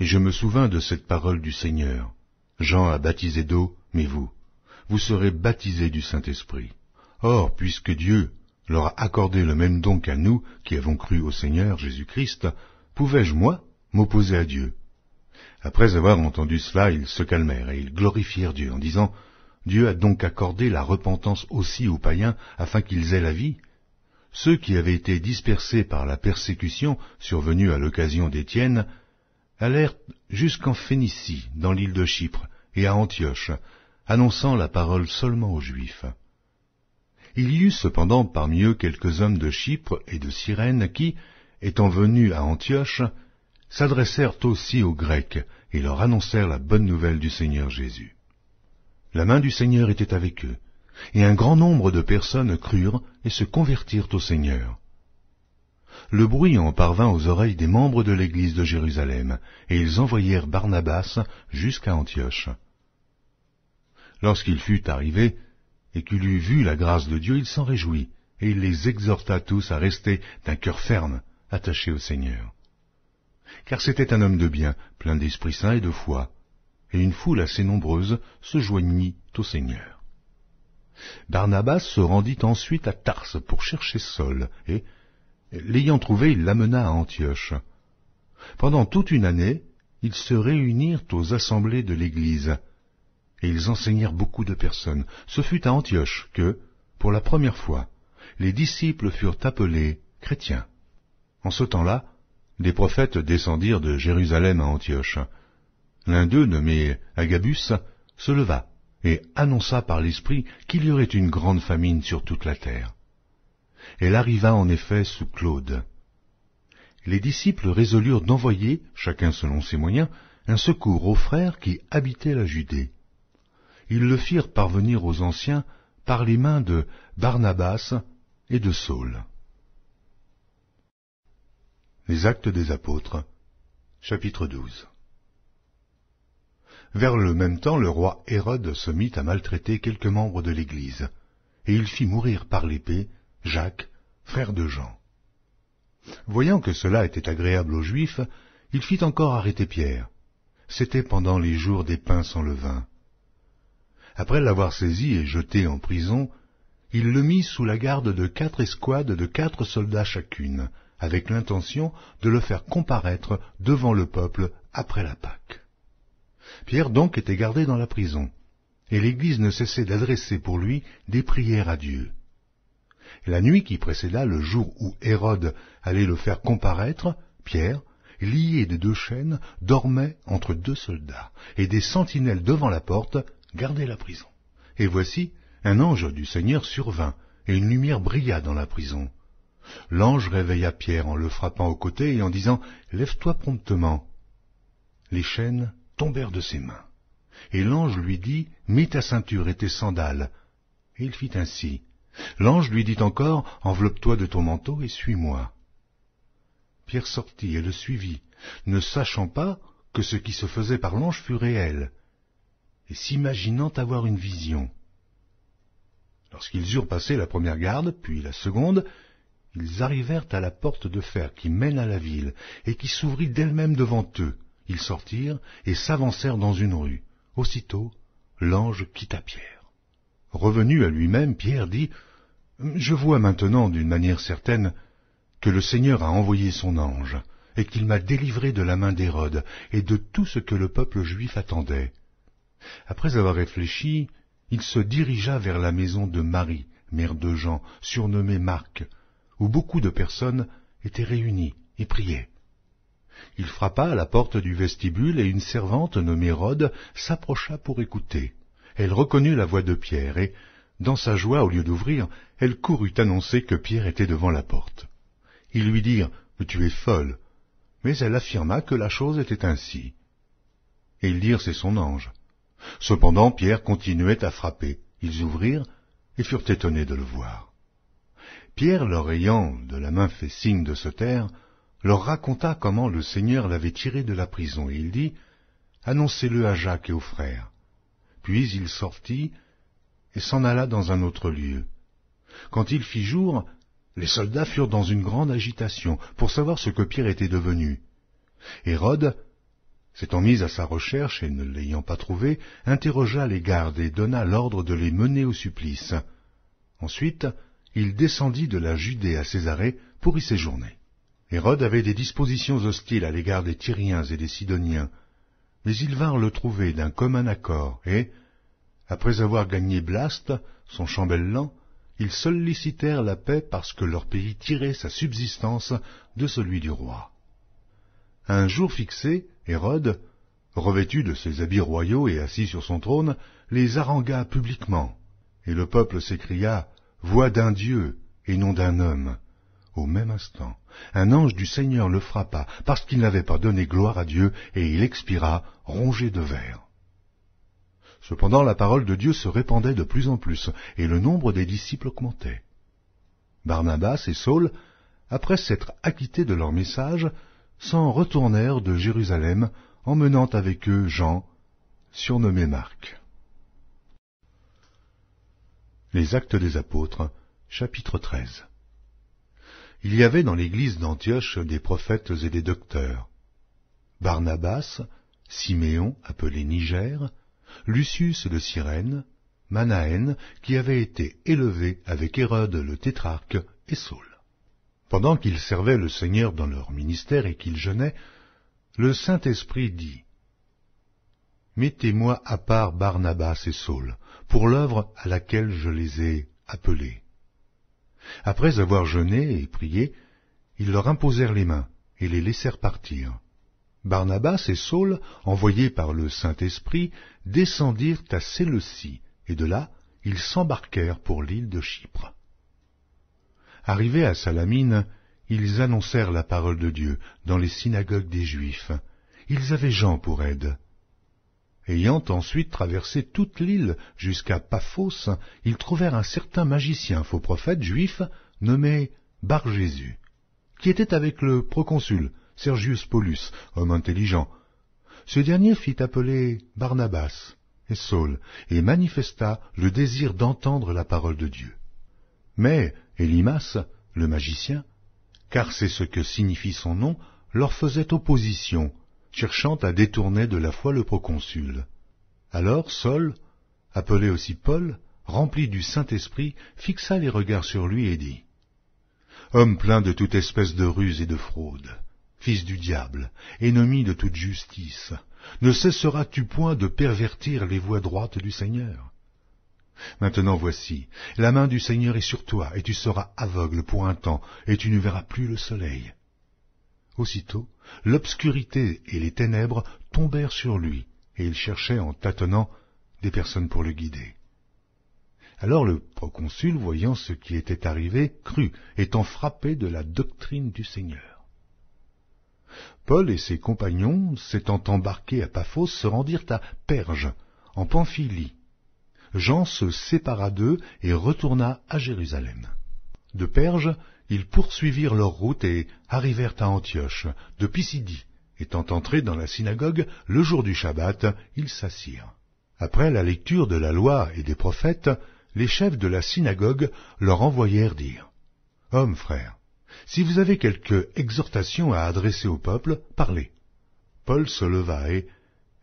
Et je me souvins de cette parole du Seigneur. Jean a baptisé d'eau, mais vous, vous serez baptisés du Saint-Esprit. Or, puisque Dieu leur a accordé le même don qu'à nous, qui avons cru au Seigneur Jésus-Christ, pouvais-je, moi, m'opposer à Dieu Après avoir entendu cela, ils se calmèrent et ils glorifièrent Dieu en disant, Dieu a donc accordé la repentance aussi aux païens afin qu'ils aient la vie. Ceux qui avaient été dispersés par la persécution survenue à l'occasion d'Étienne allèrent jusqu'en Phénicie, dans l'île de Chypre, et à Antioche, annonçant la parole seulement aux Juifs. Il y eut cependant parmi eux quelques hommes de Chypre et de Cyrène qui, étant venus à Antioche, s'adressèrent aussi aux Grecs et leur annoncèrent la bonne nouvelle du Seigneur Jésus. La main du Seigneur était avec eux, et un grand nombre de personnes crurent et se convertirent au Seigneur. Le bruit en parvint aux oreilles des membres de l'église de Jérusalem, et ils envoyèrent Barnabas jusqu'à Antioche. Lorsqu'il fut arrivé, et qu'il eut vu la grâce de Dieu, il s'en réjouit, et il les exhorta tous à rester d'un cœur ferme, attaché au Seigneur. Car c'était un homme de bien, plein d'Esprit Saint et de foi, et une foule assez nombreuse se joignit au Seigneur. Barnabas se rendit ensuite à Tarse pour chercher Saul, et, l'ayant trouvé, il l'amena à Antioche. Pendant toute une année, ils se réunirent aux assemblées de l'Église, et ils enseignèrent beaucoup de personnes. Ce fut à Antioche que, pour la première fois, les disciples furent appelés chrétiens. En ce temps-là, des prophètes descendirent de Jérusalem à Antioche. L'un d'eux, nommé Agabus, se leva et annonça par l'Esprit qu'il y aurait une grande famine sur toute la terre. Elle arriva en effet sous Claude. Les disciples résolurent d'envoyer, chacun selon ses moyens, un secours aux frères qui habitaient la Judée. Ils le firent parvenir aux anciens par les mains de Barnabas et de Saul. Les Actes des Apôtres, chapitre 12 vers le même temps, le roi Hérode se mit à maltraiter quelques membres de l'Église, et il fit mourir par l'épée Jacques, frère de Jean. Voyant que cela était agréable aux Juifs, il fit encore arrêter Pierre. C'était pendant les jours des pains sans levain. Après l'avoir saisi et jeté en prison, il le mit sous la garde de quatre escouades de quatre soldats chacune, avec l'intention de le faire comparaître devant le peuple après la Pâque. Pierre donc était gardé dans la prison, et l'Église ne cessait d'adresser pour lui des prières à Dieu. La nuit qui précéda le jour où Hérode allait le faire comparaître, Pierre, lié de deux chaînes, dormait entre deux soldats, et des sentinelles devant la porte gardaient la prison. Et voici, un ange du Seigneur survint, et une lumière brilla dans la prison. L'ange réveilla Pierre en le frappant au côté et en disant Lève-toi promptement. Les chaînes tombèrent de ses mains. Et l'ange lui dit, Mets ta ceinture et tes sandales. Et il fit ainsi. L'ange lui dit encore, Enveloppe-toi de ton manteau et suis-moi. Pierre sortit et le suivit, ne sachant pas que ce qui se faisait par l'ange fut réel, et s'imaginant avoir une vision. Lorsqu'ils eurent passé la première garde, puis la seconde, ils arrivèrent à la porte de fer qui mène à la ville, et qui s'ouvrit d'elle-même devant eux. Ils sortirent et s'avancèrent dans une rue. Aussitôt, l'ange quitta Pierre. Revenu à lui-même, Pierre dit Je vois maintenant d'une manière certaine que le Seigneur a envoyé son ange, et qu'il m'a délivré de la main d'Hérode et de tout ce que le peuple juif attendait. Après avoir réfléchi, il se dirigea vers la maison de Marie, mère de Jean, surnommée Marc, où beaucoup de personnes étaient réunies et priaient. Il frappa à la porte du vestibule et une servante nommée Rhodes s'approcha pour écouter. Elle reconnut la voix de Pierre et, dans sa joie au lieu d'ouvrir, elle courut annoncer que Pierre était devant la porte. Ils lui dirent Tu es folle. Mais elle affirma que la chose était ainsi. Et ils dirent C'est son ange. Cependant Pierre continuait à frapper. Ils ouvrirent et furent étonnés de le voir. Pierre, leur ayant de la main fait signe de se taire, leur raconta comment le Seigneur l'avait tiré de la prison, et il dit, Annoncez-le à Jacques et aux frères. Puis il sortit et s'en alla dans un autre lieu. Quand il fit jour, les soldats furent dans une grande agitation pour savoir ce que Pierre était devenu. Hérode, s'étant mis à sa recherche et ne l'ayant pas trouvé, interrogea les gardes et donna l'ordre de les mener au supplice. Ensuite, il descendit de la Judée à Césarée pour y séjourner hérode avait des dispositions hostiles à l'égard des Tyriens et des Sidoniens, mais ils vinrent le trouver d'un commun accord, et, après avoir gagné Blast, son chambellan, ils sollicitèrent la paix parce que leur pays tirait sa subsistance de celui du roi. un jour fixé, Hérode, revêtu de ses habits royaux et assis sur son trône, les harangua publiquement, et le peuple s'écria Voix d'un Dieu et non d'un homme. Au même instant, un ange du Seigneur le frappa, parce qu'il n'avait pas donné gloire à Dieu, et il expira, rongé de verre. Cependant la parole de Dieu se répandait de plus en plus, et le nombre des disciples augmentait. Barnabas et Saul, après s'être acquittés de leur message, s'en retournèrent de Jérusalem, emmenant avec eux Jean, surnommé Marc. Les Actes des Apôtres, chapitre 13 il y avait dans l'église d'Antioche des prophètes et des docteurs. Barnabas, Siméon, appelé Niger, Lucius de Cyrène, Manaen, qui avait été élevé avec Hérode le tétrarque, et Saul. Pendant qu'ils servaient le Seigneur dans leur ministère et qu'ils jeûnaient, le Saint-Esprit dit, Mettez-moi à part Barnabas et Saul, pour l'œuvre à laquelle je les ai appelés. Après avoir jeûné et prié, ils leur imposèrent les mains et les laissèrent partir. Barnabas et Saul, envoyés par le Saint-Esprit, descendirent à Séleucie, et de là ils s'embarquèrent pour l'île de Chypre. Arrivés à Salamine, ils annoncèrent la parole de Dieu dans les synagogues des Juifs. Ils avaient Jean pour aide. Ayant ensuite traversé toute l'île jusqu'à Paphos, ils trouvèrent un certain magicien faux prophète juif nommé Bar-Jésus, qui était avec le proconsul Sergius Paulus, homme intelligent. Ce dernier fit appeler Barnabas et Saul, et manifesta le désir d'entendre la parole de Dieu. Mais Elimas, le magicien, car c'est ce que signifie son nom, leur faisait opposition, cherchant à détourner de la foi le proconsul. Alors Saul, appelé aussi Paul, rempli du Saint-Esprit, fixa les regards sur lui et dit Homme plein de toute espèce de ruse et de fraude, fils du diable, ennemi de toute justice, ne cesseras-tu point de pervertir les voies droites du Seigneur Maintenant voici, la main du Seigneur est sur toi, et tu seras aveugle pour un temps, et tu ne verras plus le soleil aussitôt l'obscurité et les ténèbres tombèrent sur lui, et il cherchait en tâtonnant des personnes pour le guider. Alors le proconsul, voyant ce qui était arrivé, crut, étant frappé de la doctrine du Seigneur. Paul et ses compagnons, s'étant embarqués à Paphos, se rendirent à Perge, en Pamphylie. Jean se sépara d'eux et retourna à Jérusalem. De Perge, ils poursuivirent leur route et arrivèrent à Antioche, de Pisidie. Étant entrés dans la synagogue le jour du Shabbat, ils s'assirent. Après la lecture de la loi et des prophètes, les chefs de la synagogue leur envoyèrent dire Hommes frères, si vous avez quelque exhortation à adresser au peuple, parlez. Paul se leva et,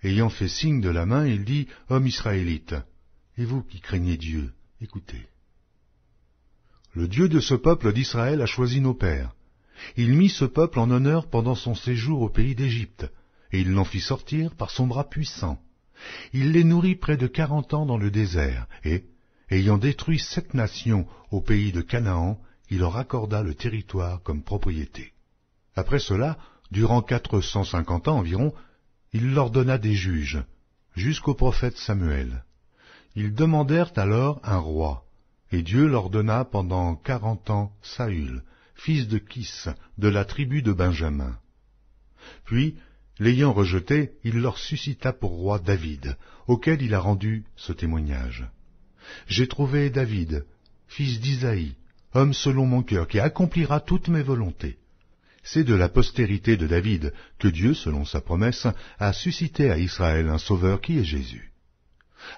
ayant fait signe de la main, il dit Hommes israélites, et vous qui craignez Dieu, écoutez. Le Dieu de ce peuple d'Israël a choisi nos pères. Il mit ce peuple en honneur pendant son séjour au pays d'Égypte, et il l'en fit sortir par son bras puissant. Il les nourrit près de quarante ans dans le désert, et, ayant détruit sept nations au pays de Canaan, il leur accorda le territoire comme propriété. Après cela, durant quatre cent cinquante ans environ, il leur donna des juges, jusqu'au prophète Samuel. Ils demandèrent alors un roi, et Dieu leur donna pendant quarante ans Saül, fils de Kis, de la tribu de Benjamin. Puis, l'ayant rejeté, il leur suscita pour roi David, auquel il a rendu ce témoignage. J'ai trouvé David, fils d'Isaïe, homme selon mon cœur, qui accomplira toutes mes volontés. C'est de la postérité de David que Dieu, selon sa promesse, a suscité à Israël un sauveur qui est Jésus.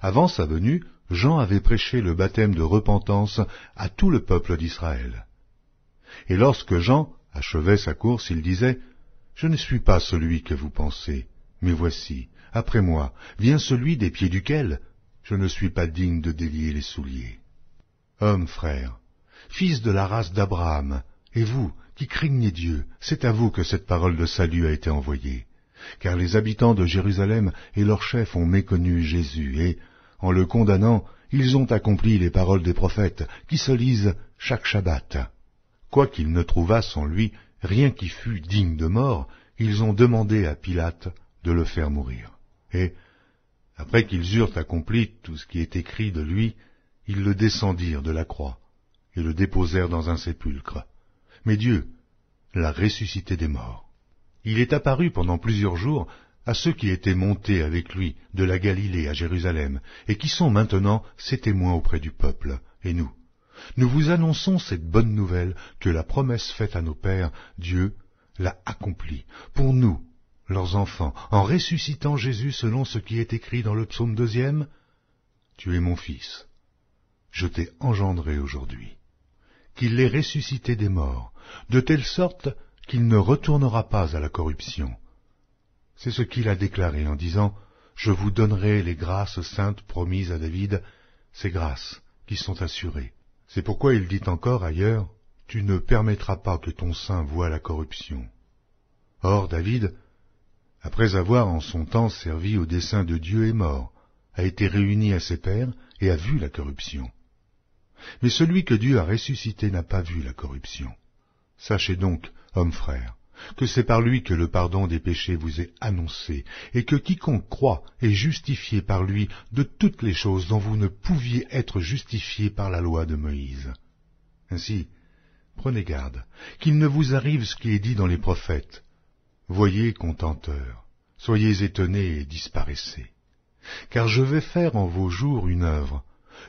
Avant sa venue, Jean avait prêché le baptême de repentance à tout le peuple d'Israël. Et lorsque Jean achevait sa course, il disait, Je ne suis pas celui que vous pensez, mais voici, après moi, vient celui des pieds duquel je ne suis pas digne de délier les souliers. Homme frère, fils de la race d'Abraham, et vous, qui craignez Dieu, c'est à vous que cette parole de salut a été envoyée. Car les habitants de Jérusalem et leurs chefs ont méconnu Jésus, et, en le condamnant, ils ont accompli les paroles des prophètes, qui se lisent chaque Shabbat. Quoiqu'ils ne trouvassent en lui rien qui fût digne de mort, ils ont demandé à Pilate de le faire mourir. Et, après qu'ils eurent accompli tout ce qui est écrit de lui, ils le descendirent de la croix et le déposèrent dans un sépulcre. Mais Dieu l'a ressuscité des morts. Il est apparu pendant plusieurs jours à ceux qui étaient montés avec lui de la Galilée à Jérusalem, et qui sont maintenant ses témoins auprès du peuple, et nous. Nous vous annonçons cette bonne nouvelle que la promesse faite à nos pères, Dieu, l'a accomplie, pour nous, leurs enfants, en ressuscitant Jésus selon ce qui est écrit dans le psaume deuxième. Tu es mon fils, je t'ai engendré aujourd'hui. Qu'il l'ait ressuscité des morts, de telle sorte qu'il ne retournera pas à la corruption, c'est ce qu'il a déclaré en disant Je vous donnerai les grâces saintes promises à David, ces grâces qui sont assurées. C'est pourquoi il dit encore ailleurs Tu ne permettras pas que ton sein voie la corruption. Or David, après avoir en son temps servi au dessein de Dieu et mort, a été réuni à ses pères et a vu la corruption. Mais celui que Dieu a ressuscité n'a pas vu la corruption. Sachez donc, homme frère, que c'est par lui que le pardon des péchés vous est annoncé, et que quiconque croit est justifié par lui de toutes les choses dont vous ne pouviez être justifié par la loi de Moïse. Ainsi, prenez garde, qu'il ne vous arrive ce qui est dit dans les prophètes. Voyez contenteurs, soyez étonnés et disparaissez. Car je vais faire en vos jours une œuvre,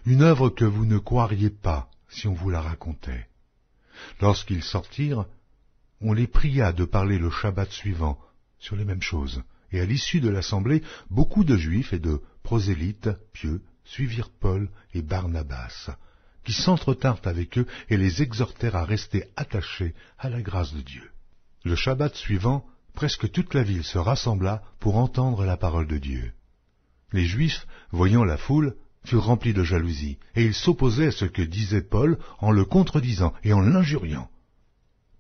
une œuvre que vous ne croiriez pas si on vous la racontait. Lorsqu'ils sortirent, on les pria de parler le Shabbat suivant sur les mêmes choses. Et à l'issue de l'assemblée, beaucoup de juifs et de prosélytes pieux suivirent Paul et Barnabas, qui s'entretinrent avec eux et les exhortèrent à rester attachés à la grâce de Dieu. Le Shabbat suivant, presque toute la ville se rassembla pour entendre la parole de Dieu. Les Juifs, voyant la foule, furent remplis de jalousie, et ils s'opposaient à ce que disait Paul en le contredisant et en l'injuriant.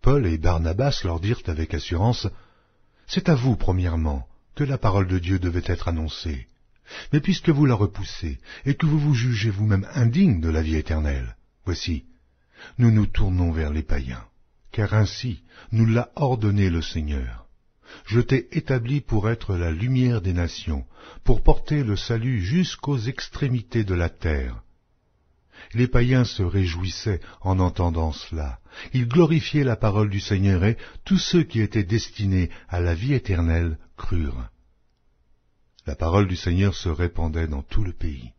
Paul et Barnabas leur dirent avec assurance, C'est à vous, premièrement, que la parole de Dieu devait être annoncée. Mais puisque vous la repoussez, et que vous vous jugez vous-même indigne de la vie éternelle, voici, nous nous tournons vers les païens, car ainsi nous l'a ordonné le Seigneur. Je t'ai établi pour être la lumière des nations, pour porter le salut jusqu'aux extrémités de la terre, les païens se réjouissaient en entendant cela. Ils glorifiaient la parole du Seigneur et tous ceux qui étaient destinés à la vie éternelle crurent. La parole du Seigneur se répandait dans tout le pays.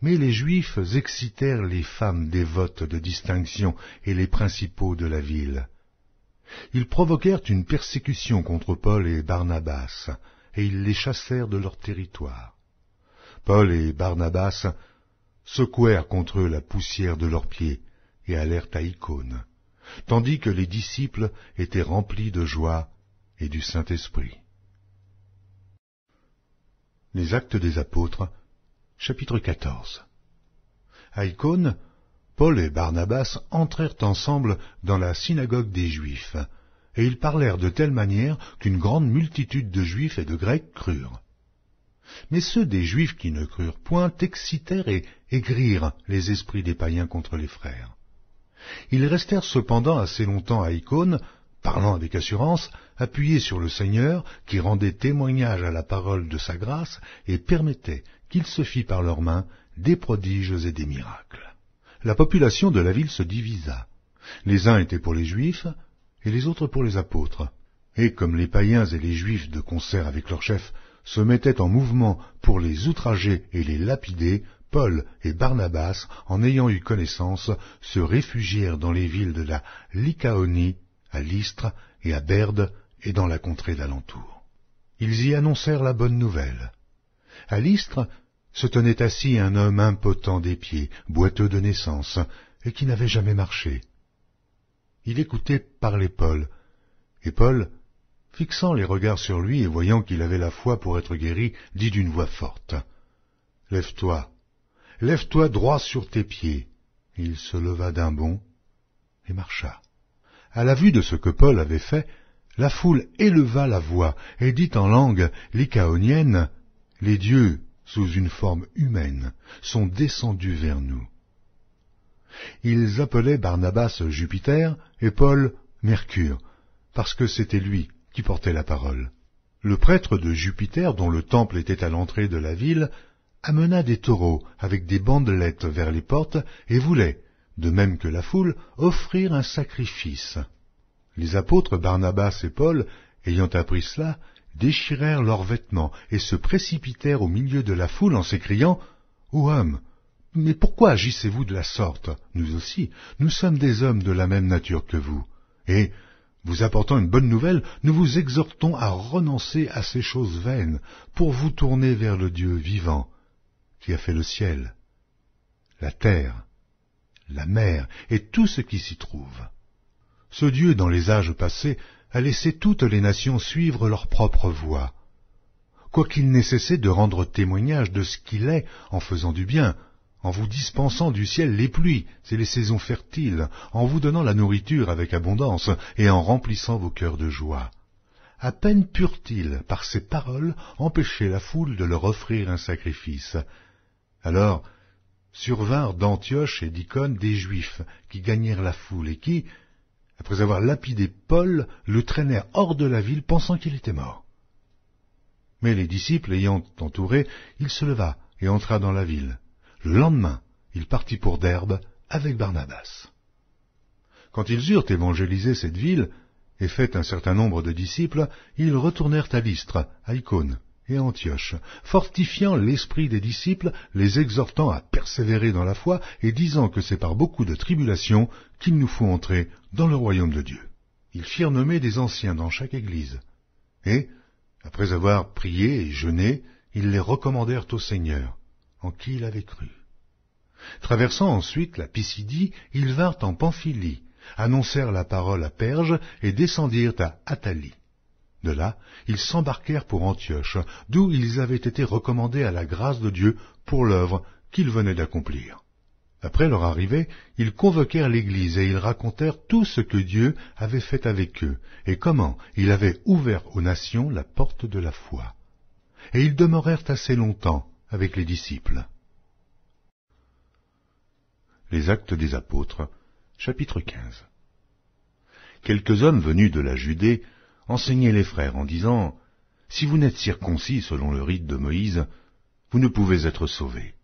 Mais les Juifs excitèrent les femmes dévotes de distinction et les principaux de la ville. Ils provoquèrent une persécution contre Paul et Barnabas, et ils les chassèrent de leur territoire. Paul et Barnabas secouèrent contre eux la poussière de leurs pieds et allèrent à Icône, tandis que les disciples étaient remplis de joie et du Saint-Esprit. Les Actes des Apôtres, chapitre 14 À Icône, Paul et Barnabas entrèrent ensemble dans la synagogue des Juifs, et ils parlèrent de telle manière qu'une grande multitude de Juifs et de Grecs crurent. Mais ceux des Juifs qui ne crurent point excitèrent et aigrirent les esprits des païens contre les frères. Ils restèrent cependant assez longtemps à Icône, parlant avec assurance, appuyés sur le Seigneur, qui rendait témoignage à la parole de sa grâce, et permettait qu'il se fît par leurs mains des prodiges et des miracles. La population de la ville se divisa. Les uns étaient pour les Juifs, et les autres pour les apôtres. Et comme les païens et les Juifs, de concert avec leur chef, se mettaient en mouvement pour les outrager et les lapider, Paul et Barnabas, en ayant eu connaissance, se réfugièrent dans les villes de la Lycaonie, à Lystre et à Berde, et dans la contrée d'alentour. Ils y annoncèrent la bonne nouvelle. À Lystre se tenait assis un homme impotent des pieds, boiteux de naissance, et qui n'avait jamais marché. Il écoutait parler Paul, et Paul fixant les regards sur lui et voyant qu'il avait la foi pour être guéri, dit d'une voix forte, Lève-toi, lève-toi droit sur tes pieds. Il se leva d'un bond et marcha. À la vue de ce que Paul avait fait, la foule éleva la voix et dit en langue lycaonienne, Les dieux, sous une forme humaine, sont descendus vers nous. Ils appelaient Barnabas Jupiter et Paul Mercure, parce que c'était lui portait la parole. Le prêtre de Jupiter, dont le temple était à l'entrée de la ville, amena des taureaux avec des bandelettes vers les portes et voulait, de même que la foule, offrir un sacrifice. Les apôtres Barnabas et Paul, ayant appris cela, déchirèrent leurs vêtements et se précipitèrent au milieu de la foule en s'écriant Ô hommes, mais pourquoi agissez-vous de la sorte Nous aussi, nous sommes des hommes de la même nature que vous. Et vous apportant une bonne nouvelle, nous vous exhortons à renoncer à ces choses vaines pour vous tourner vers le Dieu vivant qui a fait le ciel, la terre, la mer et tout ce qui s'y trouve. Ce Dieu, dans les âges passés, a laissé toutes les nations suivre leur propre voie, quoiqu'il cessé de rendre témoignage de ce qu'il est en faisant du bien, en vous dispensant du ciel les pluies et les saisons fertiles, en vous donnant la nourriture avec abondance, et en remplissant vos cœurs de joie. À peine purent-ils, par ces paroles, empêcher la foule de leur offrir un sacrifice. Alors survinrent d'Antioche et d'Icône des Juifs, qui gagnèrent la foule et qui, après avoir lapidé Paul, le traînèrent hors de la ville pensant qu'il était mort. Mais les disciples, ayant entouré, il se leva et entra dans la ville le lendemain, il partit pour Derbe avec Barnabas. Quand ils eurent évangélisé cette ville et fait un certain nombre de disciples, ils retournèrent à Lystre, à Icône et à Antioche, fortifiant l'esprit des disciples, les exhortant à persévérer dans la foi et disant que c'est par beaucoup de tribulations qu'il nous faut entrer dans le royaume de Dieu. Ils firent nommer des anciens dans chaque église. Et, après avoir prié et jeûné, ils les recommandèrent au Seigneur, en qui il avait cru. Traversant ensuite la Pisidie, ils vinrent en Pamphylie, annoncèrent la parole à Perge et descendirent à Athalie. De là, ils s'embarquèrent pour Antioche, d'où ils avaient été recommandés à la grâce de Dieu pour l'œuvre qu'ils venaient d'accomplir. Après leur arrivée, ils convoquèrent l'Église et ils racontèrent tout ce que Dieu avait fait avec eux, et comment il avait ouvert aux nations la porte de la foi. Et ils demeurèrent assez longtemps, avec les disciples. Les Actes des Apôtres, chapitre 15 Quelques hommes venus de la Judée enseignaient les frères en disant Si vous n'êtes circoncis selon le rite de Moïse, vous ne pouvez être sauvés.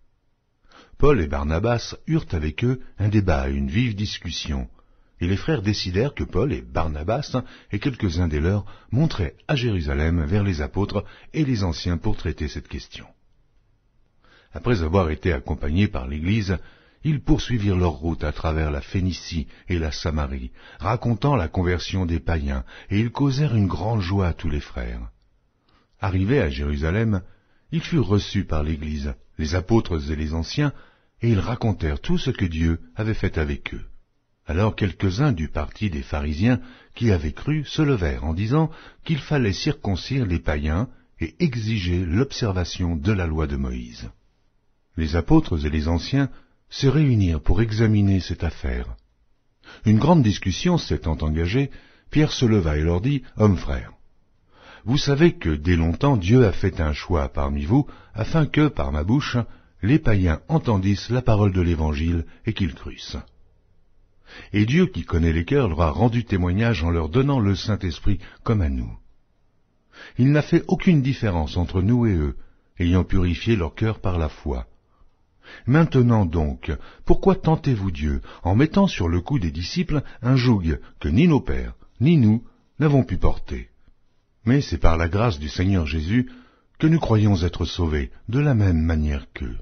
Paul et Barnabas eurent avec eux un débat, une vive discussion, et les frères décidèrent que Paul et Barnabas et quelques-uns des leurs montraient à Jérusalem vers les apôtres et les anciens pour traiter cette question. Après avoir été accompagnés par l'Église, ils poursuivirent leur route à travers la Phénicie et la Samarie, racontant la conversion des païens, et ils causèrent une grande joie à tous les frères. Arrivés à Jérusalem, ils furent reçus par l'Église, les apôtres et les anciens, et ils racontèrent tout ce que Dieu avait fait avec eux. Alors quelques-uns du parti des pharisiens qui avaient cru se levèrent en disant qu'il fallait circoncire les païens et exiger l'observation de la loi de Moïse les apôtres et les anciens se réunirent pour examiner cette affaire. Une grande discussion s'étant engagée, Pierre se leva et leur dit, Hommes frères, vous savez que dès longtemps Dieu a fait un choix parmi vous, afin que, par ma bouche, les païens entendissent la parole de l'Évangile et qu'ils crussent. Et Dieu qui connaît les cœurs leur a rendu témoignage en leur donnant le Saint-Esprit comme à nous. Il n'a fait aucune différence entre nous et eux, ayant purifié leur cœur par la foi. Maintenant donc, pourquoi tentez-vous Dieu en mettant sur le cou des disciples un joug que ni nos pères, ni nous n'avons pu porter Mais c'est par la grâce du Seigneur Jésus que nous croyons être sauvés de la même manière qu'eux.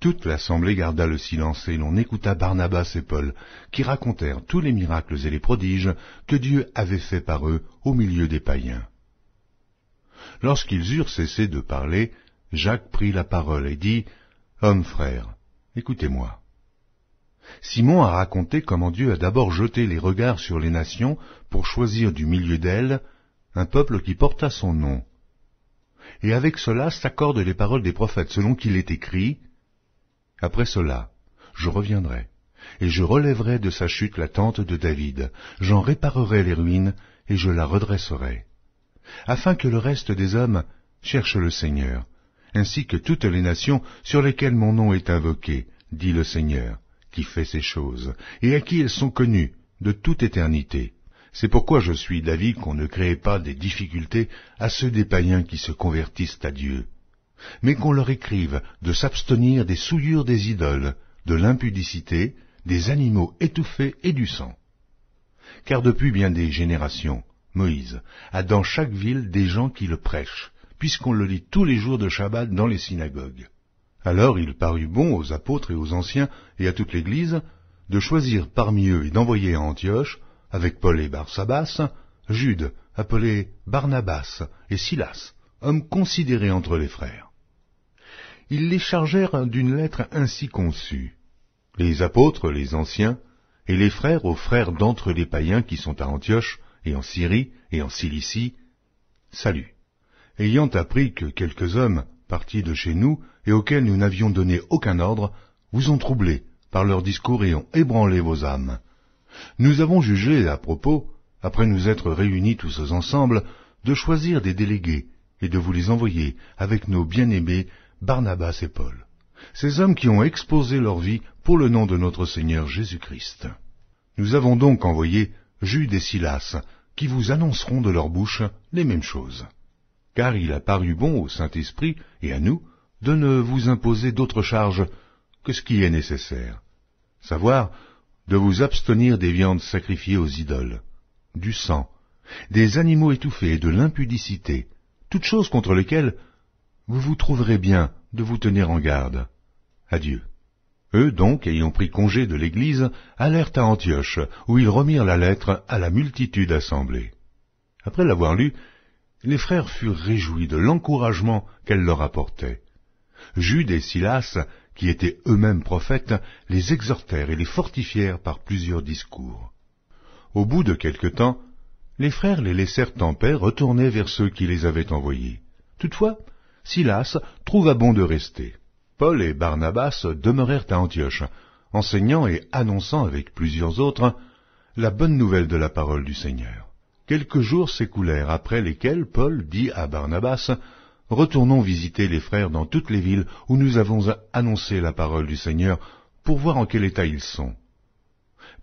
Toute l'assemblée garda le silence et l'on écouta Barnabas et Paul, qui racontèrent tous les miracles et les prodiges que Dieu avait faits par eux au milieu des païens. Lorsqu'ils eurent cessé de parler, Jacques prit la parole et dit Homme, frère, écoutez-moi. Simon a raconté comment Dieu a d'abord jeté les regards sur les nations pour choisir du milieu d'elles un peuple qui porta son nom. Et avec cela s'accordent les paroles des prophètes selon qu'il est écrit, Après cela, je reviendrai, et je relèverai de sa chute la tente de David, j'en réparerai les ruines, et je la redresserai, afin que le reste des hommes cherche le Seigneur, ainsi que toutes les nations sur lesquelles mon nom est invoqué, dit le Seigneur, qui fait ces choses, et à qui elles sont connues, de toute éternité. C'est pourquoi je suis d'avis qu'on ne crée pas des difficultés à ceux des païens qui se convertissent à Dieu, mais qu'on leur écrive de s'abstenir des souillures des idoles, de l'impudicité, des animaux étouffés et du sang. Car depuis bien des générations, Moïse a dans chaque ville des gens qui le prêchent, puisqu'on le lit tous les jours de Shabbat dans les synagogues. Alors il parut bon aux apôtres et aux anciens et à toute l'Église de choisir parmi eux et d'envoyer à Antioche, avec Paul et Barsabas, Jude, appelé Barnabas, et Silas, hommes considérés entre les frères. Ils les chargèrent d'une lettre ainsi conçue. Les apôtres, les anciens, et les frères aux frères d'entre les païens qui sont à Antioche, et en Syrie, et en Cilicie, salut ayant appris que quelques hommes, partis de chez nous, et auxquels nous n'avions donné aucun ordre, vous ont troublés par leurs discours et ont ébranlé vos âmes. Nous avons jugé à propos, après nous être réunis tous ensemble, de choisir des délégués et de vous les envoyer avec nos bien-aimés Barnabas et Paul, ces hommes qui ont exposé leur vie pour le nom de notre Seigneur Jésus-Christ. Nous avons donc envoyé Jude et Silas, qui vous annonceront de leur bouche les mêmes choses car il a paru bon au Saint-Esprit et à nous de ne vous imposer d'autres charges que ce qui est nécessaire, savoir de vous abstenir des viandes sacrifiées aux idoles, du sang, des animaux étouffés et de l'impudicité, toutes choses contre lesquelles vous vous trouverez bien de vous tenir en garde. Adieu. Eux donc, ayant pris congé de l'Église, allèrent à Antioche, où ils remirent la lettre à la multitude assemblée. Après l'avoir lue, les frères furent réjouis de l'encouragement qu'elle leur apportait. Jude et Silas, qui étaient eux-mêmes prophètes, les exhortèrent et les fortifièrent par plusieurs discours. Au bout de quelque temps, les frères les laissèrent en paix retourner vers ceux qui les avaient envoyés. Toutefois, Silas trouva bon de rester. Paul et Barnabas demeurèrent à Antioche, enseignant et annonçant avec plusieurs autres la bonne nouvelle de la parole du Seigneur. Quelques jours s'écoulèrent, après lesquels Paul dit à Barnabas, Retournons visiter les frères dans toutes les villes où nous avons annoncé la parole du Seigneur, pour voir en quel état ils sont.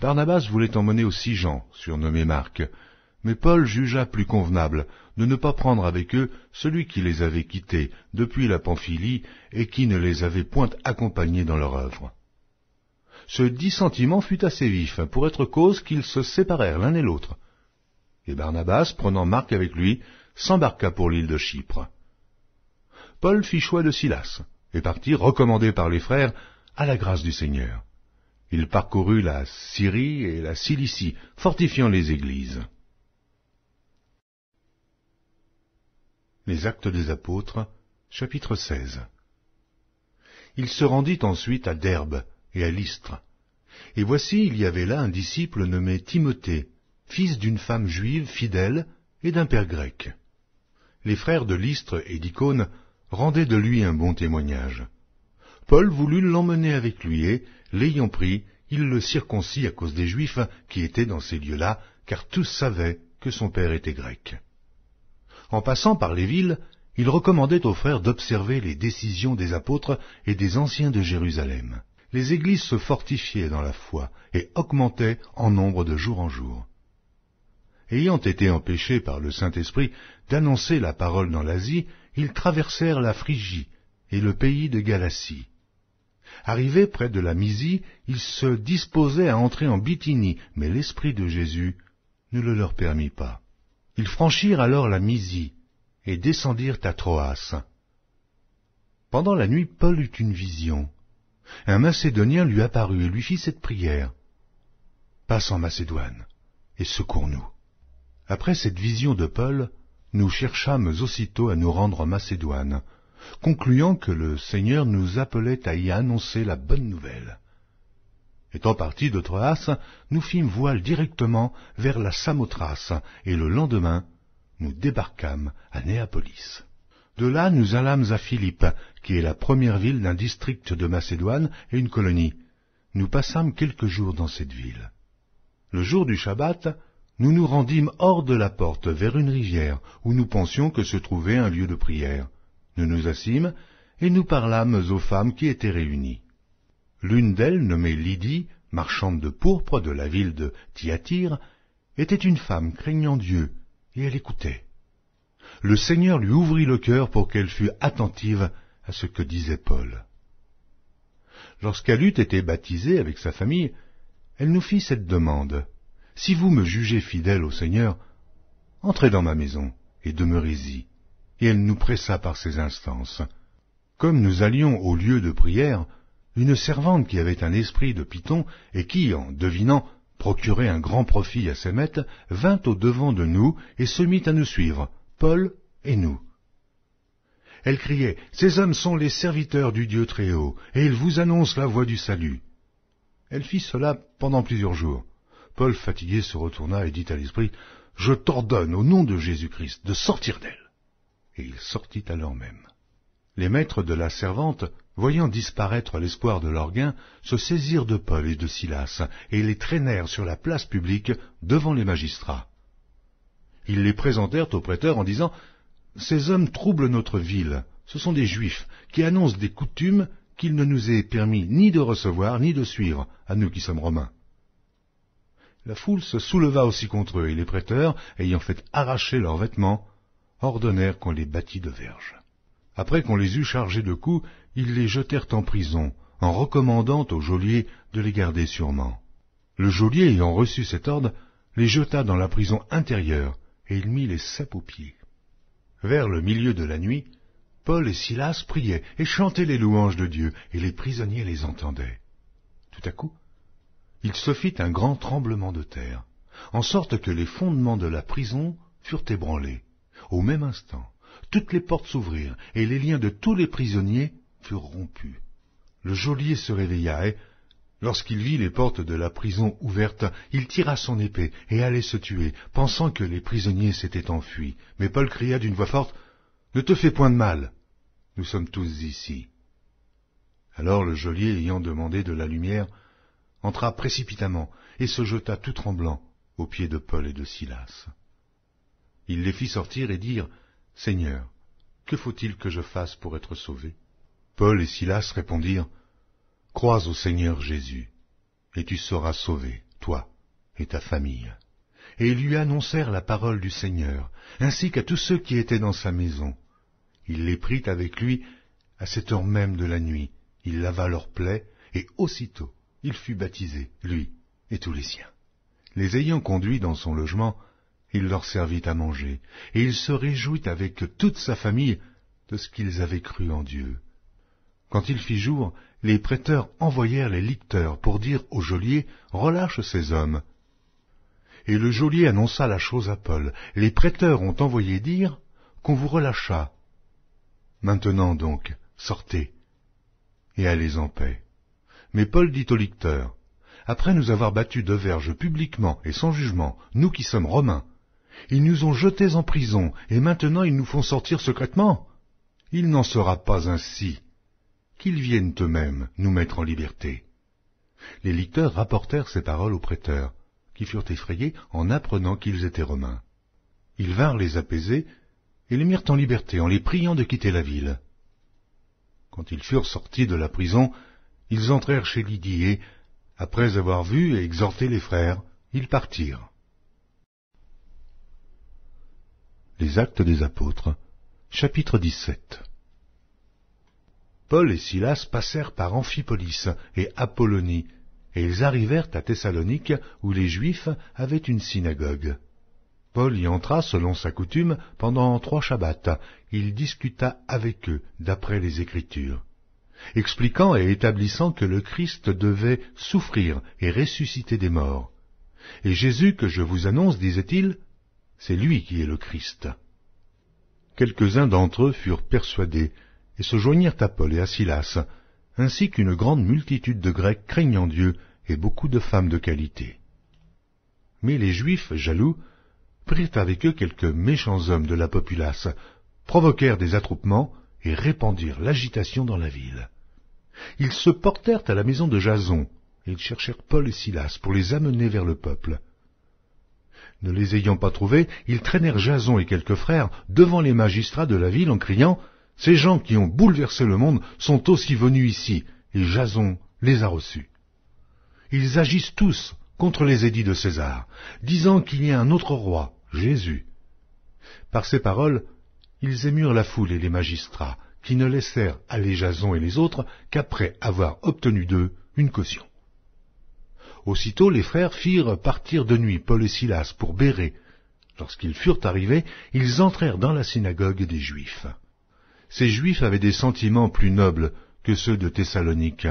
Barnabas voulait emmener aussi Jean, surnommé Marc, mais Paul jugea plus convenable de ne pas prendre avec eux celui qui les avait quittés depuis la Pamphylie et qui ne les avait point accompagnés dans leur œuvre. Ce dissentiment fut assez vif pour être cause qu'ils se séparèrent l'un et l'autre, et Barnabas, prenant Marc avec lui, s'embarqua pour l'île de Chypre. Paul fit choix de Silas, et partit, recommandé par les frères, à la grâce du Seigneur. Il parcourut la Syrie et la Cilicie, fortifiant les églises. Les Actes des Apôtres, chapitre 16 Il se rendit ensuite à Derbe et à Lystre. Et voici, il y avait là un disciple nommé Timothée, fils d'une femme juive fidèle et d'un père grec. Les frères de Lystre et d'Icône rendaient de lui un bon témoignage. Paul voulut l'emmener avec lui et, l'ayant pris, il le circoncit à cause des Juifs qui étaient dans ces lieux-là, car tous savaient que son père était grec. En passant par les villes, il recommandait aux frères d'observer les décisions des apôtres et des anciens de Jérusalem. Les églises se fortifiaient dans la foi et augmentaient en nombre de jour en jour ayant été empêchés par le Saint-Esprit d'annoncer la parole dans l'Asie, ils traversèrent la Phrygie et le pays de Galatie. Arrivés près de la Misie, ils se disposaient à entrer en Bithynie, mais l'Esprit de Jésus ne le leur permit pas. Ils franchirent alors la Misie et descendirent à Troas. Pendant la nuit, Paul eut une vision. Un Macédonien lui apparut et lui fit cette prière. Passe en Macédoine et secours-nous. Après cette vision de Paul, nous cherchâmes aussitôt à nous rendre en Macédoine, concluant que le Seigneur nous appelait à y annoncer la bonne nouvelle. Étant partis de Troas, nous fîmes voile directement vers la Samothrace, et le lendemain, nous débarquâmes à Néapolis. De là, nous allâmes à Philippe, qui est la première ville d'un district de Macédoine et une colonie. Nous passâmes quelques jours dans cette ville. Le jour du Shabbat, nous nous rendîmes hors de la porte vers une rivière où nous pensions que se trouvait un lieu de prière. Nous nous assîmes et nous parlâmes aux femmes qui étaient réunies. L'une d'elles, nommée Lydie, marchande de pourpre de la ville de Thyatire, était une femme craignant Dieu, et elle écoutait. Le Seigneur lui ouvrit le cœur pour qu'elle fût attentive à ce que disait Paul. Lorsqu'elle eut été baptisée avec sa famille, elle nous fit cette demande. Si vous me jugez fidèle au Seigneur, entrez dans ma maison et demeurez-y. Et elle nous pressa par ses instances. Comme nous allions au lieu de prière, une servante qui avait un esprit de Python et qui, en devinant, procurait un grand profit à ses maîtres, vint au devant de nous et se mit à nous suivre, Paul et nous. Elle criait, Ces hommes sont les serviteurs du Dieu Très-Haut, et ils vous annoncent la voie du salut. Elle fit cela pendant plusieurs jours. Paul, fatigué, se retourna et dit à l'esprit, Je t'ordonne au nom de Jésus-Christ de sortir d'elle. Et il sortit alors même. Les maîtres de la servante, voyant disparaître l'espoir de leur gain, se saisirent de Paul et de Silas, et les traînèrent sur la place publique devant les magistrats. Ils les présentèrent au prêteur en disant, Ces hommes troublent notre ville, ce sont des Juifs, qui annoncent des coutumes qu'il ne nous est permis ni de recevoir ni de suivre, à nous qui sommes Romains. La foule se souleva aussi contre eux, et les prêteurs, ayant fait arracher leurs vêtements, ordonnèrent qu'on les battît de verges. Après qu'on les eut chargés de coups, ils les jetèrent en prison, en recommandant au geôlier de les garder sûrement. Le geôlier ayant reçu cet ordre, les jeta dans la prison intérieure, et il mit les sept aux pieds. Vers le milieu de la nuit, Paul et Silas priaient et chantaient les louanges de Dieu, et les prisonniers les entendaient. Tout à coup, il se fit un grand tremblement de terre, en sorte que les fondements de la prison furent ébranlés. Au même instant, toutes les portes s'ouvrirent, et les liens de tous les prisonniers furent rompus. Le geôlier se réveilla et, lorsqu'il vit les portes de la prison ouvertes, il tira son épée et allait se tuer, pensant que les prisonniers s'étaient enfuis. Mais Paul cria d'une voix forte, Ne te fais point de mal, nous sommes tous ici. Alors le geôlier ayant demandé de la lumière, entra précipitamment et se jeta tout tremblant aux pieds de Paul et de Silas. Il les fit sortir et dire, « Seigneur, que faut-il que je fasse pour être sauvé Paul et Silas répondirent, Crois au Seigneur Jésus, et tu seras sauvé, toi et ta famille. Et ils lui annoncèrent la parole du Seigneur, ainsi qu'à tous ceux qui étaient dans sa maison. Il les prit avec lui à cette heure même de la nuit, il lava leurs plaies, et aussitôt il fut baptisé, lui et tous les siens. Les ayant conduits dans son logement, il leur servit à manger, et il se réjouit avec toute sa famille de ce qu'ils avaient cru en Dieu. Quand il fit jour, les prêteurs envoyèrent les licteurs pour dire au geôlier, Relâche ces hommes. Et le geôlier annonça la chose à Paul. Les prêteurs ont envoyé dire qu'on vous relâcha. Maintenant donc, sortez et allez en paix. Mais Paul dit au lecteur, Après nous avoir battus de verges publiquement et sans jugement, nous qui sommes romains, ils nous ont jetés en prison, et maintenant ils nous font sortir secrètement. Il n'en sera pas ainsi. Qu'ils viennent eux-mêmes nous mettre en liberté. Les lecteurs rapportèrent ces paroles aux prêteurs, qui furent effrayés en apprenant qu'ils étaient romains. Ils vinrent les apaiser, et les mirent en liberté en les priant de quitter la ville. Quand ils furent sortis de la prison, ils entrèrent chez Lydie et, après avoir vu et exhorté les frères, ils partirent. Les Actes des Apôtres, chapitre 17 Paul et Silas passèrent par Amphipolis et Apollonie, et ils arrivèrent à Thessalonique, où les Juifs avaient une synagogue. Paul y entra selon sa coutume pendant trois Shabbats. Il discuta avec eux d'après les Écritures expliquant et établissant que le Christ devait souffrir et ressusciter des morts. Et Jésus que je vous annonce, disait-il, c'est lui qui est le Christ. Quelques-uns d'entre eux furent persuadés et se joignirent à Paul et à Silas, ainsi qu'une grande multitude de Grecs craignant Dieu et beaucoup de femmes de qualité. Mais les Juifs, jaloux, prirent avec eux quelques méchants hommes de la populace, provoquèrent des attroupements et répandirent l'agitation dans la ville. Ils se portèrent à la maison de Jason, et ils cherchèrent Paul et Silas pour les amener vers le peuple. Ne les ayant pas trouvés, ils traînèrent Jason et quelques frères devant les magistrats de la ville en criant Ces gens qui ont bouleversé le monde sont aussi venus ici, et Jason les a reçus. Ils agissent tous contre les édits de César, disant qu'il y a un autre roi, Jésus. Par ces paroles, ils émurent la foule et les magistrats, qui ne laissèrent aller Jason et les autres qu'après avoir obtenu d'eux une caution. Aussitôt les frères firent partir de nuit Paul et Silas pour Béré. Lorsqu'ils furent arrivés, ils entrèrent dans la synagogue des Juifs. Ces Juifs avaient des sentiments plus nobles que ceux de Thessalonique.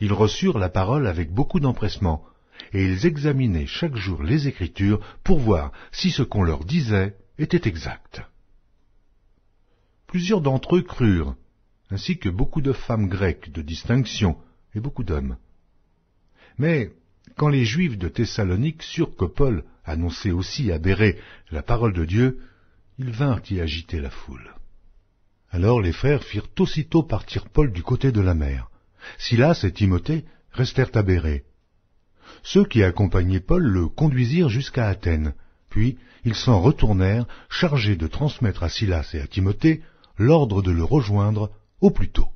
Ils reçurent la parole avec beaucoup d'empressement, et ils examinaient chaque jour les Écritures pour voir si ce qu'on leur disait était exact plusieurs d'entre eux crurent, ainsi que beaucoup de femmes grecques de distinction et beaucoup d'hommes. Mais quand les Juifs de Thessalonique surent que Paul annonçait aussi à Béré la parole de Dieu, ils vinrent y agiter la foule. Alors les frères firent aussitôt partir Paul du côté de la mer. Silas et Timothée restèrent à Béré. Ceux qui accompagnaient Paul le conduisirent jusqu'à Athènes, puis ils s'en retournèrent, chargés de transmettre à Silas et à Timothée l'ordre de le rejoindre au plus tôt.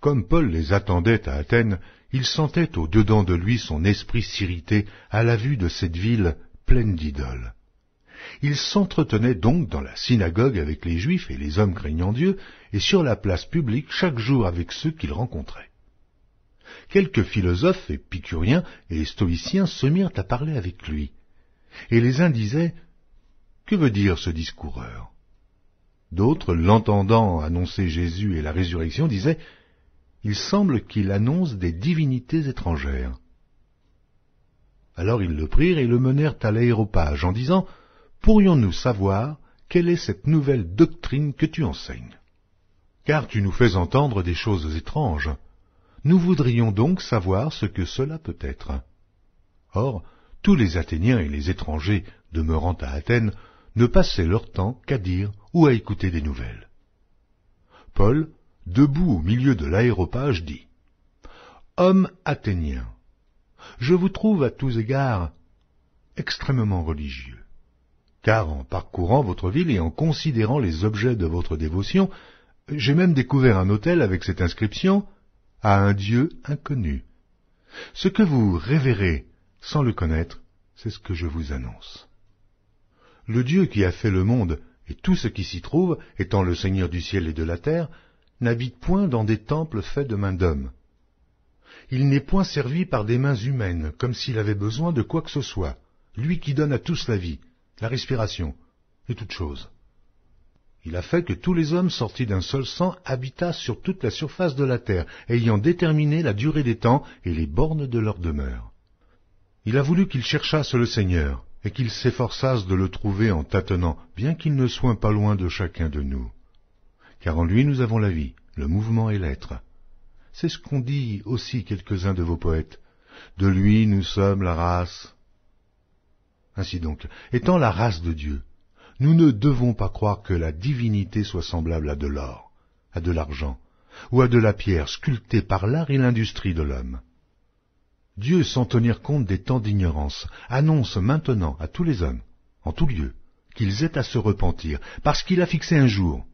Comme Paul les attendait à Athènes, il sentait au dedans de lui son esprit s'irriter à la vue de cette ville pleine d'idoles. Il s'entretenait donc dans la synagogue avec les Juifs et les hommes craignant Dieu, et sur la place publique chaque jour avec ceux qu'il rencontrait. Quelques philosophes épicuriens et stoïciens se mirent à parler avec lui, et les uns disaient Que veut dire ce discoureur D'autres, l'entendant annoncer Jésus et la résurrection, disaient Il semble qu'il annonce des divinités étrangères. Alors ils le prirent et le menèrent à l'aéropage en disant Pourrions-nous savoir quelle est cette nouvelle doctrine que tu enseignes Car tu nous fais entendre des choses étranges. Nous voudrions donc savoir ce que cela peut être. Or, tous les Athéniens et les étrangers demeurant à Athènes ne passaient leur temps qu'à dire ou à écouter des nouvelles. Paul, debout au milieu de l'aéropage, dit Homme athénien, je vous trouve à tous égards extrêmement religieux, car en parcourant votre ville et en considérant les objets de votre dévotion, j'ai même découvert un hôtel avec cette inscription à un Dieu inconnu. Ce que vous révérez sans le connaître, c'est ce que je vous annonce le Dieu qui a fait le monde et tout ce qui s'y trouve, étant le Seigneur du ciel et de la terre, n'habite point dans des temples faits de mains d'homme. Il n'est point servi par des mains humaines, comme s'il avait besoin de quoi que ce soit, lui qui donne à tous la vie, la respiration, et toute chose. Il a fait que tous les hommes sortis d'un seul sang habitassent sur toute la surface de la terre, ayant déterminé la durée des temps et les bornes de leur demeure. Il a voulu qu'ils cherchassent le Seigneur, et qu'ils s'efforçassent de le trouver en tâtonnant, bien qu'il ne soit pas loin de chacun de nous. Car en lui nous avons la vie, le mouvement et l'être. C'est ce qu'ont dit aussi quelques-uns de vos poètes. De lui nous sommes la race. Ainsi donc, étant la race de Dieu, nous ne devons pas croire que la divinité soit semblable à de l'or, à de l'argent, ou à de la pierre sculptée par l'art et l'industrie de l'homme. Dieu, sans tenir compte des temps d'ignorance, annonce maintenant à tous les hommes, en tout lieu, qu'ils aient à se repentir, parce qu'il a fixé un jour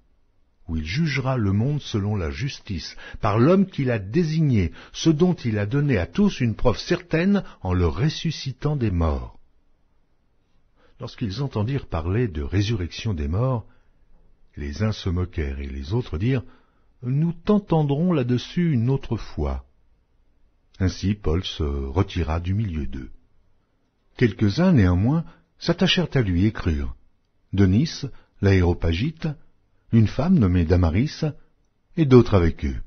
où il jugera le monde selon la justice, par l'homme qu'il a désigné, ce dont il a donné à tous une preuve certaine en le ressuscitant des morts. Lorsqu'ils entendirent parler de résurrection des morts, les uns se moquèrent et les autres dirent Nous t'entendrons là-dessus une autre fois. Ainsi Paul se retira du milieu d'eux. Quelques-uns, néanmoins, s'attachèrent à lui et crurent. De l'aéropagite, une femme nommée Damaris, et d'autres avec eux.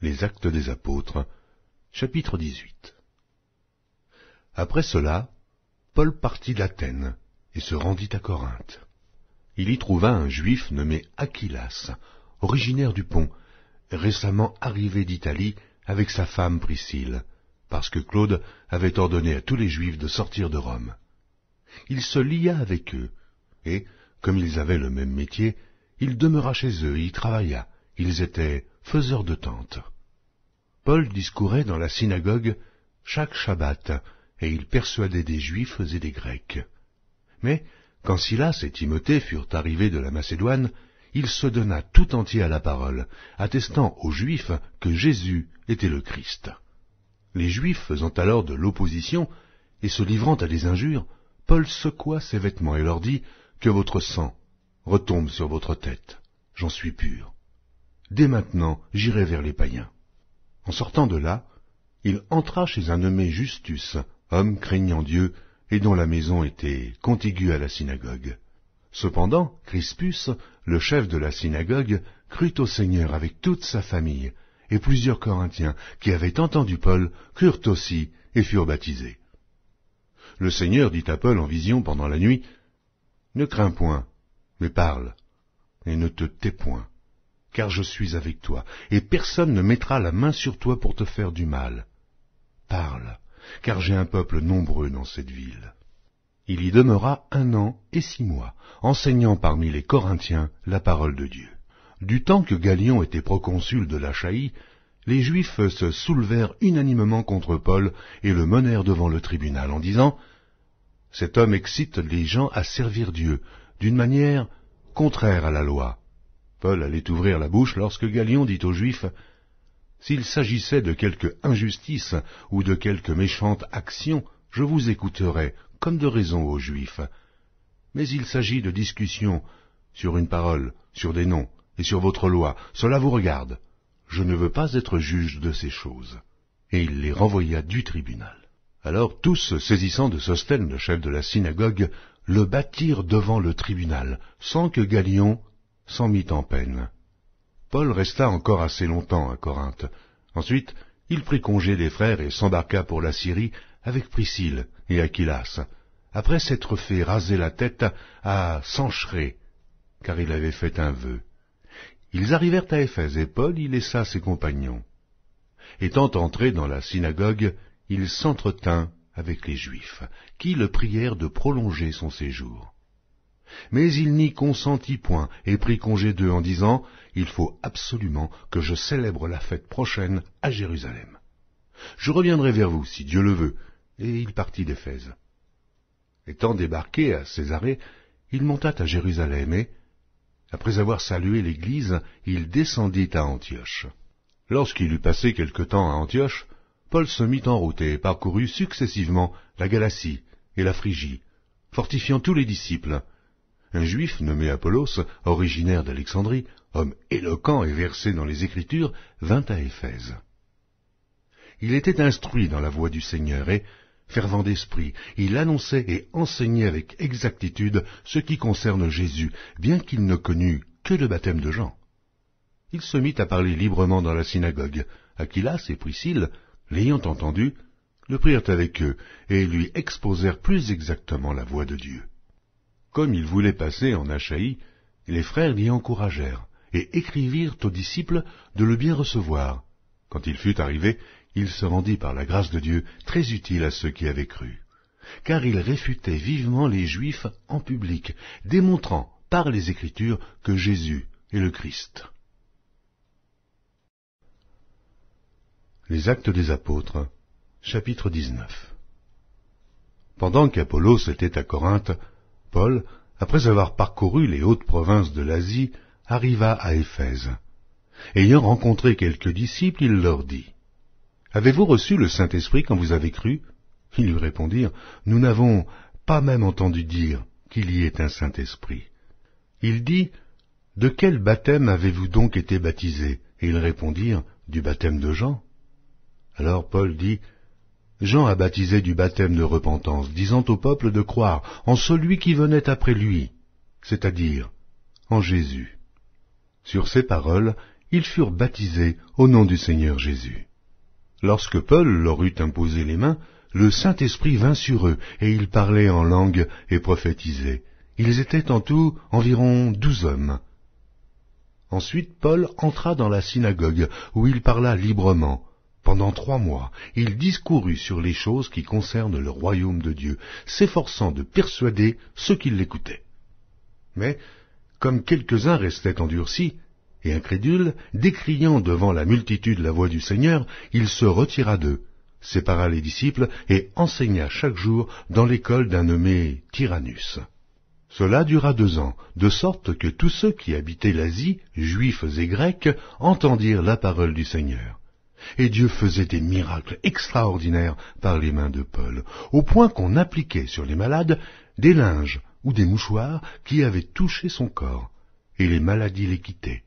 Les Actes des Apôtres, chapitre 18 Après cela, Paul partit d'Athènes et se rendit à Corinthe. Il y trouva un juif nommé Aquilas, originaire du pont, récemment arrivé d'Italie avec sa femme Priscille, parce que Claude avait ordonné à tous les Juifs de sortir de Rome. Il se lia avec eux, et, comme ils avaient le même métier, il demeura chez eux et y travailla. Ils étaient faiseurs de tentes. Paul discourait dans la synagogue chaque Shabbat, et il persuadait des Juifs et des Grecs. Mais, quand Silas et Timothée furent arrivés de la Macédoine, il se donna tout entier à la parole, attestant aux Juifs que Jésus était le Christ. Les Juifs faisant alors de l'opposition et se livrant à des injures, Paul secoua ses vêtements et leur dit Que votre sang retombe sur votre tête, j'en suis pur. Dès maintenant j'irai vers les païens. En sortant de là, il entra chez un nommé Justus, homme craignant Dieu, et dont la maison était contiguë à la synagogue. Cependant, Crispus, le chef de la synagogue, crut au Seigneur avec toute sa famille, et plusieurs Corinthiens qui avaient entendu Paul crurent aussi et furent baptisés. Le Seigneur dit à Paul en vision pendant la nuit, Ne crains point, mais parle, et ne te tais point, car je suis avec toi, et personne ne mettra la main sur toi pour te faire du mal. Parle, car j'ai un peuple nombreux dans cette ville. Il y demeura un an et six mois, enseignant parmi les Corinthiens la parole de Dieu. Du temps que Galion était proconsul de la les Juifs se soulevèrent unanimement contre Paul et le menèrent devant le tribunal en disant Cet homme excite les gens à servir Dieu d'une manière contraire à la loi. Paul allait ouvrir la bouche lorsque Galion dit aux Juifs S'il s'agissait de quelque injustice ou de quelque méchante action je vous écouterai, comme de raison aux Juifs. Mais il s'agit de discussions sur une parole, sur des noms, et sur votre loi, cela vous regarde. Je ne veux pas être juge de ces choses. Et il les renvoya du tribunal. Alors tous, saisissant de Sostène, le chef de la synagogue, le battirent devant le tribunal, sans que Galion s'en mit en peine. Paul resta encore assez longtemps à Corinthe. Ensuite, il prit congé des frères et s'embarqua pour la Syrie avec Priscille et Aquilas, après s'être fait raser la tête à Sancheré, car il avait fait un vœu. Ils arrivèrent à Éphèse, et Paul y laissa ses compagnons. Étant entré dans la synagogue, il s'entretint avec les Juifs, qui le prièrent de prolonger son séjour. Mais il n'y consentit point et prit congé d'eux en disant, Il faut absolument que je célèbre la fête prochaine à Jérusalem. Je reviendrai vers vous, si Dieu le veut. Et il partit d'Éphèse. Étant débarqué à Césarée, il monta à Jérusalem et, après avoir salué l'Église, il descendit à Antioche. Lorsqu'il eut passé quelque temps à Antioche, Paul se mit en route et parcourut successivement la Galatie et la Phrygie, fortifiant tous les disciples. Un juif nommé Apollos, originaire d'Alexandrie, homme éloquent et versé dans les Écritures, vint à Éphèse. Il était instruit dans la voie du Seigneur et, fervent d'esprit, il annonçait et enseignait avec exactitude ce qui concerne Jésus, bien qu'il ne connût que le baptême de Jean. Il se mit à parler librement dans la synagogue. Aquilas et Priscille, l'ayant entendu, le prirent avec eux et lui exposèrent plus exactement la voie de Dieu. Comme il voulait passer en Achaïe, les frères l'y encouragèrent et écrivirent aux disciples de le bien recevoir. Quand il fut arrivé, il se rendit par la grâce de Dieu très utile à ceux qui avaient cru, car il réfutait vivement les Juifs en public, démontrant par les Écritures que Jésus est le Christ. Les Actes des Apôtres, chapitre 19 Pendant qu'Apollos était à Corinthe, Paul, après avoir parcouru les hautes provinces de l'Asie, arriva à Éphèse. Ayant rencontré quelques disciples, il leur dit Avez-vous reçu le Saint-Esprit quand vous avez cru Ils lui répondirent, Nous n'avons pas même entendu dire qu'il y ait un Saint-Esprit. Il dit, De quel baptême avez-vous donc été baptisé ?» Et ils répondirent, Du baptême de Jean. Alors Paul dit, Jean a baptisé du baptême de repentance, disant au peuple de croire en celui qui venait après lui, c'est-à-dire en Jésus. Sur ces paroles, ils furent baptisés au nom du Seigneur Jésus. Lorsque Paul leur eut imposé les mains, le Saint-Esprit vint sur eux, et ils parlaient en langue et prophétisaient. Ils étaient en tout environ douze hommes. Ensuite Paul entra dans la synagogue, où il parla librement. Pendant trois mois, il discourut sur les choses qui concernent le royaume de Dieu, s'efforçant de persuader ceux qui l'écoutaient. Mais, comme quelques-uns restaient endurcis, incrédule, décriant devant la multitude la voix du Seigneur, il se retira d'eux, sépara les disciples et enseigna chaque jour dans l'école d'un nommé Tyrannus. Cela dura deux ans, de sorte que tous ceux qui habitaient l'Asie, juifs et grecs, entendirent la parole du Seigneur. Et Dieu faisait des miracles extraordinaires par les mains de Paul, au point qu'on appliquait sur les malades des linges ou des mouchoirs qui avaient touché son corps, et les maladies les quittaient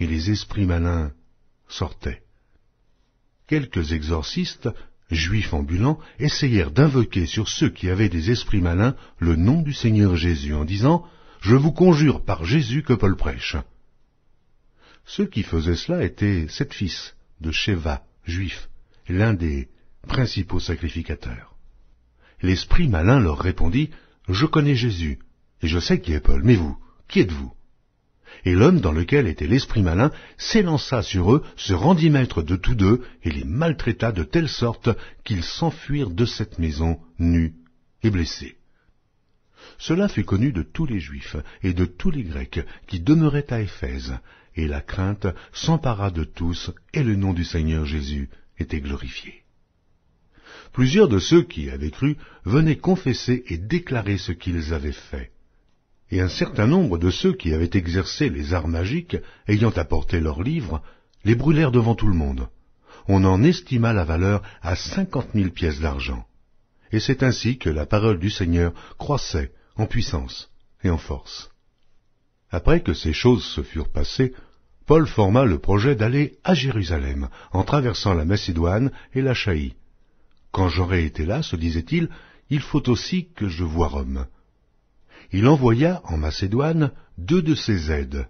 et les esprits malins sortaient. Quelques exorcistes, juifs ambulants, essayèrent d'invoquer sur ceux qui avaient des esprits malins le nom du Seigneur Jésus en disant Je vous conjure par Jésus que Paul prêche. Ceux qui faisaient cela étaient sept fils de Sheva, juif, l'un des principaux sacrificateurs. L'esprit malin leur répondit Je connais Jésus, et je sais qui est Paul, mais vous, qui êtes-vous et l'homme dans lequel était l'esprit malin s'élança sur eux, se rendit maître de tous deux, et les maltraita de telle sorte qu'ils s'enfuirent de cette maison, nus et blessés. Cela fut connu de tous les Juifs et de tous les Grecs qui demeuraient à Éphèse, et la crainte s'empara de tous, et le nom du Seigneur Jésus était glorifié. Plusieurs de ceux qui avaient cru venaient confesser et déclarer ce qu'ils avaient fait et un certain nombre de ceux qui avaient exercé les arts magiques, ayant apporté leurs livres, les brûlèrent devant tout le monde. On en estima la valeur à cinquante mille pièces d'argent. Et c'est ainsi que la parole du Seigneur croissait en puissance et en force. Après que ces choses se furent passées, Paul forma le projet d'aller à Jérusalem en traversant la Macédoine et la Chaïe. Quand j'aurai été là, se disait-il, il faut aussi que je voie Rome il envoya en Macédoine deux de ses aides,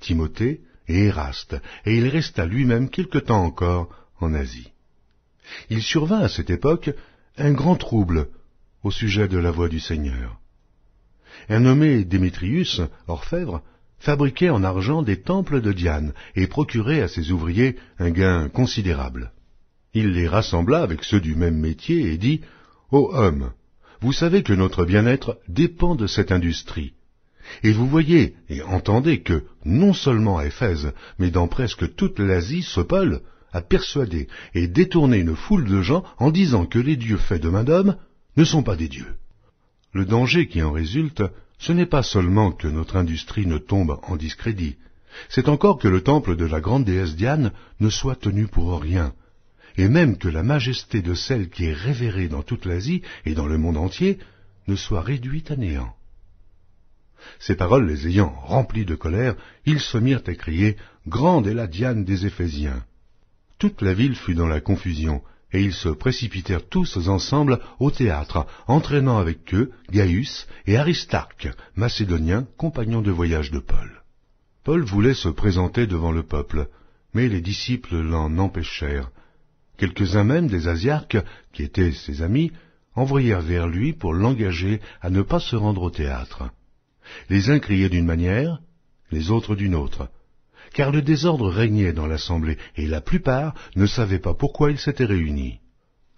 Timothée et Éraste, et il resta lui-même quelque temps encore en Asie. Il survint à cette époque un grand trouble au sujet de la voix du Seigneur. Un nommé Démétrius, orfèvre, fabriquait en argent des temples de Diane et procurait à ses ouvriers un gain considérable. Il les rassembla avec ceux du même métier et dit Ô homme, vous savez que notre bien-être dépend de cette industrie. Et vous voyez et entendez que, non seulement à Éphèse, mais dans presque toute l'Asie, ce pôle a persuadé et détourné une foule de gens en disant que les dieux faits de main d'homme ne sont pas des dieux. Le danger qui en résulte, ce n'est pas seulement que notre industrie ne tombe en discrédit, c'est encore que le temple de la grande déesse Diane ne soit tenu pour rien, et même que la majesté de celle qui est révérée dans toute l'Asie et dans le monde entier ne soit réduite à néant. Ces paroles les ayant remplis de colère, ils se mirent à crier Grande est la Diane des Éphésiens. Toute la ville fut dans la confusion, et ils se précipitèrent tous ensemble au théâtre, entraînant avec eux Gaius et Aristarque, macédonien, compagnon de voyage de Paul. Paul voulait se présenter devant le peuple, mais les disciples l'en empêchèrent, Quelques-uns même des Asiarques, qui étaient ses amis, envoyèrent vers lui pour l'engager à ne pas se rendre au théâtre. Les uns criaient d'une manière, les autres d'une autre, car le désordre régnait dans l'assemblée, et la plupart ne savaient pas pourquoi ils s'étaient réunis.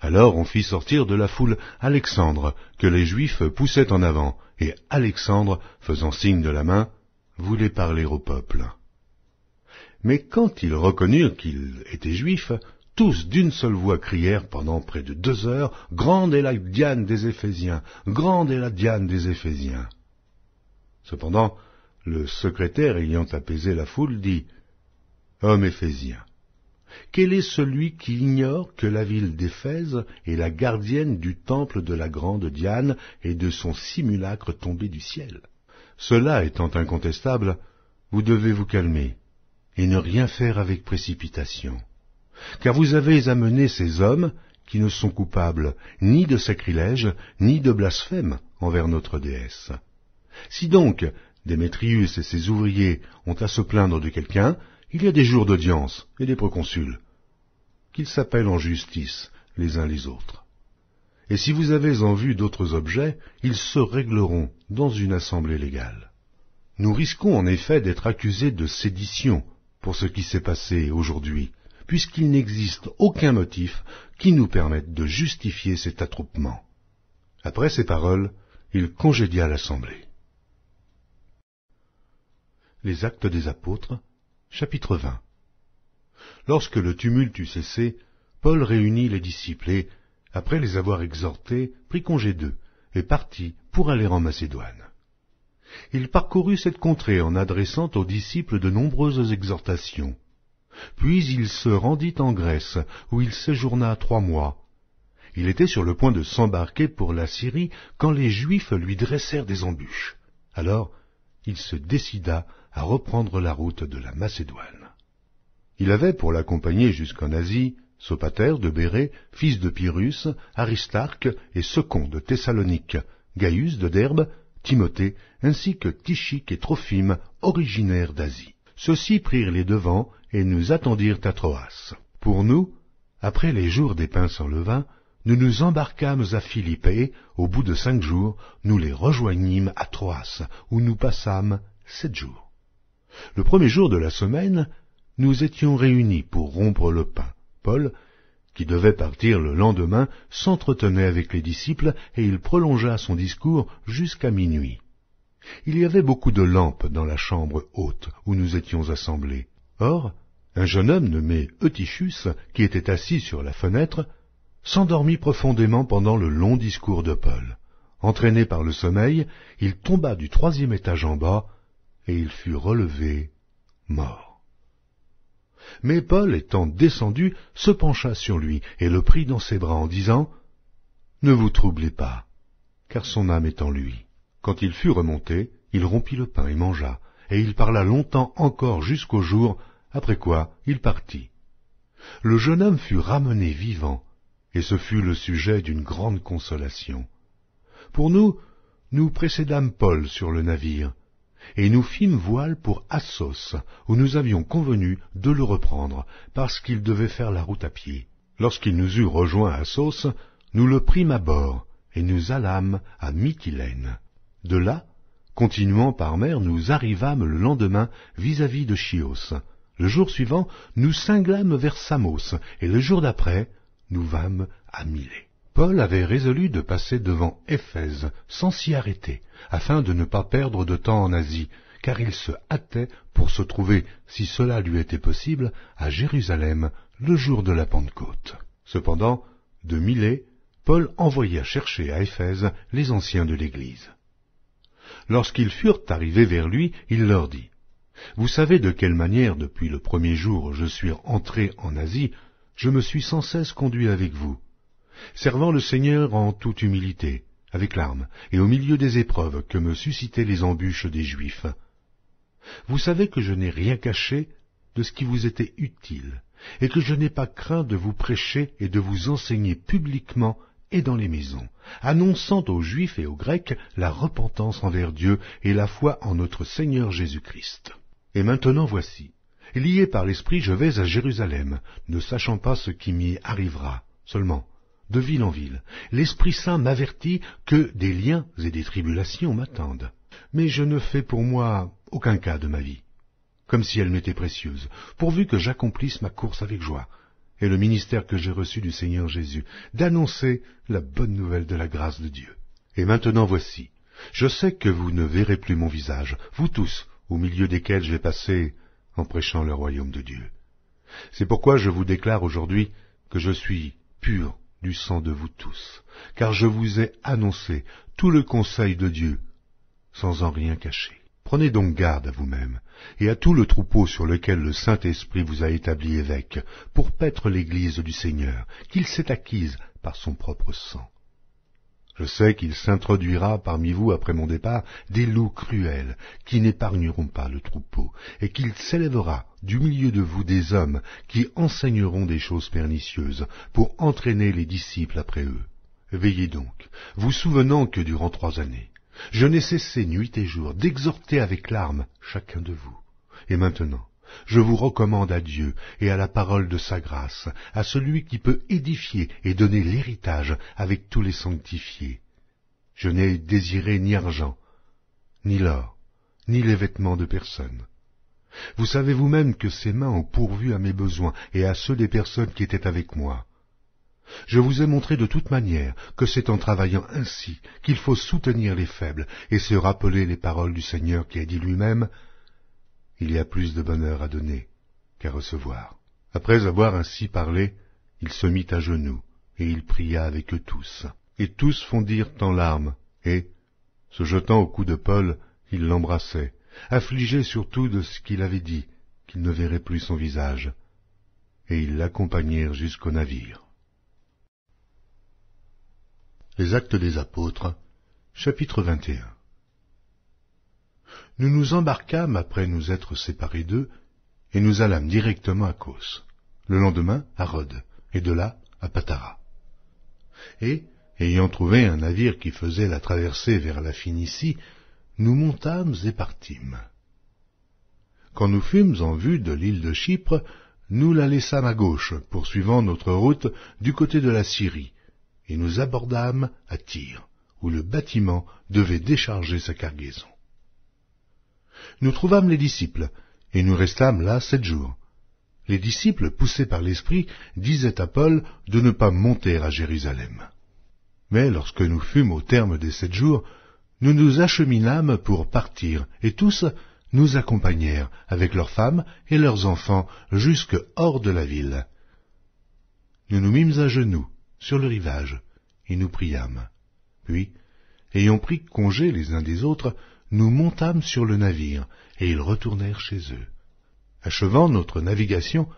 Alors on fit sortir de la foule Alexandre, que les Juifs poussaient en avant, et Alexandre, faisant signe de la main, voulait parler au peuple. Mais quand ils reconnurent qu'il était juif, tous d'une seule voix crièrent pendant près de deux heures Grande est la Diane des Éphésiens, grande est la Diane des Éphésiens. Cependant, le secrétaire ayant apaisé la foule dit Homme éphésien, quel est celui qui ignore que la ville d'Éphèse est la gardienne du temple de la grande Diane et de son simulacre tombé du ciel Cela étant incontestable, vous devez vous calmer et ne rien faire avec précipitation car vous avez amené ces hommes qui ne sont coupables ni de sacrilège ni de blasphème envers notre déesse. Si donc Démétrius et ses ouvriers ont à se plaindre de quelqu'un, il y a des jours d'audience et des proconsuls, qu'ils s'appellent en justice les uns les autres. Et si vous avez en vue d'autres objets, ils se régleront dans une assemblée légale. Nous risquons en effet d'être accusés de sédition pour ce qui s'est passé aujourd'hui, puisqu'il n'existe aucun motif qui nous permette de justifier cet attroupement. Après ces paroles, il congédia l'assemblée. Les actes des apôtres, chapitre 20. Lorsque le tumulte eut cessé, Paul réunit les disciples et, après les avoir exhortés, prit congé d'eux et partit pour aller en Macédoine. Il parcourut cette contrée en adressant aux disciples de nombreuses exhortations, puis il se rendit en Grèce, où il séjourna trois mois. Il était sur le point de s'embarquer pour la Syrie quand les Juifs lui dressèrent des embûches. Alors il se décida à reprendre la route de la Macédoine. Il avait pour l'accompagner jusqu'en Asie Sopater de Béret, fils de Pyrrhus, Aristarque et second de Thessalonique, Gaius de Derbe, Timothée, ainsi que Tichique et Trophime, originaires d'Asie. Ceux-ci prirent les devants et nous attendirent à Troas. Pour nous, après les jours des pains sans levain, nous nous embarquâmes à Philippe et, au bout de cinq jours, nous les rejoignîmes à Troas, où nous passâmes sept jours. Le premier jour de la semaine, nous étions réunis pour rompre le pain. Paul, qui devait partir le lendemain, s'entretenait avec les disciples et il prolongea son discours jusqu'à minuit. Il y avait beaucoup de lampes dans la chambre haute où nous étions assemblés. Or, un jeune homme nommé Eutychus, qui était assis sur la fenêtre, s'endormit profondément pendant le long discours de Paul. Entraîné par le sommeil, il tomba du troisième étage en bas, et il fut relevé mort. Mais Paul, étant descendu, se pencha sur lui et le prit dans ses bras en disant Ne vous troublez pas, car son âme est en lui. Quand il fut remonté, il rompit le pain et mangea, et il parla longtemps encore jusqu'au jour après quoi il partit. Le jeune homme fut ramené vivant, et ce fut le sujet d'une grande consolation. Pour nous, nous précédâmes Paul sur le navire, et nous fîmes voile pour Assos, où nous avions convenu de le reprendre, parce qu'il devait faire la route à pied. Lorsqu'il nous eut rejoint à Assos, nous le prîmes à bord, et nous allâmes à Mytilène. De là, continuant par mer, nous arrivâmes le lendemain vis-à-vis -vis de Chios, le jour suivant, nous cinglâmes vers Samos, et le jour d'après, nous vâmes à Milet. Paul avait résolu de passer devant Éphèse sans s'y arrêter, afin de ne pas perdre de temps en Asie, car il se hâtait pour se trouver, si cela lui était possible, à Jérusalem le jour de la Pentecôte. Cependant, de Milet, Paul envoya chercher à Éphèse les anciens de l'Église. Lorsqu'ils furent arrivés vers lui, il leur dit vous savez de quelle manière, depuis le premier jour je suis entré en Asie, je me suis sans cesse conduit avec vous, servant le Seigneur en toute humilité, avec larmes, et au milieu des épreuves que me suscitaient les embûches des Juifs. Vous savez que je n'ai rien caché de ce qui vous était utile, et que je n'ai pas craint de vous prêcher et de vous enseigner publiquement et dans les maisons, annonçant aux Juifs et aux Grecs la repentance envers Dieu et la foi en notre Seigneur Jésus-Christ. Et maintenant voici. Lié par l'Esprit, je vais à Jérusalem, ne sachant pas ce qui m'y arrivera, seulement, de ville en ville. L'Esprit Saint m'avertit que des liens et des tribulations m'attendent. Mais je ne fais pour moi aucun cas de ma vie, comme si elle m'était précieuse, pourvu que j'accomplisse ma course avec joie, et le ministère que j'ai reçu du Seigneur Jésus, d'annoncer la bonne nouvelle de la grâce de Dieu. Et maintenant voici, je sais que vous ne verrez plus mon visage, vous tous, au milieu desquels j'ai passé passer en prêchant le royaume de Dieu. C'est pourquoi je vous déclare aujourd'hui que je suis pur du sang de vous tous, car je vous ai annoncé tout le conseil de Dieu, sans en rien cacher. Prenez donc garde à vous-même, et à tout le troupeau sur lequel le Saint-Esprit vous a établi évêque, pour paître l'Église du Seigneur, qu'il s'est acquise par son propre sang. Je sais qu'il s'introduira parmi vous après mon départ des loups cruels qui n'épargneront pas le troupeau, et qu'il s'élèvera du milieu de vous des hommes qui enseigneront des choses pernicieuses pour entraîner les disciples après eux. Veillez donc, vous souvenant que durant trois années, je n'ai cessé nuit et jour d'exhorter avec larmes chacun de vous. Et maintenant, je vous recommande à Dieu et à la parole de sa grâce, à celui qui peut édifier et donner l'héritage avec tous les sanctifiés. Je n'ai désiré ni argent, ni l'or, ni les vêtements de personne. Vous savez vous-même que ces mains ont pourvu à mes besoins et à ceux des personnes qui étaient avec moi. Je vous ai montré de toute manière que c'est en travaillant ainsi qu'il faut soutenir les faibles et se rappeler les paroles du Seigneur qui a dit lui-même, il y a plus de bonheur à donner qu'à recevoir. Après avoir ainsi parlé, il se mit à genoux, et il pria avec eux tous. Et tous fondirent en larmes, et, se jetant au cou de Paul, ils l'embrassaient, affligés surtout de ce qu'il avait dit, qu'ils ne verraient plus son visage. Et ils l'accompagnèrent jusqu'au navire. Les Actes des Apôtres, chapitre 21 nous nous embarquâmes après nous être séparés d'eux, et nous allâmes directement à Kos, le lendemain à Rhodes, et de là à Patara. Et, ayant trouvé un navire qui faisait la traversée vers la Phénicie, nous montâmes et partîmes. Quand nous fûmes en vue de l'île de Chypre, nous la laissâmes à gauche, poursuivant notre route du côté de la Syrie, et nous abordâmes à Tyr, où le bâtiment devait décharger sa cargaison nous trouvâmes les disciples, et nous restâmes là sept jours. Les disciples, poussés par l'Esprit, disaient à Paul de ne pas monter à Jérusalem. Mais lorsque nous fûmes au terme des sept jours, nous nous acheminâmes pour partir, et tous nous accompagnèrent, avec leurs femmes et leurs enfants, jusque hors de la ville. Nous nous mîmes à genoux, sur le rivage, et nous priâmes. Puis, ayant pris congé les uns des autres, nous montâmes sur le navire, et ils retournèrent chez eux. Achevant notre navigation,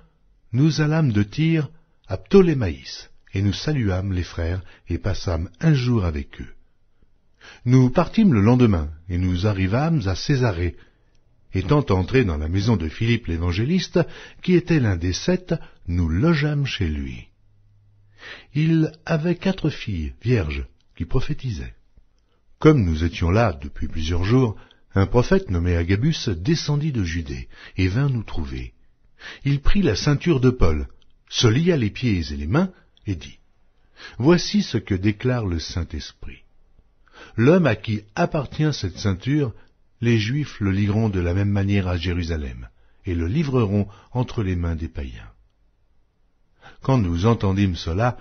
nous allâmes de tir à Ptolémaïs, et nous saluâmes les frères, et passâmes un jour avec eux. Nous partîmes le lendemain, et nous arrivâmes à Césarée. Étant entrés dans la maison de Philippe l'évangéliste, qui était l'un des sept, nous logeâmes chez lui. Il avait quatre filles vierges qui prophétisaient. Comme nous étions là depuis plusieurs jours, un prophète nommé Agabus descendit de Judée et vint nous trouver. Il prit la ceinture de Paul, se lia les pieds et les mains, et dit Voici ce que déclare le Saint-Esprit. L'homme à qui appartient cette ceinture, les Juifs le liront de la même manière à Jérusalem, et le livreront entre les mains des païens. Quand nous entendîmes cela,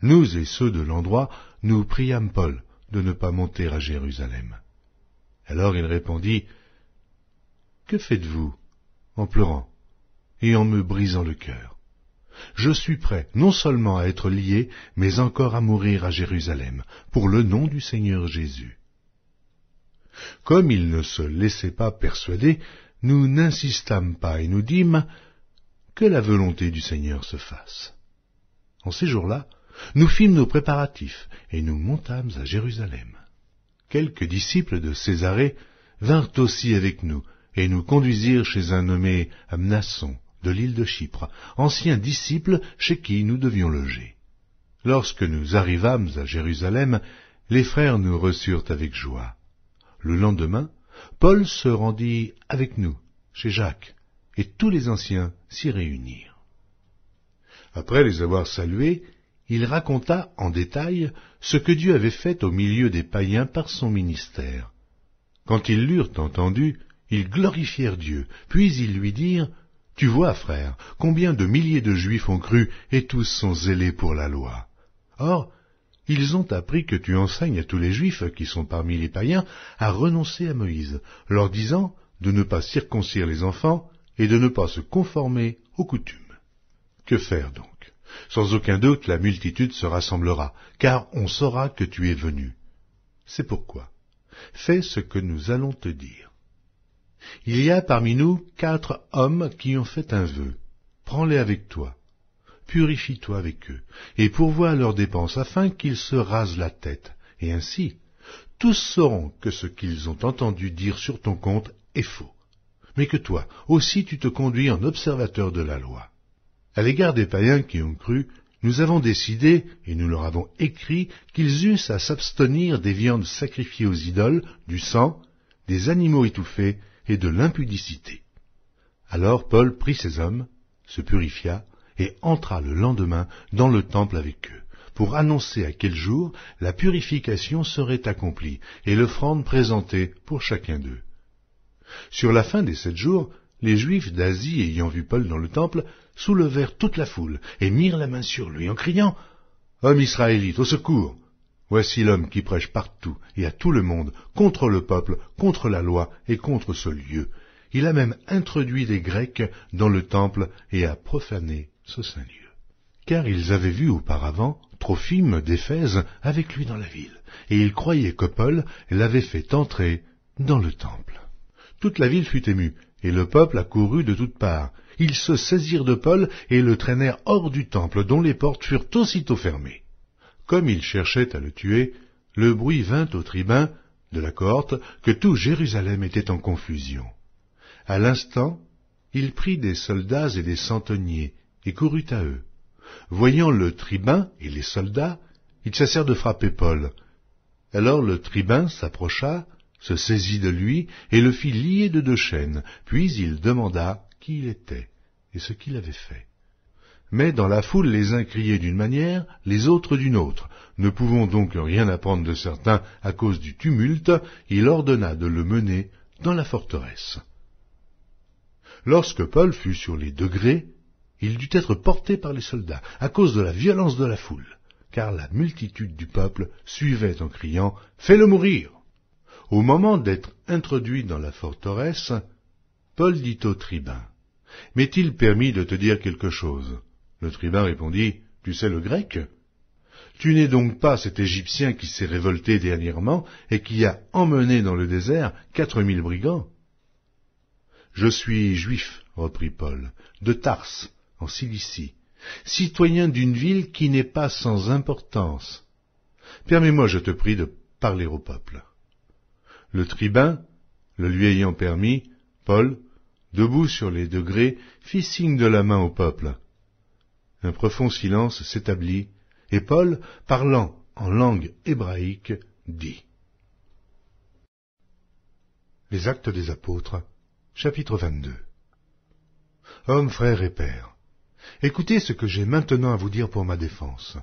nous et ceux de l'endroit, nous priâmes Paul, de ne pas monter à Jérusalem. Alors il répondit, Que faites-vous en pleurant et en me brisant le cœur Je suis prêt non seulement à être lié, mais encore à mourir à Jérusalem, pour le nom du Seigneur Jésus. Comme il ne se laissait pas persuader, nous n'insistâmes pas et nous dîmes, Que la volonté du Seigneur se fasse. En ces jours-là, nous fîmes nos préparatifs et nous montâmes à Jérusalem. Quelques disciples de Césarée vinrent aussi avec nous et nous conduisirent chez un nommé Amnasson de l'île de Chypre, ancien disciple chez qui nous devions loger. Lorsque nous arrivâmes à Jérusalem, les frères nous reçurent avec joie. Le lendemain, Paul se rendit avec nous chez Jacques, et tous les anciens s'y réunirent. Après les avoir salués, il raconta en détail ce que Dieu avait fait au milieu des païens par son ministère. Quand ils l'eurent entendu, ils glorifièrent Dieu, puis ils lui dirent, Tu vois, frère, combien de milliers de Juifs ont cru et tous sont zélés pour la loi. Or, ils ont appris que tu enseignes à tous les Juifs qui sont parmi les païens à renoncer à Moïse, leur disant de ne pas circoncire les enfants et de ne pas se conformer aux coutumes. Que faire donc sans aucun doute la multitude se rassemblera, car on saura que tu es venu. C'est pourquoi fais ce que nous allons te dire. Il y a parmi nous quatre hommes qui ont fait un vœu. Prends-les avec toi, purifie-toi avec eux, et pourvois leurs dépenses afin qu'ils se rasent la tête, et ainsi tous sauront que ce qu'ils ont entendu dire sur ton compte est faux, mais que toi aussi tu te conduis en observateur de la loi. À l'égard des païens qui ont cru, nous avons décidé, et nous leur avons écrit, qu'ils eussent à s'abstenir des viandes sacrifiées aux idoles, du sang, des animaux étouffés et de l'impudicité. Alors Paul prit ses hommes, se purifia, et entra le lendemain dans le temple avec eux, pour annoncer à quel jour la purification serait accomplie, et l'offrande présentée pour chacun d'eux. Sur la fin des sept jours, les Juifs d'Asie, ayant vu Paul dans le temple, soulevèrent toute la foule et mirent la main sur lui en criant Homme israélite, au secours Voici l'homme qui prêche partout et à tout le monde, contre le peuple, contre la loi et contre ce lieu. Il a même introduit des Grecs dans le temple et a profané ce saint lieu. Car ils avaient vu auparavant Trophime d'Éphèse avec lui dans la ville, et ils croyaient que Paul l'avait fait entrer dans le temple. Toute la ville fut émue, et le peuple accourut de toutes parts. Ils se saisirent de Paul et le traînèrent hors du temple, dont les portes furent aussitôt fermées. Comme ils cherchaient à le tuer, le bruit vint au tribun de la cohorte que tout Jérusalem était en confusion. À l'instant, il prit des soldats et des centeniers et courut à eux. Voyant le tribun et les soldats, ils cessèrent de frapper Paul. Alors le tribun s'approcha, se saisit de lui et le fit lier de deux chaînes, puis il demanda qui il était et ce qu'il avait fait. Mais dans la foule les uns criaient d'une manière, les autres d'une autre. Ne pouvant donc rien apprendre de certains à cause du tumulte, il ordonna de le mener dans la forteresse. Lorsque Paul fut sur les degrés, il dut être porté par les soldats, à cause de la violence de la foule, car la multitude du peuple suivait en criant Fais-le mourir au moment d'être introduit dans la forteresse, Paul dit au tribun, M'est-il permis de te dire quelque chose Le tribun répondit, Tu sais le grec Tu n'es donc pas cet Égyptien qui s'est révolté dernièrement et qui a emmené dans le désert quatre mille brigands Je suis juif, reprit Paul, de Tarse, en Cilicie, citoyen d'une ville qui n'est pas sans importance. Permets-moi, je te prie, de parler au peuple le tribun, le lui ayant permis, Paul, debout sur les degrés, fit signe de la main au peuple. Un profond silence s'établit, et Paul, parlant en langue hébraïque, dit Les actes des apôtres, chapitre 22 Hommes, frères et pères, écoutez ce que j'ai maintenant à vous dire pour ma défense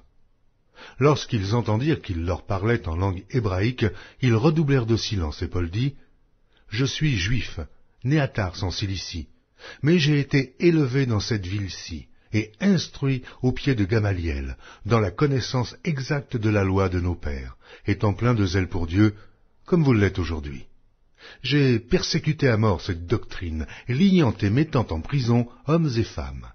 lorsqu'ils entendirent qu'il leur parlait en langue hébraïque ils redoublèrent de silence et paul dit je suis juif né à tars en cilicie mais j'ai été élevé dans cette ville-ci et instruit au pied de Gamaliel, dans la connaissance exacte de la loi de nos pères, étant plein de zèle pour Dieu, comme vous l'êtes aujourd'hui. J'ai persécuté à mort cette doctrine, lignant et mettant en prison hommes et femmes.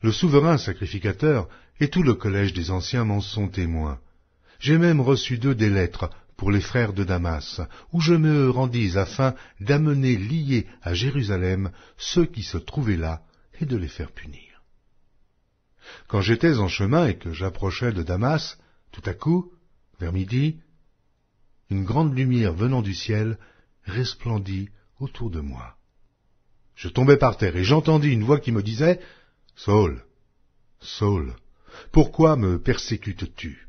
Le souverain sacrificateur et tout le collège des anciens m'en sont témoins. J'ai même reçu d'eux des lettres pour les frères de Damas, où je me rendis afin d'amener liés à Jérusalem ceux qui se trouvaient là et de les faire punir. Quand j'étais en chemin et que j'approchais de Damas, tout à coup, vers midi, une grande lumière venant du ciel resplendit autour de moi. Je tombai par terre et j'entendis une voix qui me disait, Saul, Saul, pourquoi me persécutes-tu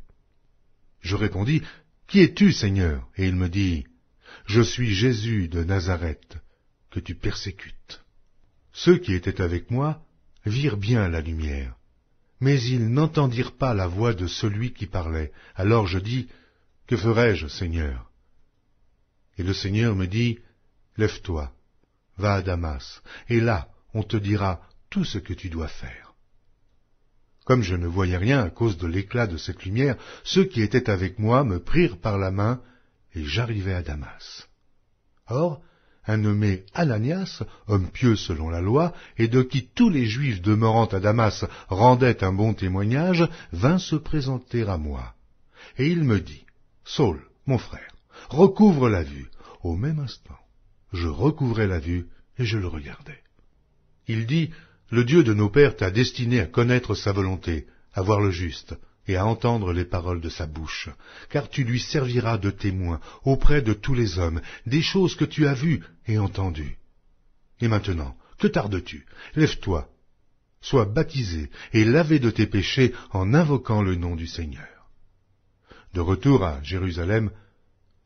Je répondis, Qui es-tu, Seigneur Et il me dit, Je suis Jésus de Nazareth, que tu persécutes. Ceux qui étaient avec moi virent bien la lumière, mais ils n'entendirent pas la voix de celui qui parlait. Alors je dis, Que ferai-je, Seigneur Et le Seigneur me dit, Lève-toi, va à Damas, et là on te dira tout ce que tu dois faire. Comme je ne voyais rien à cause de l'éclat de cette lumière, ceux qui étaient avec moi me prirent par la main, et j'arrivai à Damas. Or, un nommé Alanias, homme pieux selon la loi, et de qui tous les Juifs demeurant à Damas rendaient un bon témoignage, vint se présenter à moi. Et il me dit, Saul, mon frère, recouvre la vue. Au même instant, je recouvrais la vue et je le regardai. Il dit, le Dieu de nos pères t'a destiné à connaître sa volonté, à voir le juste, et à entendre les paroles de sa bouche, car tu lui serviras de témoin auprès de tous les hommes des choses que tu as vues et entendues. Et maintenant, que tardes-tu Lève-toi, sois baptisé et lavé de tes péchés en invoquant le nom du Seigneur. De retour à Jérusalem,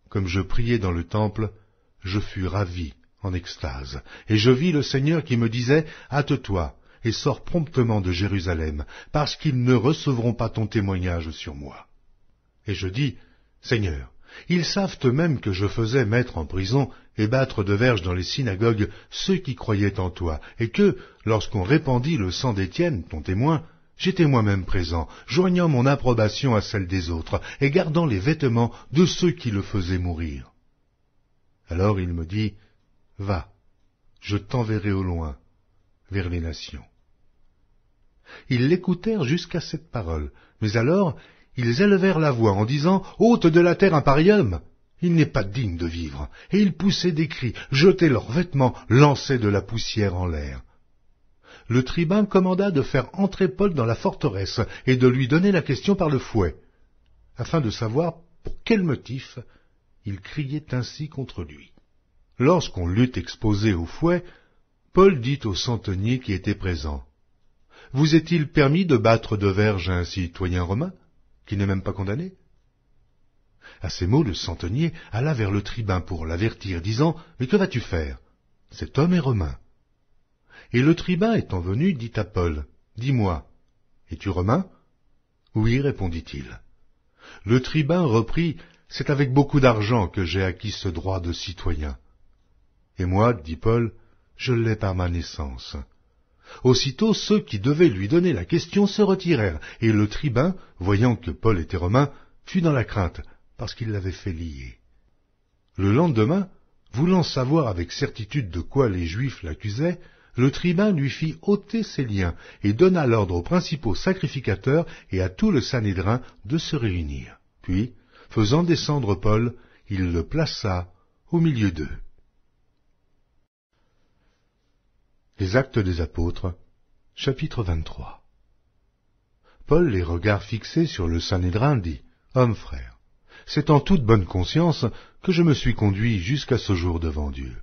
comme je priais dans le temple, je fus ravi en extase, et je vis le Seigneur qui me disait, Hâte-toi, et sors promptement de Jérusalem, parce qu'ils ne recevront pas ton témoignage sur moi. Et je dis, Seigneur, ils savent eux-mêmes que je faisais mettre en prison et battre de verges dans les synagogues ceux qui croyaient en toi, et que, lorsqu'on répandit le sang d'Étienne, ton témoin, j'étais moi-même présent, joignant mon approbation à celle des autres, et gardant les vêtements de ceux qui le faisaient mourir. Alors il me dit, Va, je t'enverrai au loin, vers les nations. Ils l'écoutèrent jusqu'à cette parole, mais alors ils élevèrent la voix en disant Hôte de la terre un parium Il n'est pas digne de vivre. Et ils poussaient des cris, jetaient leurs vêtements, lançaient de la poussière en l'air. Le tribun commanda de faire entrer Paul dans la forteresse et de lui donner la question par le fouet, afin de savoir pour quel motif il criait ainsi contre lui. Lorsqu'on l'eut exposé au fouet, Paul dit au centenier qui était présent, Vous est-il permis de battre de verge un citoyen romain, qui n'est même pas condamné À ces mots, le centenier alla vers le tribun pour l'avertir, disant, Mais que vas-tu faire Cet homme est romain. Et le tribun étant venu, dit à Paul, Dis-moi, es-tu romain Oui, répondit-il. Le tribun reprit, C'est avec beaucoup d'argent que j'ai acquis ce droit de citoyen. Et moi, dit Paul, je l'ai par ma naissance. Aussitôt ceux qui devaient lui donner la question se retirèrent, et le tribun, voyant que Paul était romain, fut dans la crainte, parce qu'il l'avait fait lier. Le lendemain, voulant savoir avec certitude de quoi les Juifs l'accusaient, le tribun lui fit ôter ses liens et donna l'ordre aux principaux sacrificateurs et à tout le Sanhédrin de se réunir. Puis, faisant descendre Paul, il le plaça au milieu d'eux. Les Actes des Apôtres, chapitre 23 Paul, les regards fixés sur le Sanhédrin, dit, Homme frère, c'est en toute bonne conscience que je me suis conduit jusqu'à ce jour devant Dieu.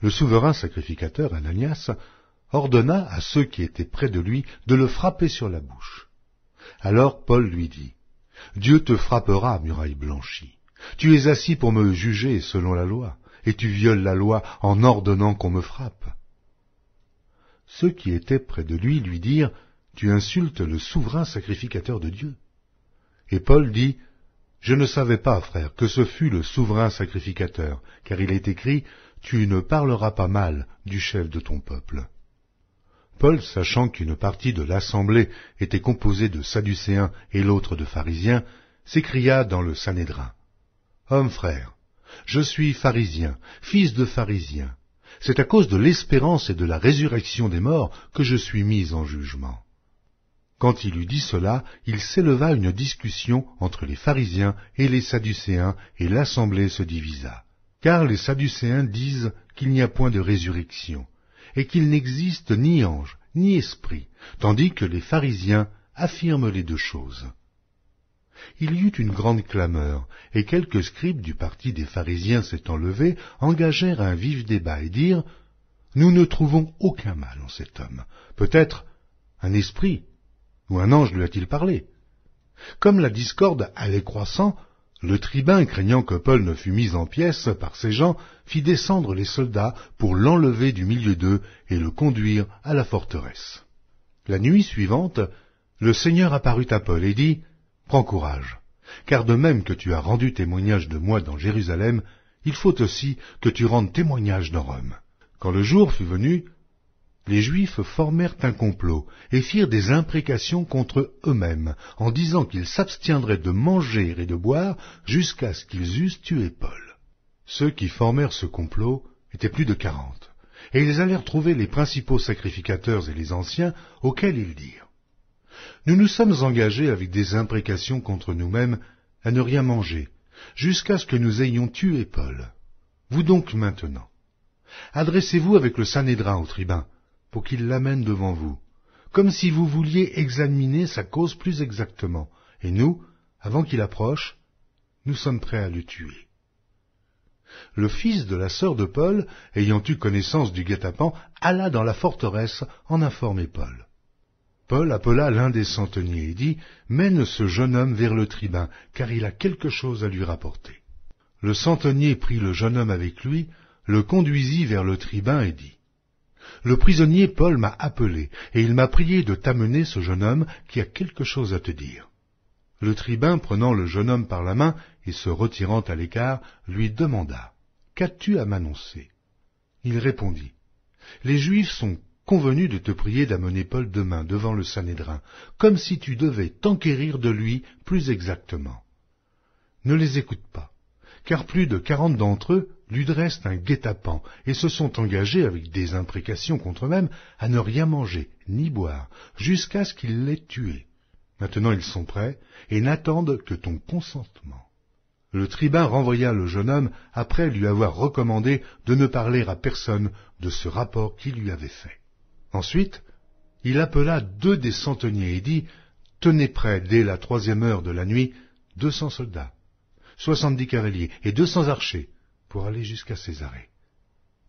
Le souverain sacrificateur, Ananias, ordonna à ceux qui étaient près de lui de le frapper sur la bouche. Alors Paul lui dit, Dieu te frappera, muraille blanchie. Tu es assis pour me juger selon la loi, et tu violes la loi en ordonnant qu'on me frappe. Ceux qui étaient près de lui lui dirent, Tu insultes le souverain sacrificateur de Dieu. Et Paul dit, Je ne savais pas, frère, que ce fût le souverain sacrificateur, car il est écrit, Tu ne parleras pas mal du chef de ton peuple. Paul, sachant qu'une partie de l'assemblée était composée de Sadducéens et l'autre de pharisiens, s'écria dans le Sanhédrin. Homme frère, je suis pharisien, fils de Pharisiens ». C'est à cause de l'espérance et de la résurrection des morts que je suis mis en jugement. Quand il eut dit cela, il s'éleva une discussion entre les pharisiens et les sadducéens, et l'assemblée se divisa. Car les sadducéens disent qu'il n'y a point de résurrection, et qu'il n'existe ni ange, ni esprit, tandis que les pharisiens affirment les deux choses il y eut une grande clameur, et quelques scribes du parti des pharisiens s'étant levés, engagèrent un vif débat et dirent Nous ne trouvons aucun mal en cet homme. Peut-être un esprit ou un ange lui a-t-il parlé. Comme la discorde allait croissant, le tribun, craignant que Paul ne fût mis en pièces par ses gens, fit descendre les soldats pour l'enlever du milieu d'eux et le conduire à la forteresse. La nuit suivante, le Seigneur apparut à Paul et dit, Prends courage, car de même que tu as rendu témoignage de moi dans Jérusalem, il faut aussi que tu rendes témoignage dans Rome. Quand le jour fut venu, les Juifs formèrent un complot et firent des imprécations contre eux-mêmes, en disant qu'ils s'abstiendraient de manger et de boire jusqu'à ce qu'ils eussent tué Paul. Ceux qui formèrent ce complot étaient plus de quarante, et ils allèrent trouver les principaux sacrificateurs et les anciens, auxquels ils dirent nous nous sommes engagés avec des imprécations contre nous-mêmes à ne rien manger, jusqu'à ce que nous ayons tué Paul. Vous donc maintenant, adressez-vous avec le Sanhédrin au tribun, pour qu'il l'amène devant vous, comme si vous vouliez examiner sa cause plus exactement, et nous, avant qu'il approche, nous sommes prêts à le tuer. Le fils de la sœur de Paul, ayant eu connaissance du guet-apens, alla dans la forteresse en informer Paul. Paul appela l'un des centeniers et dit, Mène ce jeune homme vers le tribun, car il a quelque chose à lui rapporter. Le centenier prit le jeune homme avec lui, le conduisit vers le tribun et dit, Le prisonnier Paul m'a appelé, et il m'a prié de t'amener ce jeune homme qui a quelque chose à te dire. Le tribun, prenant le jeune homme par la main et se retirant à l'écart, lui demanda, Qu'as-tu à m'annoncer Il répondit, Les Juifs sont convenu de te prier d'amener Paul demain devant le Sanhédrin, comme si tu devais t'enquérir de lui plus exactement. Ne les écoute pas, car plus de quarante d'entre eux lui dressent un guet-apens et se sont engagés avec des imprécations contre eux-mêmes à ne rien manger ni boire jusqu'à ce qu'ils l'aient tué. Maintenant ils sont prêts et n'attendent que ton consentement. Le tribun renvoya le jeune homme après lui avoir recommandé de ne parler à personne de ce rapport qu'il lui avait fait. Ensuite, il appela deux des centeniers et dit, Tenez prêt dès la troisième heure de la nuit deux cents soldats, soixante-dix cavaliers et deux cents archers pour aller jusqu'à Césarée.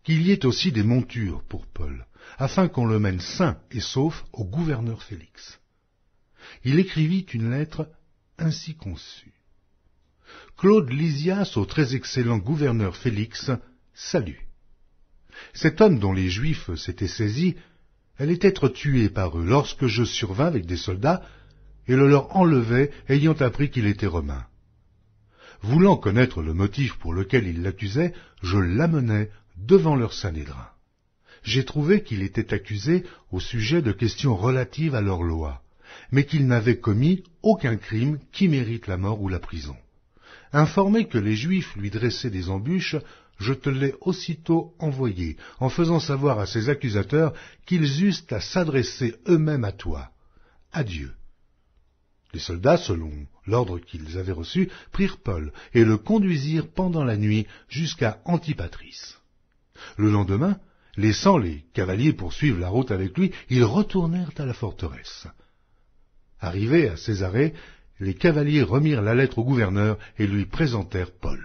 Qu'il y ait aussi des montures pour Paul, afin qu'on le mène sain et sauf au gouverneur Félix. Il écrivit une lettre ainsi conçue. Claude Lysias au très excellent gouverneur Félix, salut. Cet homme dont les Juifs s'étaient saisis elle allait être tuée par eux lorsque je survins avec des soldats et le leur enlevai ayant appris qu'il était romain. Voulant connaître le motif pour lequel ils l'accusaient, je l'amenai devant leur sanédrin. J'ai trouvé qu'il était accusé au sujet de questions relatives à leur loi, mais qu'il n'avait commis aucun crime qui mérite la mort ou la prison. Informé que les Juifs lui dressaient des embûches, je te l'ai aussitôt envoyé, en faisant savoir à ses accusateurs qu'ils eussent à s'adresser eux-mêmes à toi. Adieu. Les soldats, selon l'ordre qu'ils avaient reçu, prirent Paul et le conduisirent pendant la nuit jusqu'à Antipatrice. Le lendemain, laissant les cavaliers poursuivre la route avec lui, ils retournèrent à la forteresse. Arrivés à Césarée, les cavaliers remirent la lettre au gouverneur et lui présentèrent Paul.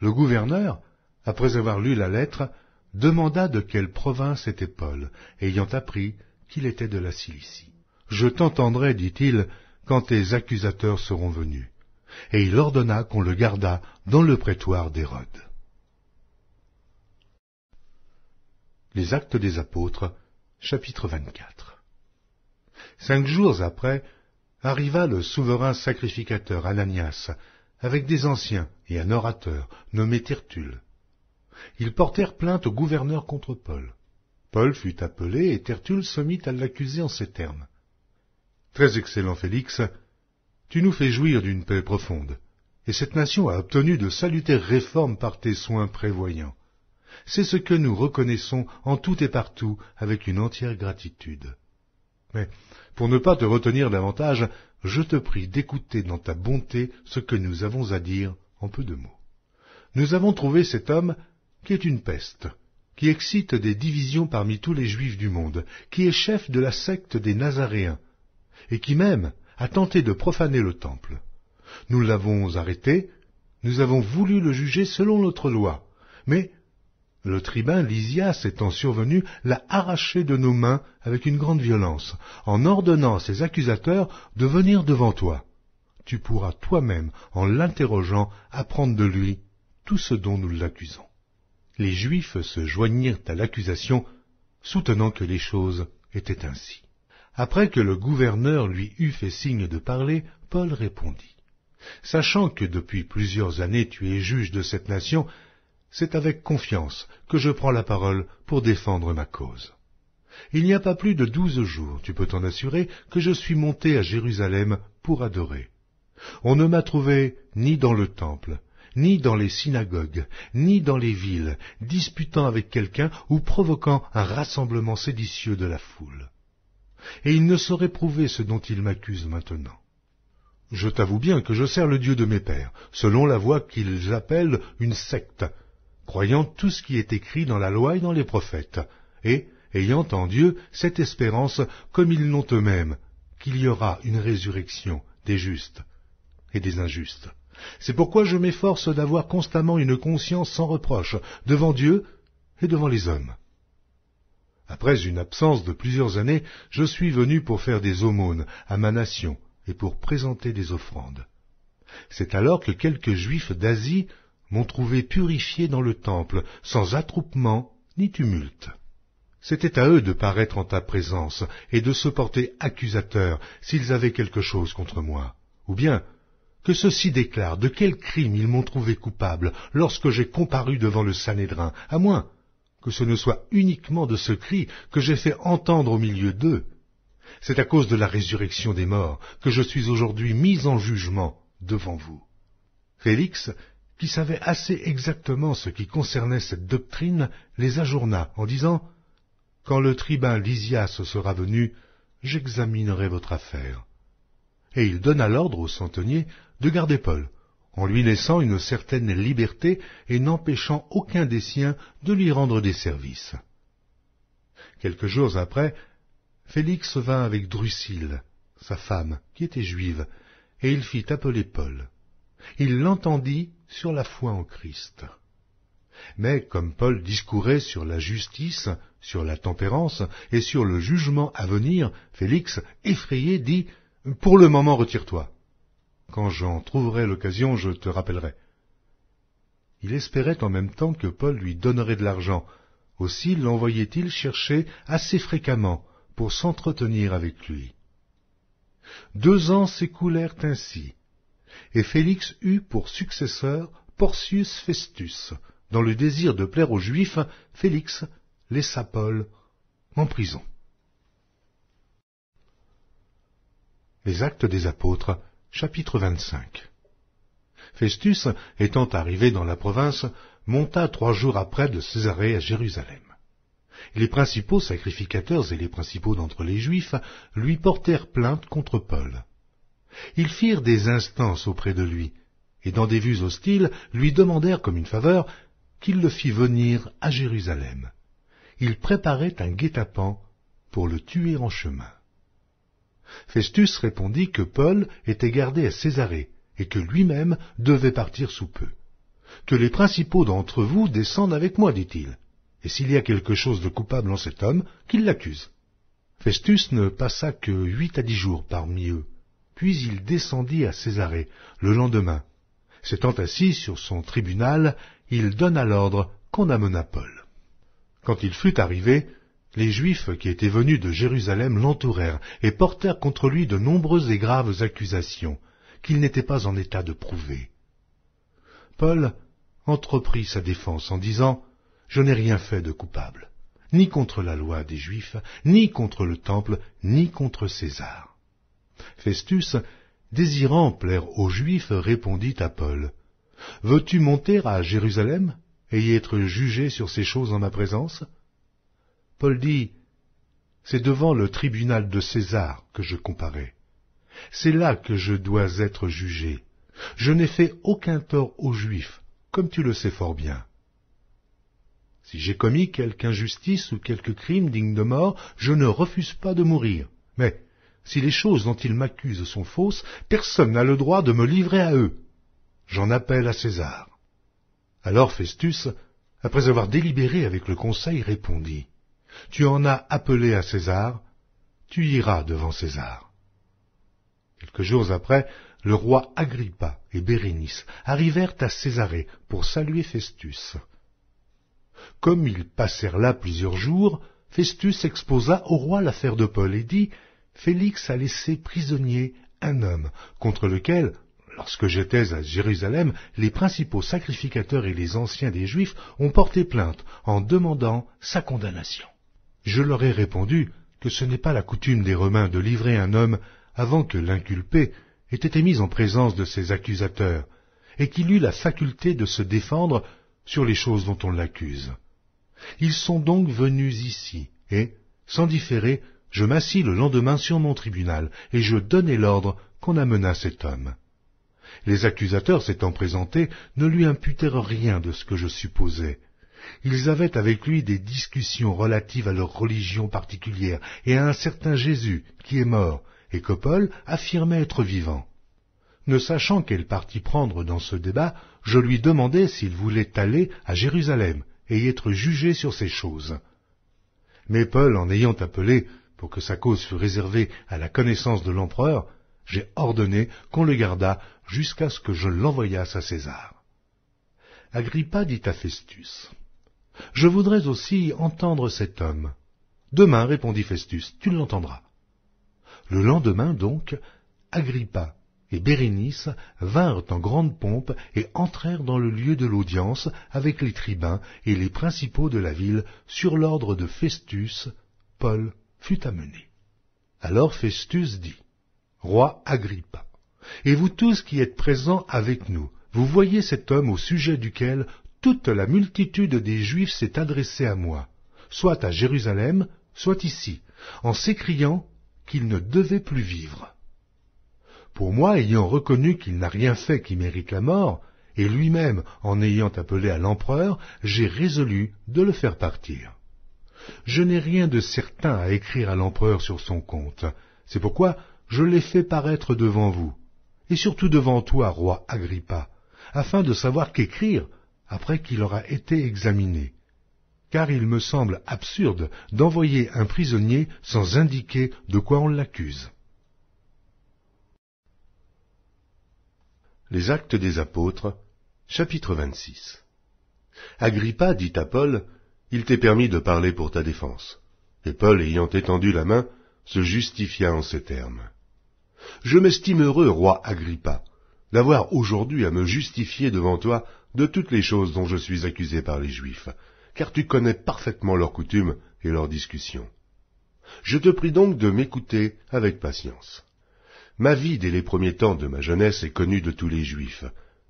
Le gouverneur, après avoir lu la lettre, demanda de quelle province était Paul, ayant appris qu'il était de la Cilicie. Je t'entendrai, dit-il, quand tes accusateurs seront venus. Et il ordonna qu'on le gardât dans le prétoire d'Hérode. Les Actes des Apôtres, chapitre 24 Cinq jours après, arriva le souverain sacrificateur Ananias, avec des anciens et un orateur nommé Tertulle, ils portèrent plainte au gouverneur contre Paul. Paul fut appelé et Tertulle se mit à l'accuser en ces termes. Très excellent Félix, tu nous fais jouir d'une paix profonde, et cette nation a obtenu de salutaires réformes par tes soins prévoyants. C'est ce que nous reconnaissons en tout et partout avec une entière gratitude. Mais, pour ne pas te retenir davantage, je te prie d'écouter dans ta bonté ce que nous avons à dire en peu de mots. Nous avons trouvé cet homme qui est une peste, qui excite des divisions parmi tous les juifs du monde, qui est chef de la secte des Nazaréens, et qui même a tenté de profaner le temple. Nous l'avons arrêté, nous avons voulu le juger selon notre loi, mais le tribun Lysias étant survenu, l'a arraché de nos mains avec une grande violence, en ordonnant à ses accusateurs de venir devant toi. Tu pourras toi-même, en l'interrogeant, apprendre de lui tout ce dont nous l'accusons les Juifs se joignirent à l'accusation, soutenant que les choses étaient ainsi. Après que le gouverneur lui eut fait signe de parler, Paul répondit. Sachant que depuis plusieurs années tu es juge de cette nation, c'est avec confiance que je prends la parole pour défendre ma cause. Il n'y a pas plus de douze jours, tu peux t'en assurer, que je suis monté à Jérusalem pour adorer. On ne m'a trouvé ni dans le temple, ni dans les synagogues, ni dans les villes, disputant avec quelqu'un ou provoquant un rassemblement séditieux de la foule. Et il ne saurait prouver ce dont il m'accuse maintenant. Je t'avoue bien que je sers le Dieu de mes pères, selon la voie qu'ils appellent une secte, croyant tout ce qui est écrit dans la loi et dans les prophètes, et, ayant en Dieu cette espérance, comme ils l'ont eux-mêmes, qu'il y aura une résurrection des justes et des injustes. C'est pourquoi je m'efforce d'avoir constamment une conscience sans reproche devant Dieu et devant les hommes. Après une absence de plusieurs années, je suis venu pour faire des aumônes à ma nation et pour présenter des offrandes. C'est alors que quelques Juifs d'Asie m'ont trouvé purifié dans le temple, sans attroupement ni tumulte. C'était à eux de paraître en ta présence et de se porter accusateurs s'ils avaient quelque chose contre moi, ou bien que ceux-ci déclarent de quel crime ils m'ont trouvé coupable lorsque j'ai comparu devant le Sanhédrin, à moins que ce ne soit uniquement de ce cri que j'ai fait entendre au milieu d'eux. C'est à cause de la résurrection des morts que je suis aujourd'hui mis en jugement devant vous. Félix, qui savait assez exactement ce qui concernait cette doctrine, les ajourna en disant Quand le tribun Lysias sera venu, j'examinerai votre affaire. Et il donna l'ordre au centenier de garder Paul, en lui laissant une certaine liberté et n'empêchant aucun des siens de lui rendre des services. Quelques jours après, Félix vint avec Drusille, sa femme, qui était juive, et il fit appeler Paul. Il l'entendit sur la foi en Christ. Mais comme Paul discourait sur la justice, sur la tempérance et sur le jugement à venir, Félix, effrayé, dit Pour le moment retire-toi. Quand j'en trouverai l'occasion, je te rappellerai. Il espérait en même temps que Paul lui donnerait de l'argent. Aussi l'envoyait-il chercher assez fréquemment pour s'entretenir avec lui. Deux ans s'écoulèrent ainsi, et Félix eut pour successeur Porcius Festus. Dans le désir de plaire aux Juifs, Félix laissa Paul en prison. Les actes des apôtres Chapitre 25 Festus, étant arrivé dans la province, monta trois jours après de Césarée à Jérusalem. Les principaux sacrificateurs et les principaux d'entre les Juifs lui portèrent plainte contre Paul. Ils firent des instances auprès de lui, et dans des vues hostiles lui demandèrent comme une faveur qu'il le fît venir à Jérusalem. Ils préparaient un guet-apens pour le tuer en chemin. Festus répondit que Paul était gardé à Césarée, et que lui-même devait partir sous peu. Que les principaux d'entre vous descendent avec moi, dit-il, et s'il y a quelque chose de coupable en cet homme, qu'il l'accuse. Festus ne passa que huit à dix jours parmi eux, puis il descendit à Césarée le lendemain. S'étant assis sur son tribunal, il donna l'ordre qu'on amena Paul. Quand il fut arrivé, les Juifs qui étaient venus de Jérusalem l'entourèrent et portèrent contre lui de nombreuses et graves accusations qu'il n'était pas en état de prouver. Paul entreprit sa défense en disant Je n'ai rien fait de coupable, ni contre la loi des Juifs, ni contre le temple, ni contre César. Festus, désirant plaire aux Juifs, répondit à Paul Veux-tu monter à Jérusalem et y être jugé sur ces choses en ma présence Paul dit, C'est devant le tribunal de César que je comparais. C'est là que je dois être jugé. Je n'ai fait aucun tort aux Juifs, comme tu le sais fort bien. Si j'ai commis quelque injustice ou quelque crime digne de mort, je ne refuse pas de mourir. Mais si les choses dont ils m'accusent sont fausses, personne n'a le droit de me livrer à eux. J'en appelle à César. Alors Festus, après avoir délibéré avec le conseil, répondit. Tu en as appelé à César, tu iras devant César. Quelques jours après, le roi Agrippa et Bérénice arrivèrent à Césarée pour saluer Festus. Comme ils passèrent là plusieurs jours, Festus exposa au roi l'affaire de Paul et dit Félix a laissé prisonnier un homme, contre lequel, lorsque j'étais à Jérusalem, les principaux sacrificateurs et les anciens des Juifs ont porté plainte en demandant sa condamnation. Je leur ai répondu que ce n'est pas la coutume des Romains de livrer un homme avant que l'inculpé ait été mis en présence de ses accusateurs, et qu'il eût la faculté de se défendre sur les choses dont on l'accuse. Ils sont donc venus ici, et, sans différer, je m'assis le lendemain sur mon tribunal, et je donnai l'ordre qu'on amenât cet homme. Les accusateurs s'étant présentés ne lui imputèrent rien de ce que je supposais, ils avaient avec lui des discussions relatives à leur religion particulière et à un certain Jésus qui est mort et que Paul affirmait être vivant. Ne sachant quel parti prendre dans ce débat, je lui demandai s'il voulait aller à Jérusalem et y être jugé sur ces choses. Mais Paul, en ayant appelé, pour que sa cause fût réservée à la connaissance de l'empereur, j'ai ordonné qu'on le gardât jusqu'à ce que je l'envoyasse à César. Agrippa dit à Festus, je voudrais aussi entendre cet homme. Demain, répondit Festus, tu l'entendras. Le lendemain donc, Agrippa et Bérénice vinrent en grande pompe et entrèrent dans le lieu de l'audience avec les tribuns et les principaux de la ville sur l'ordre de Festus, Paul fut amené. Alors Festus dit, Roi Agrippa, et vous tous qui êtes présents avec nous, vous voyez cet homme au sujet duquel toute la multitude des Juifs s'est adressée à moi, soit à Jérusalem, soit ici, en s'écriant qu'il ne devait plus vivre. Pour moi, ayant reconnu qu'il n'a rien fait qui mérite la mort, et lui-même en ayant appelé à l'empereur, j'ai résolu de le faire partir. Je n'ai rien de certain à écrire à l'empereur sur son compte, c'est pourquoi je l'ai fait paraître devant vous, et surtout devant toi, roi Agrippa, afin de savoir qu'écrire après qu'il aura été examiné, car il me semble absurde d'envoyer un prisonnier sans indiquer de quoi on l'accuse. Les actes des apôtres, chapitre 26. Agrippa dit à Paul, Il t'est permis de parler pour ta défense. Et Paul, ayant étendu la main, se justifia en ces termes. Je m'estime heureux, roi Agrippa, d'avoir aujourd'hui à me justifier devant toi de toutes les choses dont je suis accusé par les Juifs, car tu connais parfaitement leurs coutumes et leurs discussions. Je te prie donc de m'écouter avec patience. Ma vie dès les premiers temps de ma jeunesse est connue de tous les Juifs,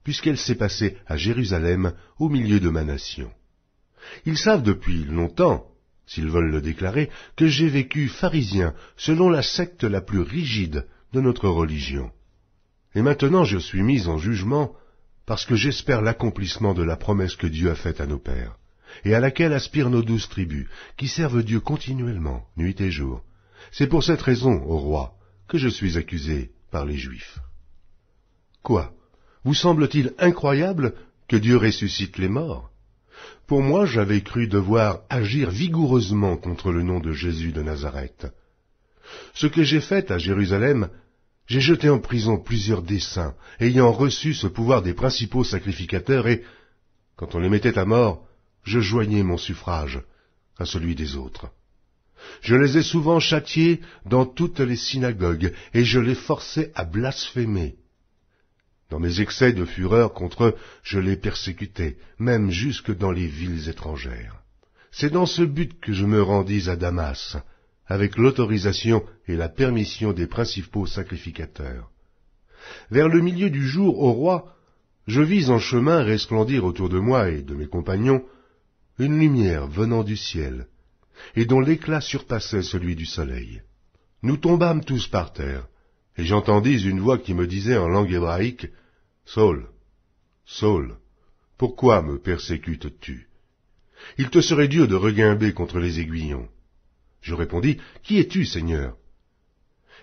puisqu'elle s'est passée à Jérusalem au milieu de ma nation. Ils savent depuis longtemps, s'ils veulent le déclarer, que j'ai vécu pharisien selon la secte la plus rigide de notre religion. Et maintenant je suis mis en jugement parce que j'espère l'accomplissement de la promesse que Dieu a faite à nos pères, et à laquelle aspirent nos douze tribus, qui servent Dieu continuellement, nuit et jour. C'est pour cette raison, ô roi, que je suis accusé par les Juifs. Quoi Vous semble-t-il incroyable que Dieu ressuscite les morts Pour moi, j'avais cru devoir agir vigoureusement contre le nom de Jésus de Nazareth. Ce que j'ai fait à Jérusalem j'ai jeté en prison plusieurs desseins ayant reçu ce pouvoir des principaux sacrificateurs, et, quand on les mettait à mort, je joignais mon suffrage à celui des autres. Je les ai souvent châtiés dans toutes les synagogues, et je les forçais à blasphémer. Dans mes excès de fureur contre eux, je les persécutais, même jusque dans les villes étrangères. C'est dans ce but que je me rendis à Damas, avec l'autorisation et la permission des principaux sacrificateurs. Vers le milieu du jour, au roi, je vis en chemin resplendir autour de moi et de mes compagnons une lumière venant du ciel, et dont l'éclat surpassait celui du soleil. Nous tombâmes tous par terre, et j'entendis une voix qui me disait en langue hébraïque, Saul, Saul, pourquoi me persécutes-tu Il te serait dur de regimber contre les aiguillons. Je répondis, Qui es-tu, Seigneur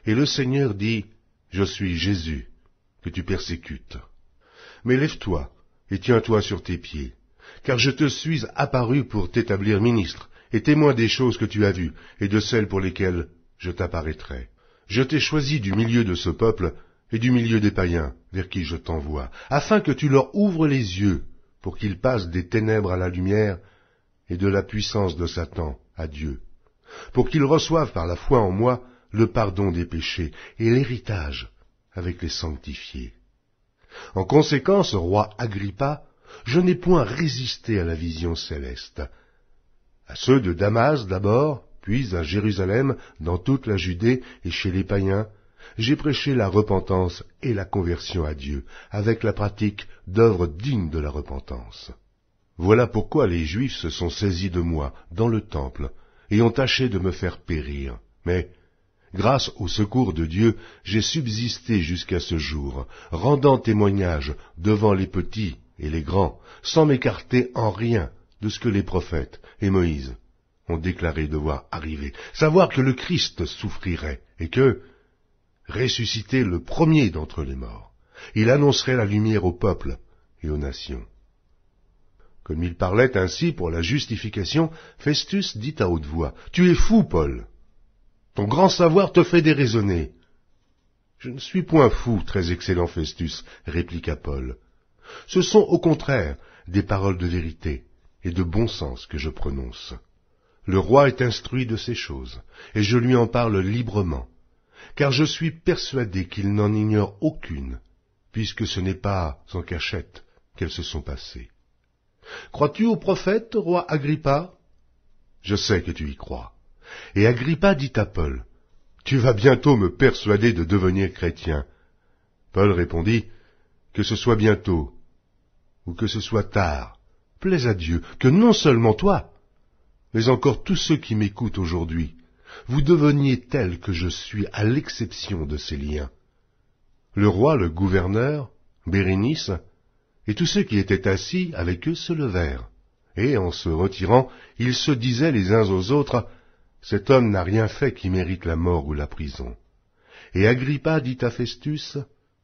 Et le Seigneur dit, Je suis Jésus, que tu persécutes. Mais lève-toi et tiens-toi sur tes pieds, car je te suis apparu pour t'établir ministre et témoin des choses que tu as vues et de celles pour lesquelles je t'apparaîtrai. Je t'ai choisi du milieu de ce peuple et du milieu des païens vers qui je t'envoie, afin que tu leur ouvres les yeux pour qu'ils passent des ténèbres à la lumière et de la puissance de Satan à Dieu, pour qu'ils reçoivent par la foi en moi le pardon des péchés et l'héritage avec les sanctifiés. En conséquence, roi Agrippa, je n'ai point résisté à la vision céleste. À ceux de Damas d'abord, puis à Jérusalem, dans toute la Judée et chez les païens, j'ai prêché la repentance et la conversion à Dieu, avec la pratique d'œuvres dignes de la repentance. Voilà pourquoi les Juifs se sont saisis de moi dans le temple et ont tâché de me faire périr. Mais, grâce au secours de Dieu, j'ai subsisté jusqu'à ce jour, rendant témoignage devant les petits et les grands, sans m'écarter en rien de ce que les prophètes et Moïse ont déclaré devoir arriver, savoir que le Christ souffrirait et que, ressuscité le premier d'entre les morts, il annoncerait la lumière au peuple et aux nations. Comme il parlait ainsi pour la justification, Festus dit à haute voix, Tu es fou, Paul. Ton grand savoir te fait déraisonner. Je ne suis point fou, très excellent Festus, répliqua Paul. Ce sont au contraire des paroles de vérité et de bon sens que je prononce. Le roi est instruit de ces choses, et je lui en parle librement, car je suis persuadé qu'il n'en ignore aucune, puisque ce n'est pas en cachette qu'elles se sont passées. Crois-tu au prophète, roi Agrippa Je sais que tu y crois. Et Agrippa dit à Paul, Tu vas bientôt me persuader de devenir chrétien. Paul répondit, Que ce soit bientôt, ou que ce soit tard, plaise à Dieu que non seulement toi, mais encore tous ceux qui m'écoutent aujourd'hui, vous deveniez tels que je suis à l'exception de ces liens. Le roi, le gouverneur, Bérénice, et tous ceux qui étaient assis avec eux se levèrent. Et en se retirant, ils se disaient les uns aux autres, Cet homme n'a rien fait qui mérite la mort ou la prison. Et Agrippa dit à Festus,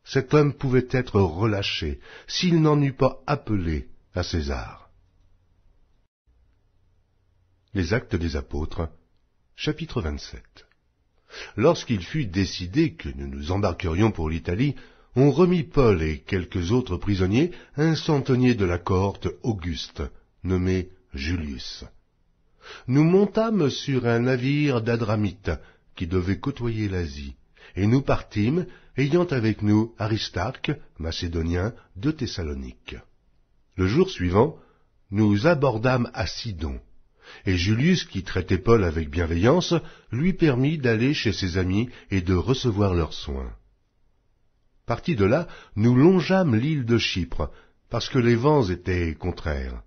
Cet homme pouvait être relâché s'il n'en eût pas appelé à César. Les actes des apôtres, chapitre 27. Lorsqu'il fut décidé que nous nous embarquerions pour l'Italie, on remit Paul et quelques autres prisonniers à un centenier de la cohorte Auguste, nommé Julius. Nous montâmes sur un navire d'Adramite, qui devait côtoyer l'Asie, et nous partîmes, ayant avec nous Aristarque, macédonien, de Thessalonique. Le jour suivant, nous abordâmes à Sidon, et Julius, qui traitait Paul avec bienveillance, lui permit d'aller chez ses amis et de recevoir leurs soins. Parti de là, nous longeâmes l'île de Chypre, parce que les vents étaient contraires.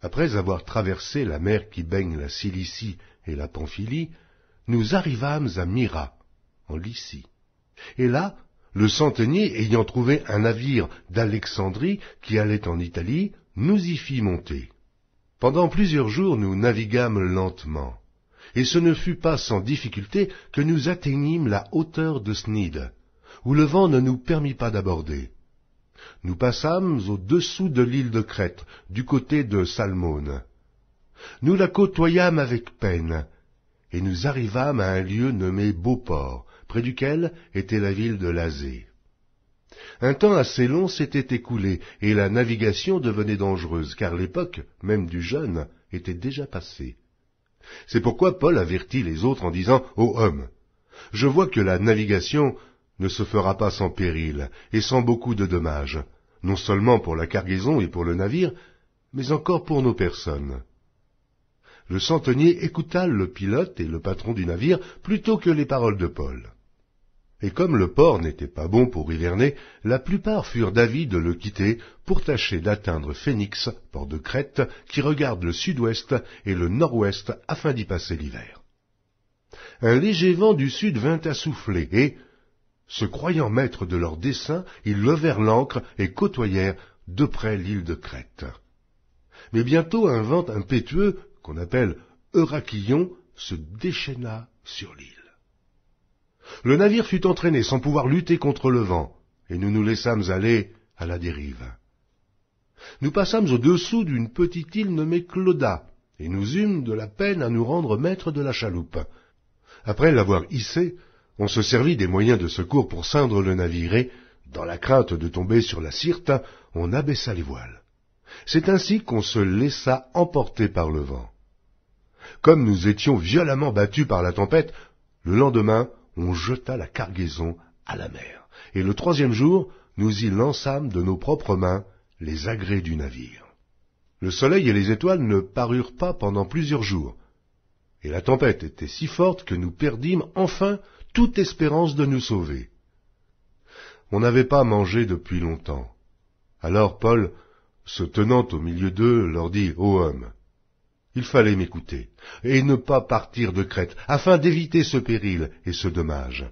Après avoir traversé la mer qui baigne la Cilicie et la Pamphylie, nous arrivâmes à Myra, en Lycie. Et là, le centenier ayant trouvé un navire d'Alexandrie qui allait en Italie, nous y fit monter. Pendant plusieurs jours nous naviguâmes lentement, et ce ne fut pas sans difficulté que nous atteignîmes la hauteur de Snide, où le vent ne nous permit pas d'aborder. Nous passâmes au-dessous de l'île de Crète, du côté de Salmone. Nous la côtoyâmes avec peine, et nous arrivâmes à un lieu nommé Beauport, près duquel était la ville de Lazée. Un temps assez long s'était écoulé, et la navigation devenait dangereuse, car l'époque, même du jeûne, était déjà passée. C'est pourquoi Paul avertit les autres en disant Ô homme, « je vois que la navigation ne se fera pas sans péril et sans beaucoup de dommages, non seulement pour la cargaison et pour le navire, mais encore pour nos personnes. Le centenier écouta le pilote et le patron du navire plutôt que les paroles de Paul. Et comme le port n'était pas bon pour hiverner, la plupart furent d'avis de le quitter pour tâcher d'atteindre Phénix, port de Crète, qui regarde le sud-ouest et le nord-ouest afin d'y passer l'hiver. Un léger vent du sud vint à souffler et, se croyant maîtres de leur dessein, ils levèrent l'ancre et côtoyèrent de près l'île de Crète. Mais bientôt un vent impétueux, qu'on appelle Eurachillon, se déchaîna sur l'île. Le navire fut entraîné sans pouvoir lutter contre le vent, et nous nous laissâmes aller à la dérive. Nous passâmes au-dessous d'une petite île nommée Cloda, et nous eûmes de la peine à nous rendre maîtres de la chaloupe. Après l'avoir hissée, on se servit des moyens de secours pour ceindre le navire et, dans la crainte de tomber sur la Sirte, on abaissa les voiles. C'est ainsi qu'on se laissa emporter par le vent. Comme nous étions violemment battus par la tempête, le lendemain, on jeta la cargaison à la mer, et le troisième jour, nous y lançâmes de nos propres mains les agrès du navire. Le soleil et les étoiles ne parurent pas pendant plusieurs jours, et la tempête était si forte que nous perdîmes enfin toute espérance de nous sauver. On n'avait pas mangé depuis longtemps. Alors Paul, se tenant au milieu d'eux, leur dit, Ô homme, il fallait m'écouter, et ne pas partir de Crète, afin d'éviter ce péril et ce dommage.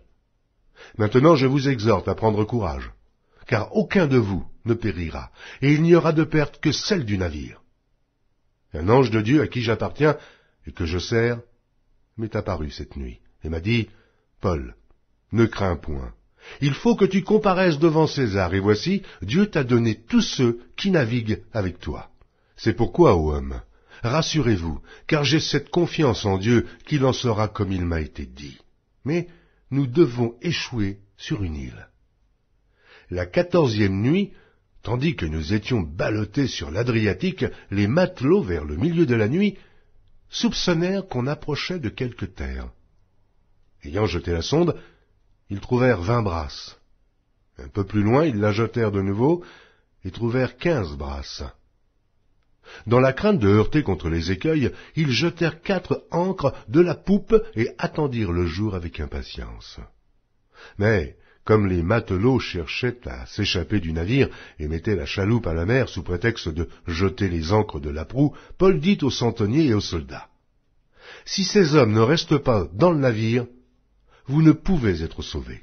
Maintenant je vous exhorte à prendre courage, car aucun de vous ne périra, et il n'y aura de perte que celle du navire. Un ange de Dieu à qui j'appartiens et que je sers m'est apparu cette nuit, et m'a dit, Paul, ne crains point. Il faut que tu comparaisses devant César, et voici, Dieu t'a donné tous ceux qui naviguent avec toi. C'est pourquoi, ô homme, rassurez-vous, car j'ai cette confiance en Dieu qu'il en sera comme il m'a été dit. Mais nous devons échouer sur une île. La quatorzième nuit, tandis que nous étions ballottés sur l'Adriatique, les matelots, vers le milieu de la nuit, soupçonnèrent qu'on approchait de quelque terre Ayant jeté la sonde, ils trouvèrent vingt brasses. Un peu plus loin, ils la jetèrent de nouveau et trouvèrent quinze brasses. Dans la crainte de heurter contre les écueils, ils jetèrent quatre ancres de la poupe et attendirent le jour avec impatience. Mais, comme les matelots cherchaient à s'échapper du navire et mettaient la chaloupe à la mer sous prétexte de jeter les ancres de la proue, Paul dit aux centeniers et aux soldats, Si ces hommes ne restent pas dans le navire, vous ne pouvez être sauvés.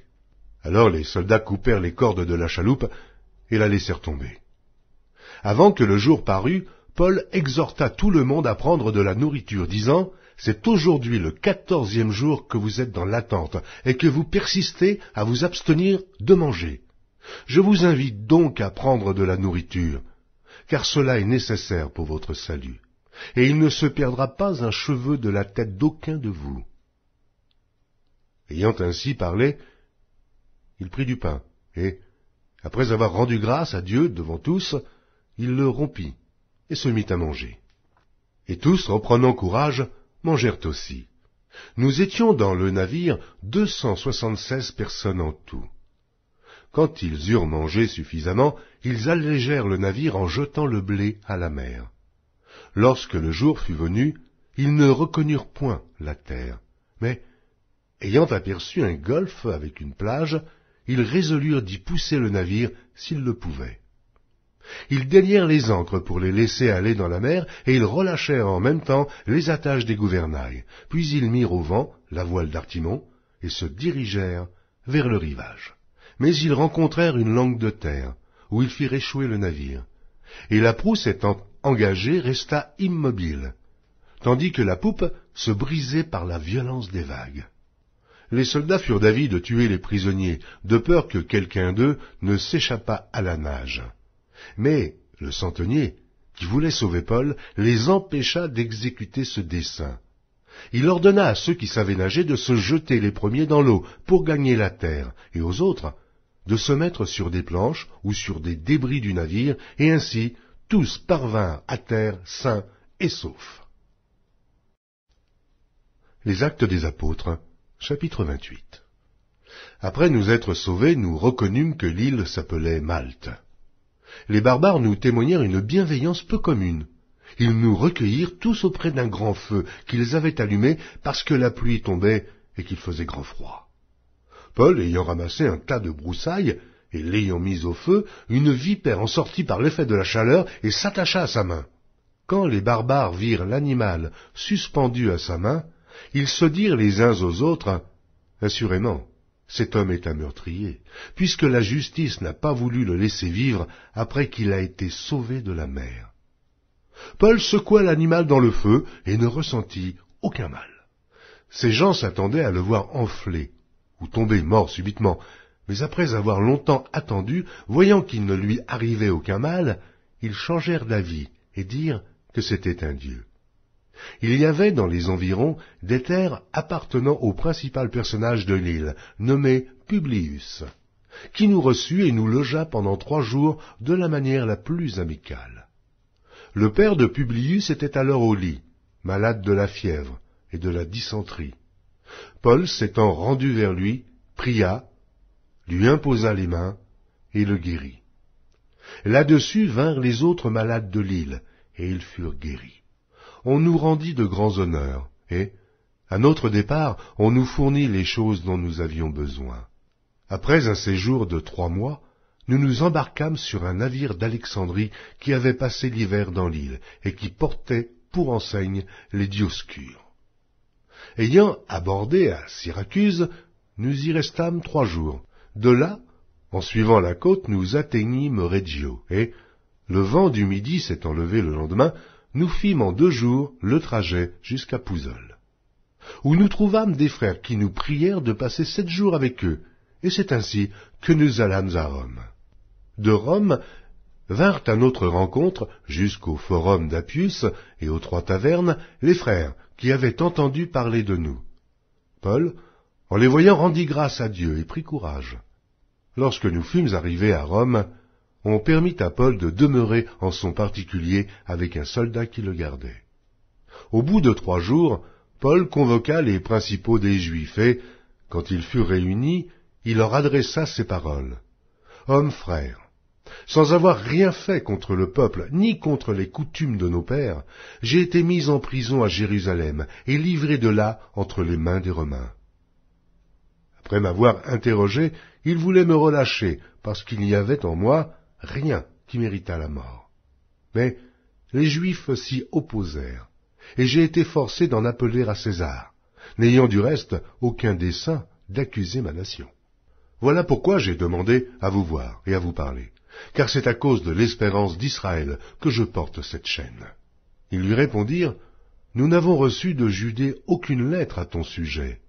Alors les soldats coupèrent les cordes de la chaloupe et la laissèrent tomber. Avant que le jour parût, Paul exhorta tout le monde à prendre de la nourriture, disant, C'est aujourd'hui le quatorzième jour que vous êtes dans l'attente, et que vous persistez à vous abstenir de manger. Je vous invite donc à prendre de la nourriture, car cela est nécessaire pour votre salut, et il ne se perdra pas un cheveu de la tête d'aucun de vous. Ayant ainsi parlé, il prit du pain, et, après avoir rendu grâce à Dieu devant tous, il le rompit, et se mit à manger. Et tous, reprenant courage, mangèrent aussi. Nous étions dans le navire deux cent soixante-seize personnes en tout. Quand ils eurent mangé suffisamment, ils allégèrent le navire en jetant le blé à la mer. Lorsque le jour fut venu, ils ne reconnurent point la terre, mais Ayant aperçu un golfe avec une plage, ils résolurent d'y pousser le navire s'ils le pouvaient. Ils délièrent les ancres pour les laisser aller dans la mer, et ils relâchèrent en même temps les attaches des gouvernails, puis ils mirent au vent la voile d'Artimon, et se dirigèrent vers le rivage. Mais ils rencontrèrent une langue de terre, où ils firent échouer le navire, et la proue s'étant engagée resta immobile, tandis que la poupe se brisait par la violence des vagues les soldats furent d'avis de tuer les prisonniers, de peur que quelqu'un d'eux ne s'échappât à la nage. Mais le centenier, qui voulait sauver Paul, les empêcha d'exécuter ce dessein. Il ordonna à ceux qui savaient nager de se jeter les premiers dans l'eau pour gagner la terre, et aux autres de se mettre sur des planches ou sur des débris du navire, et ainsi tous parvinrent à terre sains et saufs. Les actes des apôtres Chapitre 28 Après nous être sauvés, nous reconnûmes que l'île s'appelait Malte. Les barbares nous témoignèrent une bienveillance peu commune. Ils nous recueillirent tous auprès d'un grand feu qu'ils avaient allumé parce que la pluie tombait et qu'il faisait grand froid. Paul, ayant ramassé un tas de broussailles et l'ayant mise au feu, une vipère en sortit par l'effet de la chaleur et s'attacha à sa main. Quand les barbares virent l'animal suspendu à sa main, ils se dirent les uns aux autres, Assurément, cet homme est un meurtrier, puisque la justice n'a pas voulu le laisser vivre après qu'il a été sauvé de la mer. Paul secoua l'animal dans le feu et ne ressentit aucun mal. Ses gens s'attendaient à le voir enfler ou tomber mort subitement, mais après avoir longtemps attendu, voyant qu'il ne lui arrivait aucun mal, ils changèrent d'avis et dirent que c'était un dieu. Il y avait dans les environs des terres appartenant au principal personnage de l'île, nommé Publius, qui nous reçut et nous logea pendant trois jours de la manière la plus amicale. Le père de Publius était alors au lit, malade de la fièvre et de la dysenterie. Paul s'étant rendu vers lui, pria, lui imposa les mains et le guérit. Là-dessus vinrent les autres malades de l'île, et ils furent guéris on nous rendit de grands honneurs, et, à notre départ, on nous fournit les choses dont nous avions besoin. Après un séjour de trois mois, nous nous embarquâmes sur un navire d'Alexandrie qui avait passé l'hiver dans l'île et qui portait pour enseigne les Dioscures. Ayant abordé à Syracuse, nous y restâmes trois jours. De là, en suivant la côte, nous atteignîmes Reggio, et, le vent du midi s'étant levé le lendemain, nous fîmes en deux jours le trajet jusqu'à Pouzol, où nous trouvâmes des frères qui nous prièrent de passer sept jours avec eux, et c'est ainsi que nous allâmes à Rome. De Rome vinrent à notre rencontre, jusqu'au forum d'Appius et aux trois tavernes, les frères qui avaient entendu parler de nous. Paul, en les voyant, rendit grâce à Dieu et prit courage. Lorsque nous fûmes arrivés à Rome, on permit à Paul de demeurer en son particulier avec un soldat qui le gardait. Au bout de trois jours, Paul convoqua les principaux des Juifs et, quand ils furent réunis, il leur adressa ces paroles. Hommes frères, sans avoir rien fait contre le peuple ni contre les coutumes de nos pères, j'ai été mis en prison à Jérusalem et livré de là entre les mains des Romains. Après m'avoir interrogé, il voulait me relâcher parce qu'il y avait en moi rien qui méritât la mort. Mais les Juifs s'y opposèrent, et j'ai été forcé d'en appeler à César, n'ayant du reste aucun dessein d'accuser ma nation. Voilà pourquoi j'ai demandé à vous voir et à vous parler, car c'est à cause de l'espérance d'Israël que je porte cette chaîne. Ils lui répondirent, Nous n'avons reçu de Judée aucune lettre à ton sujet,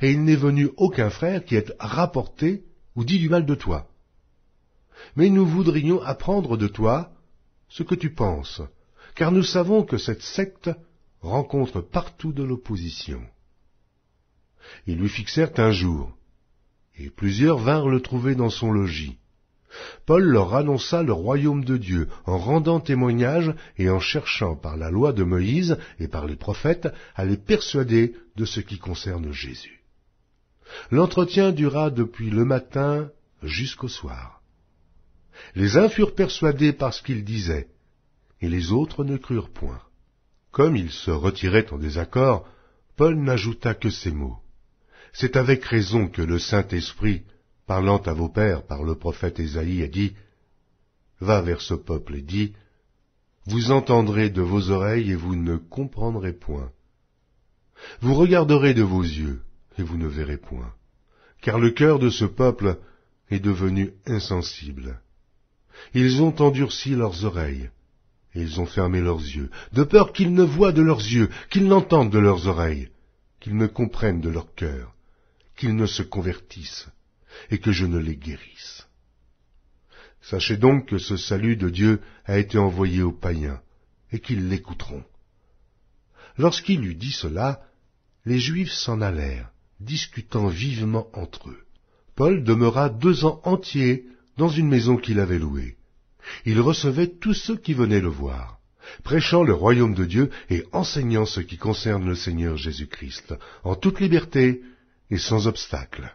et il n'est venu aucun frère qui ait rapporté ou dit du mal de toi mais nous voudrions apprendre de toi ce que tu penses, car nous savons que cette secte rencontre partout de l'opposition. Ils lui fixèrent un jour, et plusieurs vinrent le trouver dans son logis. Paul leur annonça le royaume de Dieu en rendant témoignage et en cherchant par la loi de Moïse et par les prophètes à les persuader de ce qui concerne Jésus. L'entretien dura depuis le matin jusqu'au soir. Les uns furent persuadés par ce qu'ils disaient, et les autres ne crurent point. Comme ils se retiraient en désaccord, Paul n'ajouta que ces mots. C'est avec raison que le Saint-Esprit, parlant à vos pères par le prophète Ésaïe, a dit, Va vers ce peuple et dis, Vous entendrez de vos oreilles et vous ne comprendrez point. Vous regarderez de vos yeux et vous ne verrez point. Car le cœur de ce peuple est devenu insensible. Ils ont endurci leurs oreilles, et ils ont fermé leurs yeux, de peur qu'ils ne voient de leurs yeux, qu'ils n'entendent de leurs oreilles, qu'ils ne comprennent de leur cœur, qu'ils ne se convertissent, et que je ne les guérisse. Sachez donc que ce salut de Dieu a été envoyé aux païens, et qu'ils l'écouteront. Lorsqu'il eut dit cela, les Juifs s'en allèrent, discutant vivement entre eux. Paul demeura deux ans entiers dans une maison qu'il avait louée. Il recevait tous ceux qui venaient le voir, prêchant le royaume de Dieu et enseignant ce qui concerne le Seigneur Jésus-Christ, en toute liberté et sans obstacle.